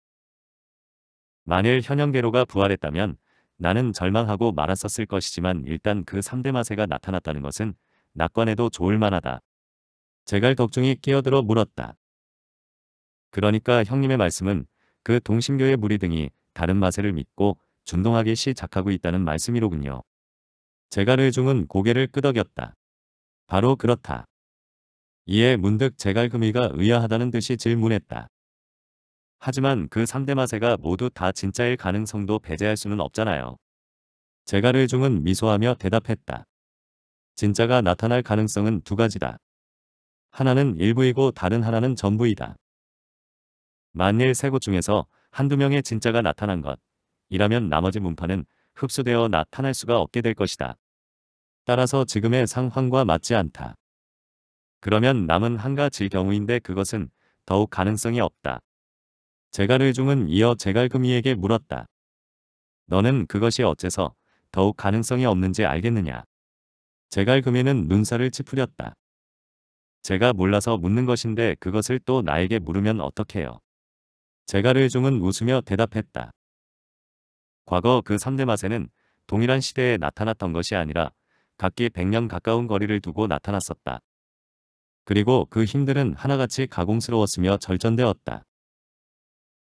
만일 현영계로가 부활했다면 나는 절망하고 말았었을 것이지만 일단 그 3대 마세가 나타났다는 것은 낙관해도 좋을 만하다. 제갈 덕중이 끼어들어 물었다. 그러니까 형님의 말씀은 그 동심교의 무리등이 다른 마세를 믿고 준동하기 시작하고 있다는 말씀이로군요. 제갈의 중은 고개를 끄덕였다. 바로 그렇다. 이에 문득 제갈금이가 의아하다는 듯이 질문했다. 하지만 그 3대 마세가 모두 다 진짜일 가능성도 배제할 수는 없잖아요. 제가를 중은 미소하며 대답했다. 진짜가 나타날 가능성은 두 가지다. 하나는 일부이고 다른 하나는 전부이다. 만일 세고 중에서 한두 명의 진짜가 나타난 것, 이라면 나머지 문파는 흡수되어 나타날 수가 없게 될 것이다. 따라서 지금의 상황과 맞지 않다. 그러면 남은 한가지 경우인데 그것은 더욱 가능성이 없다. 제갈의중은 이어 제갈금이에게 물었다. 너는 그것이 어째서 더욱 가능성이 없는지 알겠느냐. 제갈금이는 눈살을 찌푸렸다. 제가 몰라서 묻는 것인데 그것을 또 나에게 물으면 어떡해요. 제갈의중은 웃으며 대답했다. 과거 그 3대 맛에는 동일한 시대에 나타났던 것이 아니라 각기 100년 가까운 거리를 두고 나타났었다. 그리고 그 힘들은 하나같이 가공스러웠으며 절전되었다.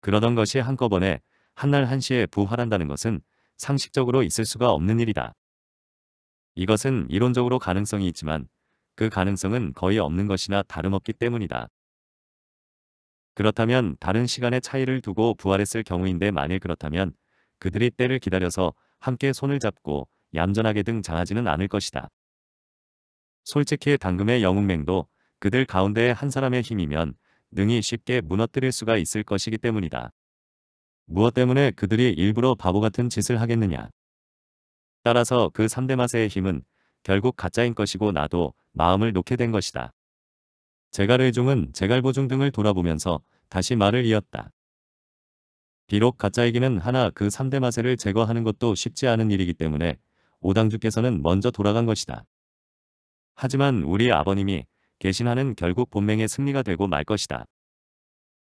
그러던 것이 한꺼번에 한날 한시에 부활한다는 것은 상식적으로 있을 수가 없는 일이다. 이것은 이론적으로 가능성이 있지만 그 가능성은 거의 없는 것이나 다름없기 때문이다. 그렇다면 다른 시간의 차이를 두고 부활했을 경우인데 만일 그렇다면 그들이 때를 기다려서 함께 손을 잡고 얌전하게 등장하지는 않을 것이다. 솔직히 당금의 영웅맹도 그들 가운데의 한 사람의 힘이면 능히 쉽게 무너뜨릴 수가 있을 것이기 때문이다. 무엇 때문에 그들이 일부러 바보 같은 짓을 하겠느냐. 따라서 그 3대 마 맛의 힘은 결국 가짜인 것이고 나도 마음을 놓게 된 것이다. 제갈의종은 제갈보중 등을 돌아보면서 다시 말을 이었다. 비록 가짜이기는 하나 그 3대 마세를 제거하는 것도 쉽지 않은 일이기 때문에 오당주께서는 먼저 돌아간 것이다. 하지만 우리 아버님이 개신하는 결국 본맹의 승리가 되고 말 것이다.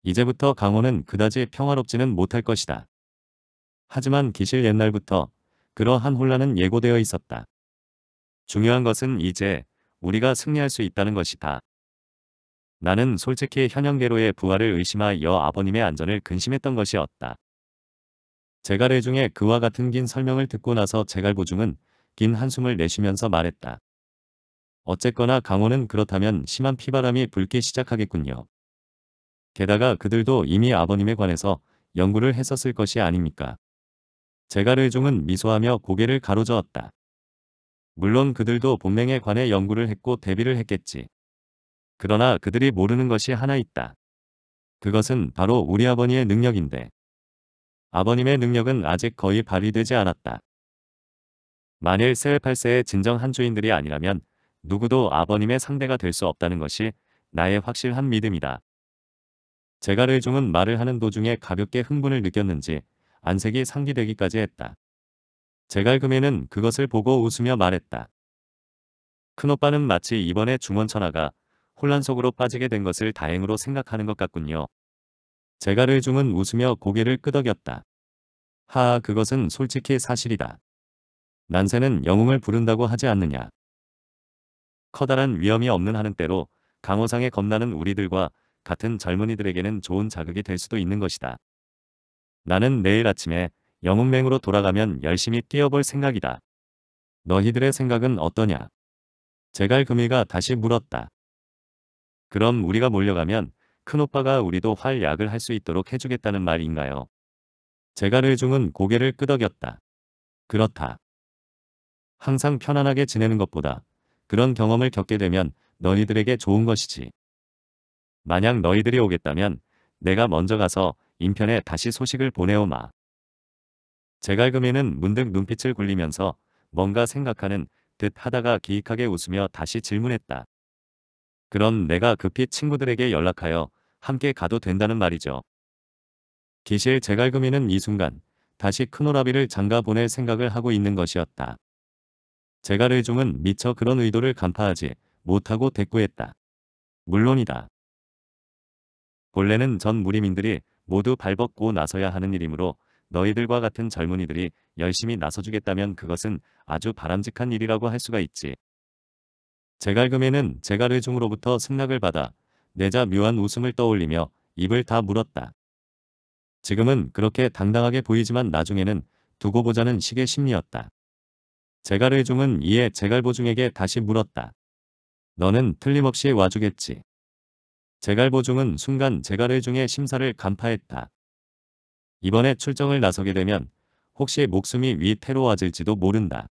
이제부터 강호는 그다지 평화롭지는 못할 것이다. 하지만 기실 옛날부터 그러한 혼란은 예고되어 있었다. 중요한 것은 이제 우리가 승리할 수 있다는 것이다. 나는 솔직히 현영계로의 부활을 의심하여 아버님의 안전을 근심했던 것이었다. 제갈의 중에 그와 같은 긴 설명을 듣고 나서 제갈보중은 긴 한숨을 내쉬면서 말했다. 어쨌거나 강호는 그렇다면 심한 피바람이 불기 시작하겠군요. 게다가 그들도 이미 아버님에 관해서 연구를 했었을 것이 아닙니까. 제갈의종은 미소하며 고개를 가로저었다. 물론 그들도 본맹에 관해 연구를 했고 대비를 했겠지. 그러나 그들이 모르는 것이 하나 있다. 그것은 바로 우리 아버니의 능력인데. 아버님의 능력은 아직 거의 발휘되지 않았다. 만일 세 8세의 진정 한주인들이 아니라면 누구도 아버님의 상대가 될 수 없다는 것이 나의 확실한 믿음이다. 제갈의종은 말을 하는 도중에 가볍게 흥분을 느꼈는지 안색이 상기되기까지 했다. 제갈금에는 그것을 보고 웃으며 말했다. 큰오빠는 마치 이번에 중원천하가 혼란 속으로 빠지게 된 것을 다행으로 생각하는 것 같군요. 제갈의종은 웃으며 고개를 끄덕였다. 하하 그것은 솔직히 사실이다. 난세는 영웅을 부른다고 하지 않느냐. 커다란 위험이 없는 하는 때로 강호상에 겁나는 우리들과 같은 젊은이들에게는 좋은 자극이 될 수도 있는 것이다. 나는 내일 아침에 영웅맹으로 돌아가면 열심히 뛰어볼 생각이다. 너희들의 생각은 어떠냐? 제갈금이가 다시 물었다. 그럼 우리가 몰려가면 큰오빠가 우리도 활약을 할 수 있도록 해주겠다는 말인가요? 제갈을중은 고개를 끄덕였다. 그렇다. 항상 편안하게 지내는 것보다 그런 경험을 겪게 되면 너희들에게 좋은 것이지. 만약 너희들이 오겠다면 내가 먼저 가서 인편에 다시 소식을 보내오마. 제갈금에는 문득 눈빛을 굴리면서 뭔가 생각하는 듯 하다가 기이하게 웃으며 다시 질문했다. 그럼 내가 급히 친구들에게 연락하여 함께 가도 된다는 말이죠. 기실 제갈금이는 이 순간 다시 큰오라비를 잠가 보낼 생각을 하고 있는 것이었다. 제갈의종은 미처 그런 의도를 간파하지 못하고 대꾸했다. 물론이다. 본래는 전 무리민들이 모두 발벗고 나서야 하는 일이므로 너희들과 같은 젊은이들이 열심히 나서주겠다면 그것은 아주 바람직한 일이라고 할 수가 있지. 제갈금에는 제갈의종으로부터 승낙을 받아 내자 묘한 웃음을 떠올리며 입을 다 물었다. 지금은 그렇게 당당하게 보이지만 나중에는 두고 보자는 식의 심리였다. 제갈의중은 이에 제갈보중에게 다시 물었다. 너는 틀림없이 와주겠지. 제갈보중은 순간 제갈의중의 심사를 간파했다. 이번에 출정을 나서게 되면 혹시 목숨이 위태로워질지도 모른다.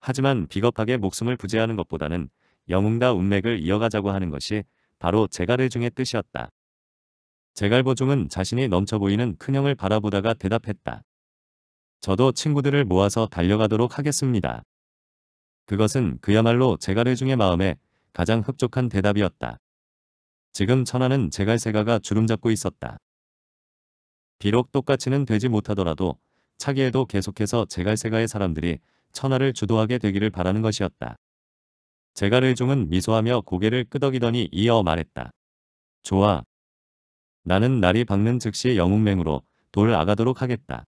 하지만 비겁하게 목숨을 부재하는 것보다는 영웅다 운맥을 이어가자고 하는 것이 바로 제갈의중의 뜻이었다. 제갈보중은 자신이 넘쳐 보이는 큰형을 바라보다가 대답했다. 저도 친구들을 모아서 달려가도록 하겠습니다. 그것은 그야말로 제갈의중의 마음에 가장 흡족한 대답이었다. 지금 천하는 제갈세가가 주름잡고 있었다. 비록 똑같이는 되지 못하더라도 차기에도 계속해서 제갈세가의 사람들이 천하를 주도하게 되기를 바라는 것이었다. 제갈의중은 미소하며 고개를 끄덕이더니 이어 말했다. 좋아. 나는 날이 밝는 즉시 영웅맹으로 돌 아가도록 하겠다.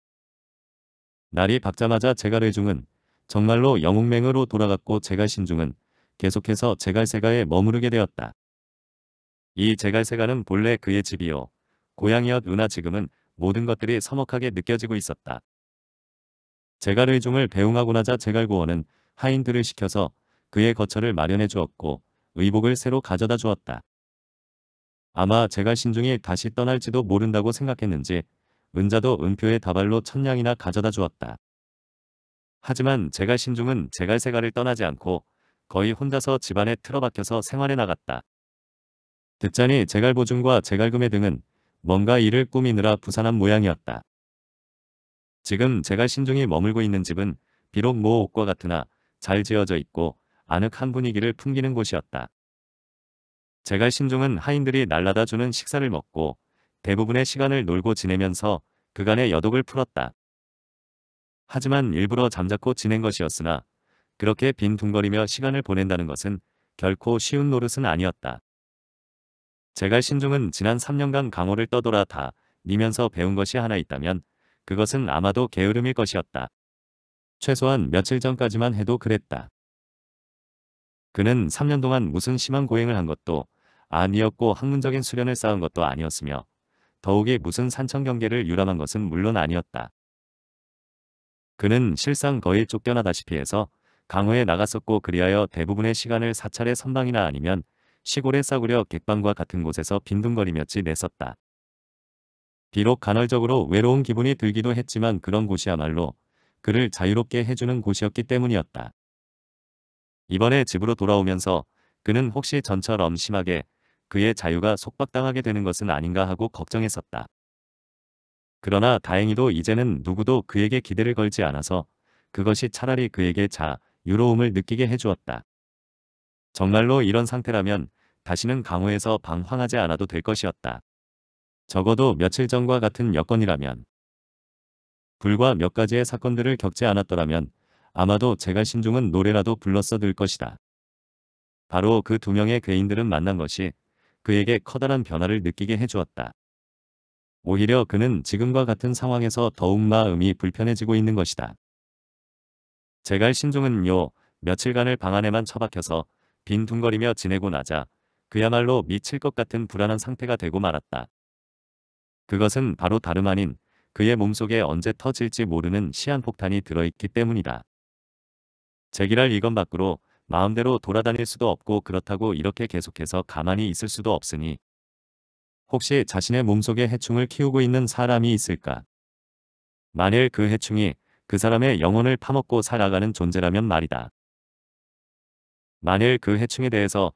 날이 밝자마자 제갈의중은 정말로 영웅맹으로 돌아갔고 제갈신중은 계속해서 제갈세가에 머무르게 되었다. 이 제갈세가는 본래 그의 집이요. 고향이었 으나 지금은 모든 것들이 서먹하게 느껴지고 있었다. 제갈의중을 배웅하고 나자 제갈고원은 하인들을 시켜서 그의 거처를 마련해 주었고 의복을 새로 가져다 주었다. 아마 제갈신중이 다시 떠날지도 모른다고 생각했는지 은자도 은표에 다발로 천냥이나 가져다 주었다. 하지만 제갈 신중은 제갈 세가를 떠나지 않고 거의 혼자서 집안에 틀어박혀서 생활해 나갔다. 듣자니 제갈 보증과 제갈 금의 등은 뭔가 일을 꾸미느라 부산한 모양이었다. 지금 제갈 신중이 머물고 있는 집은 비록 모 옥과 같으나 잘 지어져 있고 아늑한 분위기를 풍기는 곳이었다. 제갈 신중은 하인들이 날라다 주는 식사를 먹고 대부분의 시간을 놀고 지내면서 그간의 여독을 풀었다. 하지만 일부러 잠자코 지낸 것이었으나 그렇게 빈둥거리며 시간을 보낸다는 것은 결코 쉬운 노릇은 아니었다. 제갈 신중은 지난 3년간 강호를 떠돌아 다 니면서 배운 것이 하나 있다면 그것은 아마도 게으름일 것이었다. 최소한 며칠 전까지만 해도 그랬다. 그는 3년 동안 무슨 심한 고행을 한 것도 아니었고 학문적인 수련을 쌓은 것도 아니었으며 더욱이 무슨 산천경계를 유람한 것은 물론 아니었다. 그는 실상 거의 쫓겨나다시피 해서 강호에 나갔었고 그리하여 대부분의 시간을 사찰의 선방이나 아니면 시골에 싸구려 객방과 같은 곳에서 빈둥거리며지 냈었다. 비록 간헐적으로 외로운 기분이 들기도 했지만 그런 곳이야말로 그를 자유롭게 해주는 곳이었기 때문이었다. 이번에 집으로 돌아오면서 그는 혹시 전처럼 심하게 그의 자유가 속박당하게 되는 것은 아닌가 하고 걱정했었다. 그러나 다행히도 이제는 누구도 그에게 기대를 걸지 않아서 그것이 차라리 그에게 자유로움을 느끼게 해주었다. 정말로 이런 상태라면 다시는 강호에서 방황하지 않아도 될 것이었다. 적어도 며칠 전과 같은 여건이라면 불과 몇 가지의 사건들을 겪지 않았더라면 아마도 제가 신중은 노래라도 불렀어 들 것이다. 바로 그 두 명의 괴인들은 만난 것이 그에게 커다란 변화를 느끼게 해주었다. 오히려 그는 지금과 같은 상황에서 더욱 마음이 불편해지고 있는 것이다. 제갈 신종은 요 며칠간을 방 안에만 처박혀서 빈둥거리며 지내고 나자 그야말로 미칠 것 같은 불안한 상태가 되고 말았다. 그것은 바로 다름 아닌 그의 몸속에 언제 터질지 모르는 시한폭탄이 들어있기 때문이다. 제기랄 이건 밖으로 마음대로 돌아다닐 수도 없고 그렇다고 이렇게 계속해서 가만히 있을 수도 없으니 혹시 자신의 몸속에 해충을 키우고 있는 사람이 있을까? 만일 그 해충이 그 사람의 영혼을 파먹고 살아가는 존재라면 말이다. 만일 그 해충에 대해서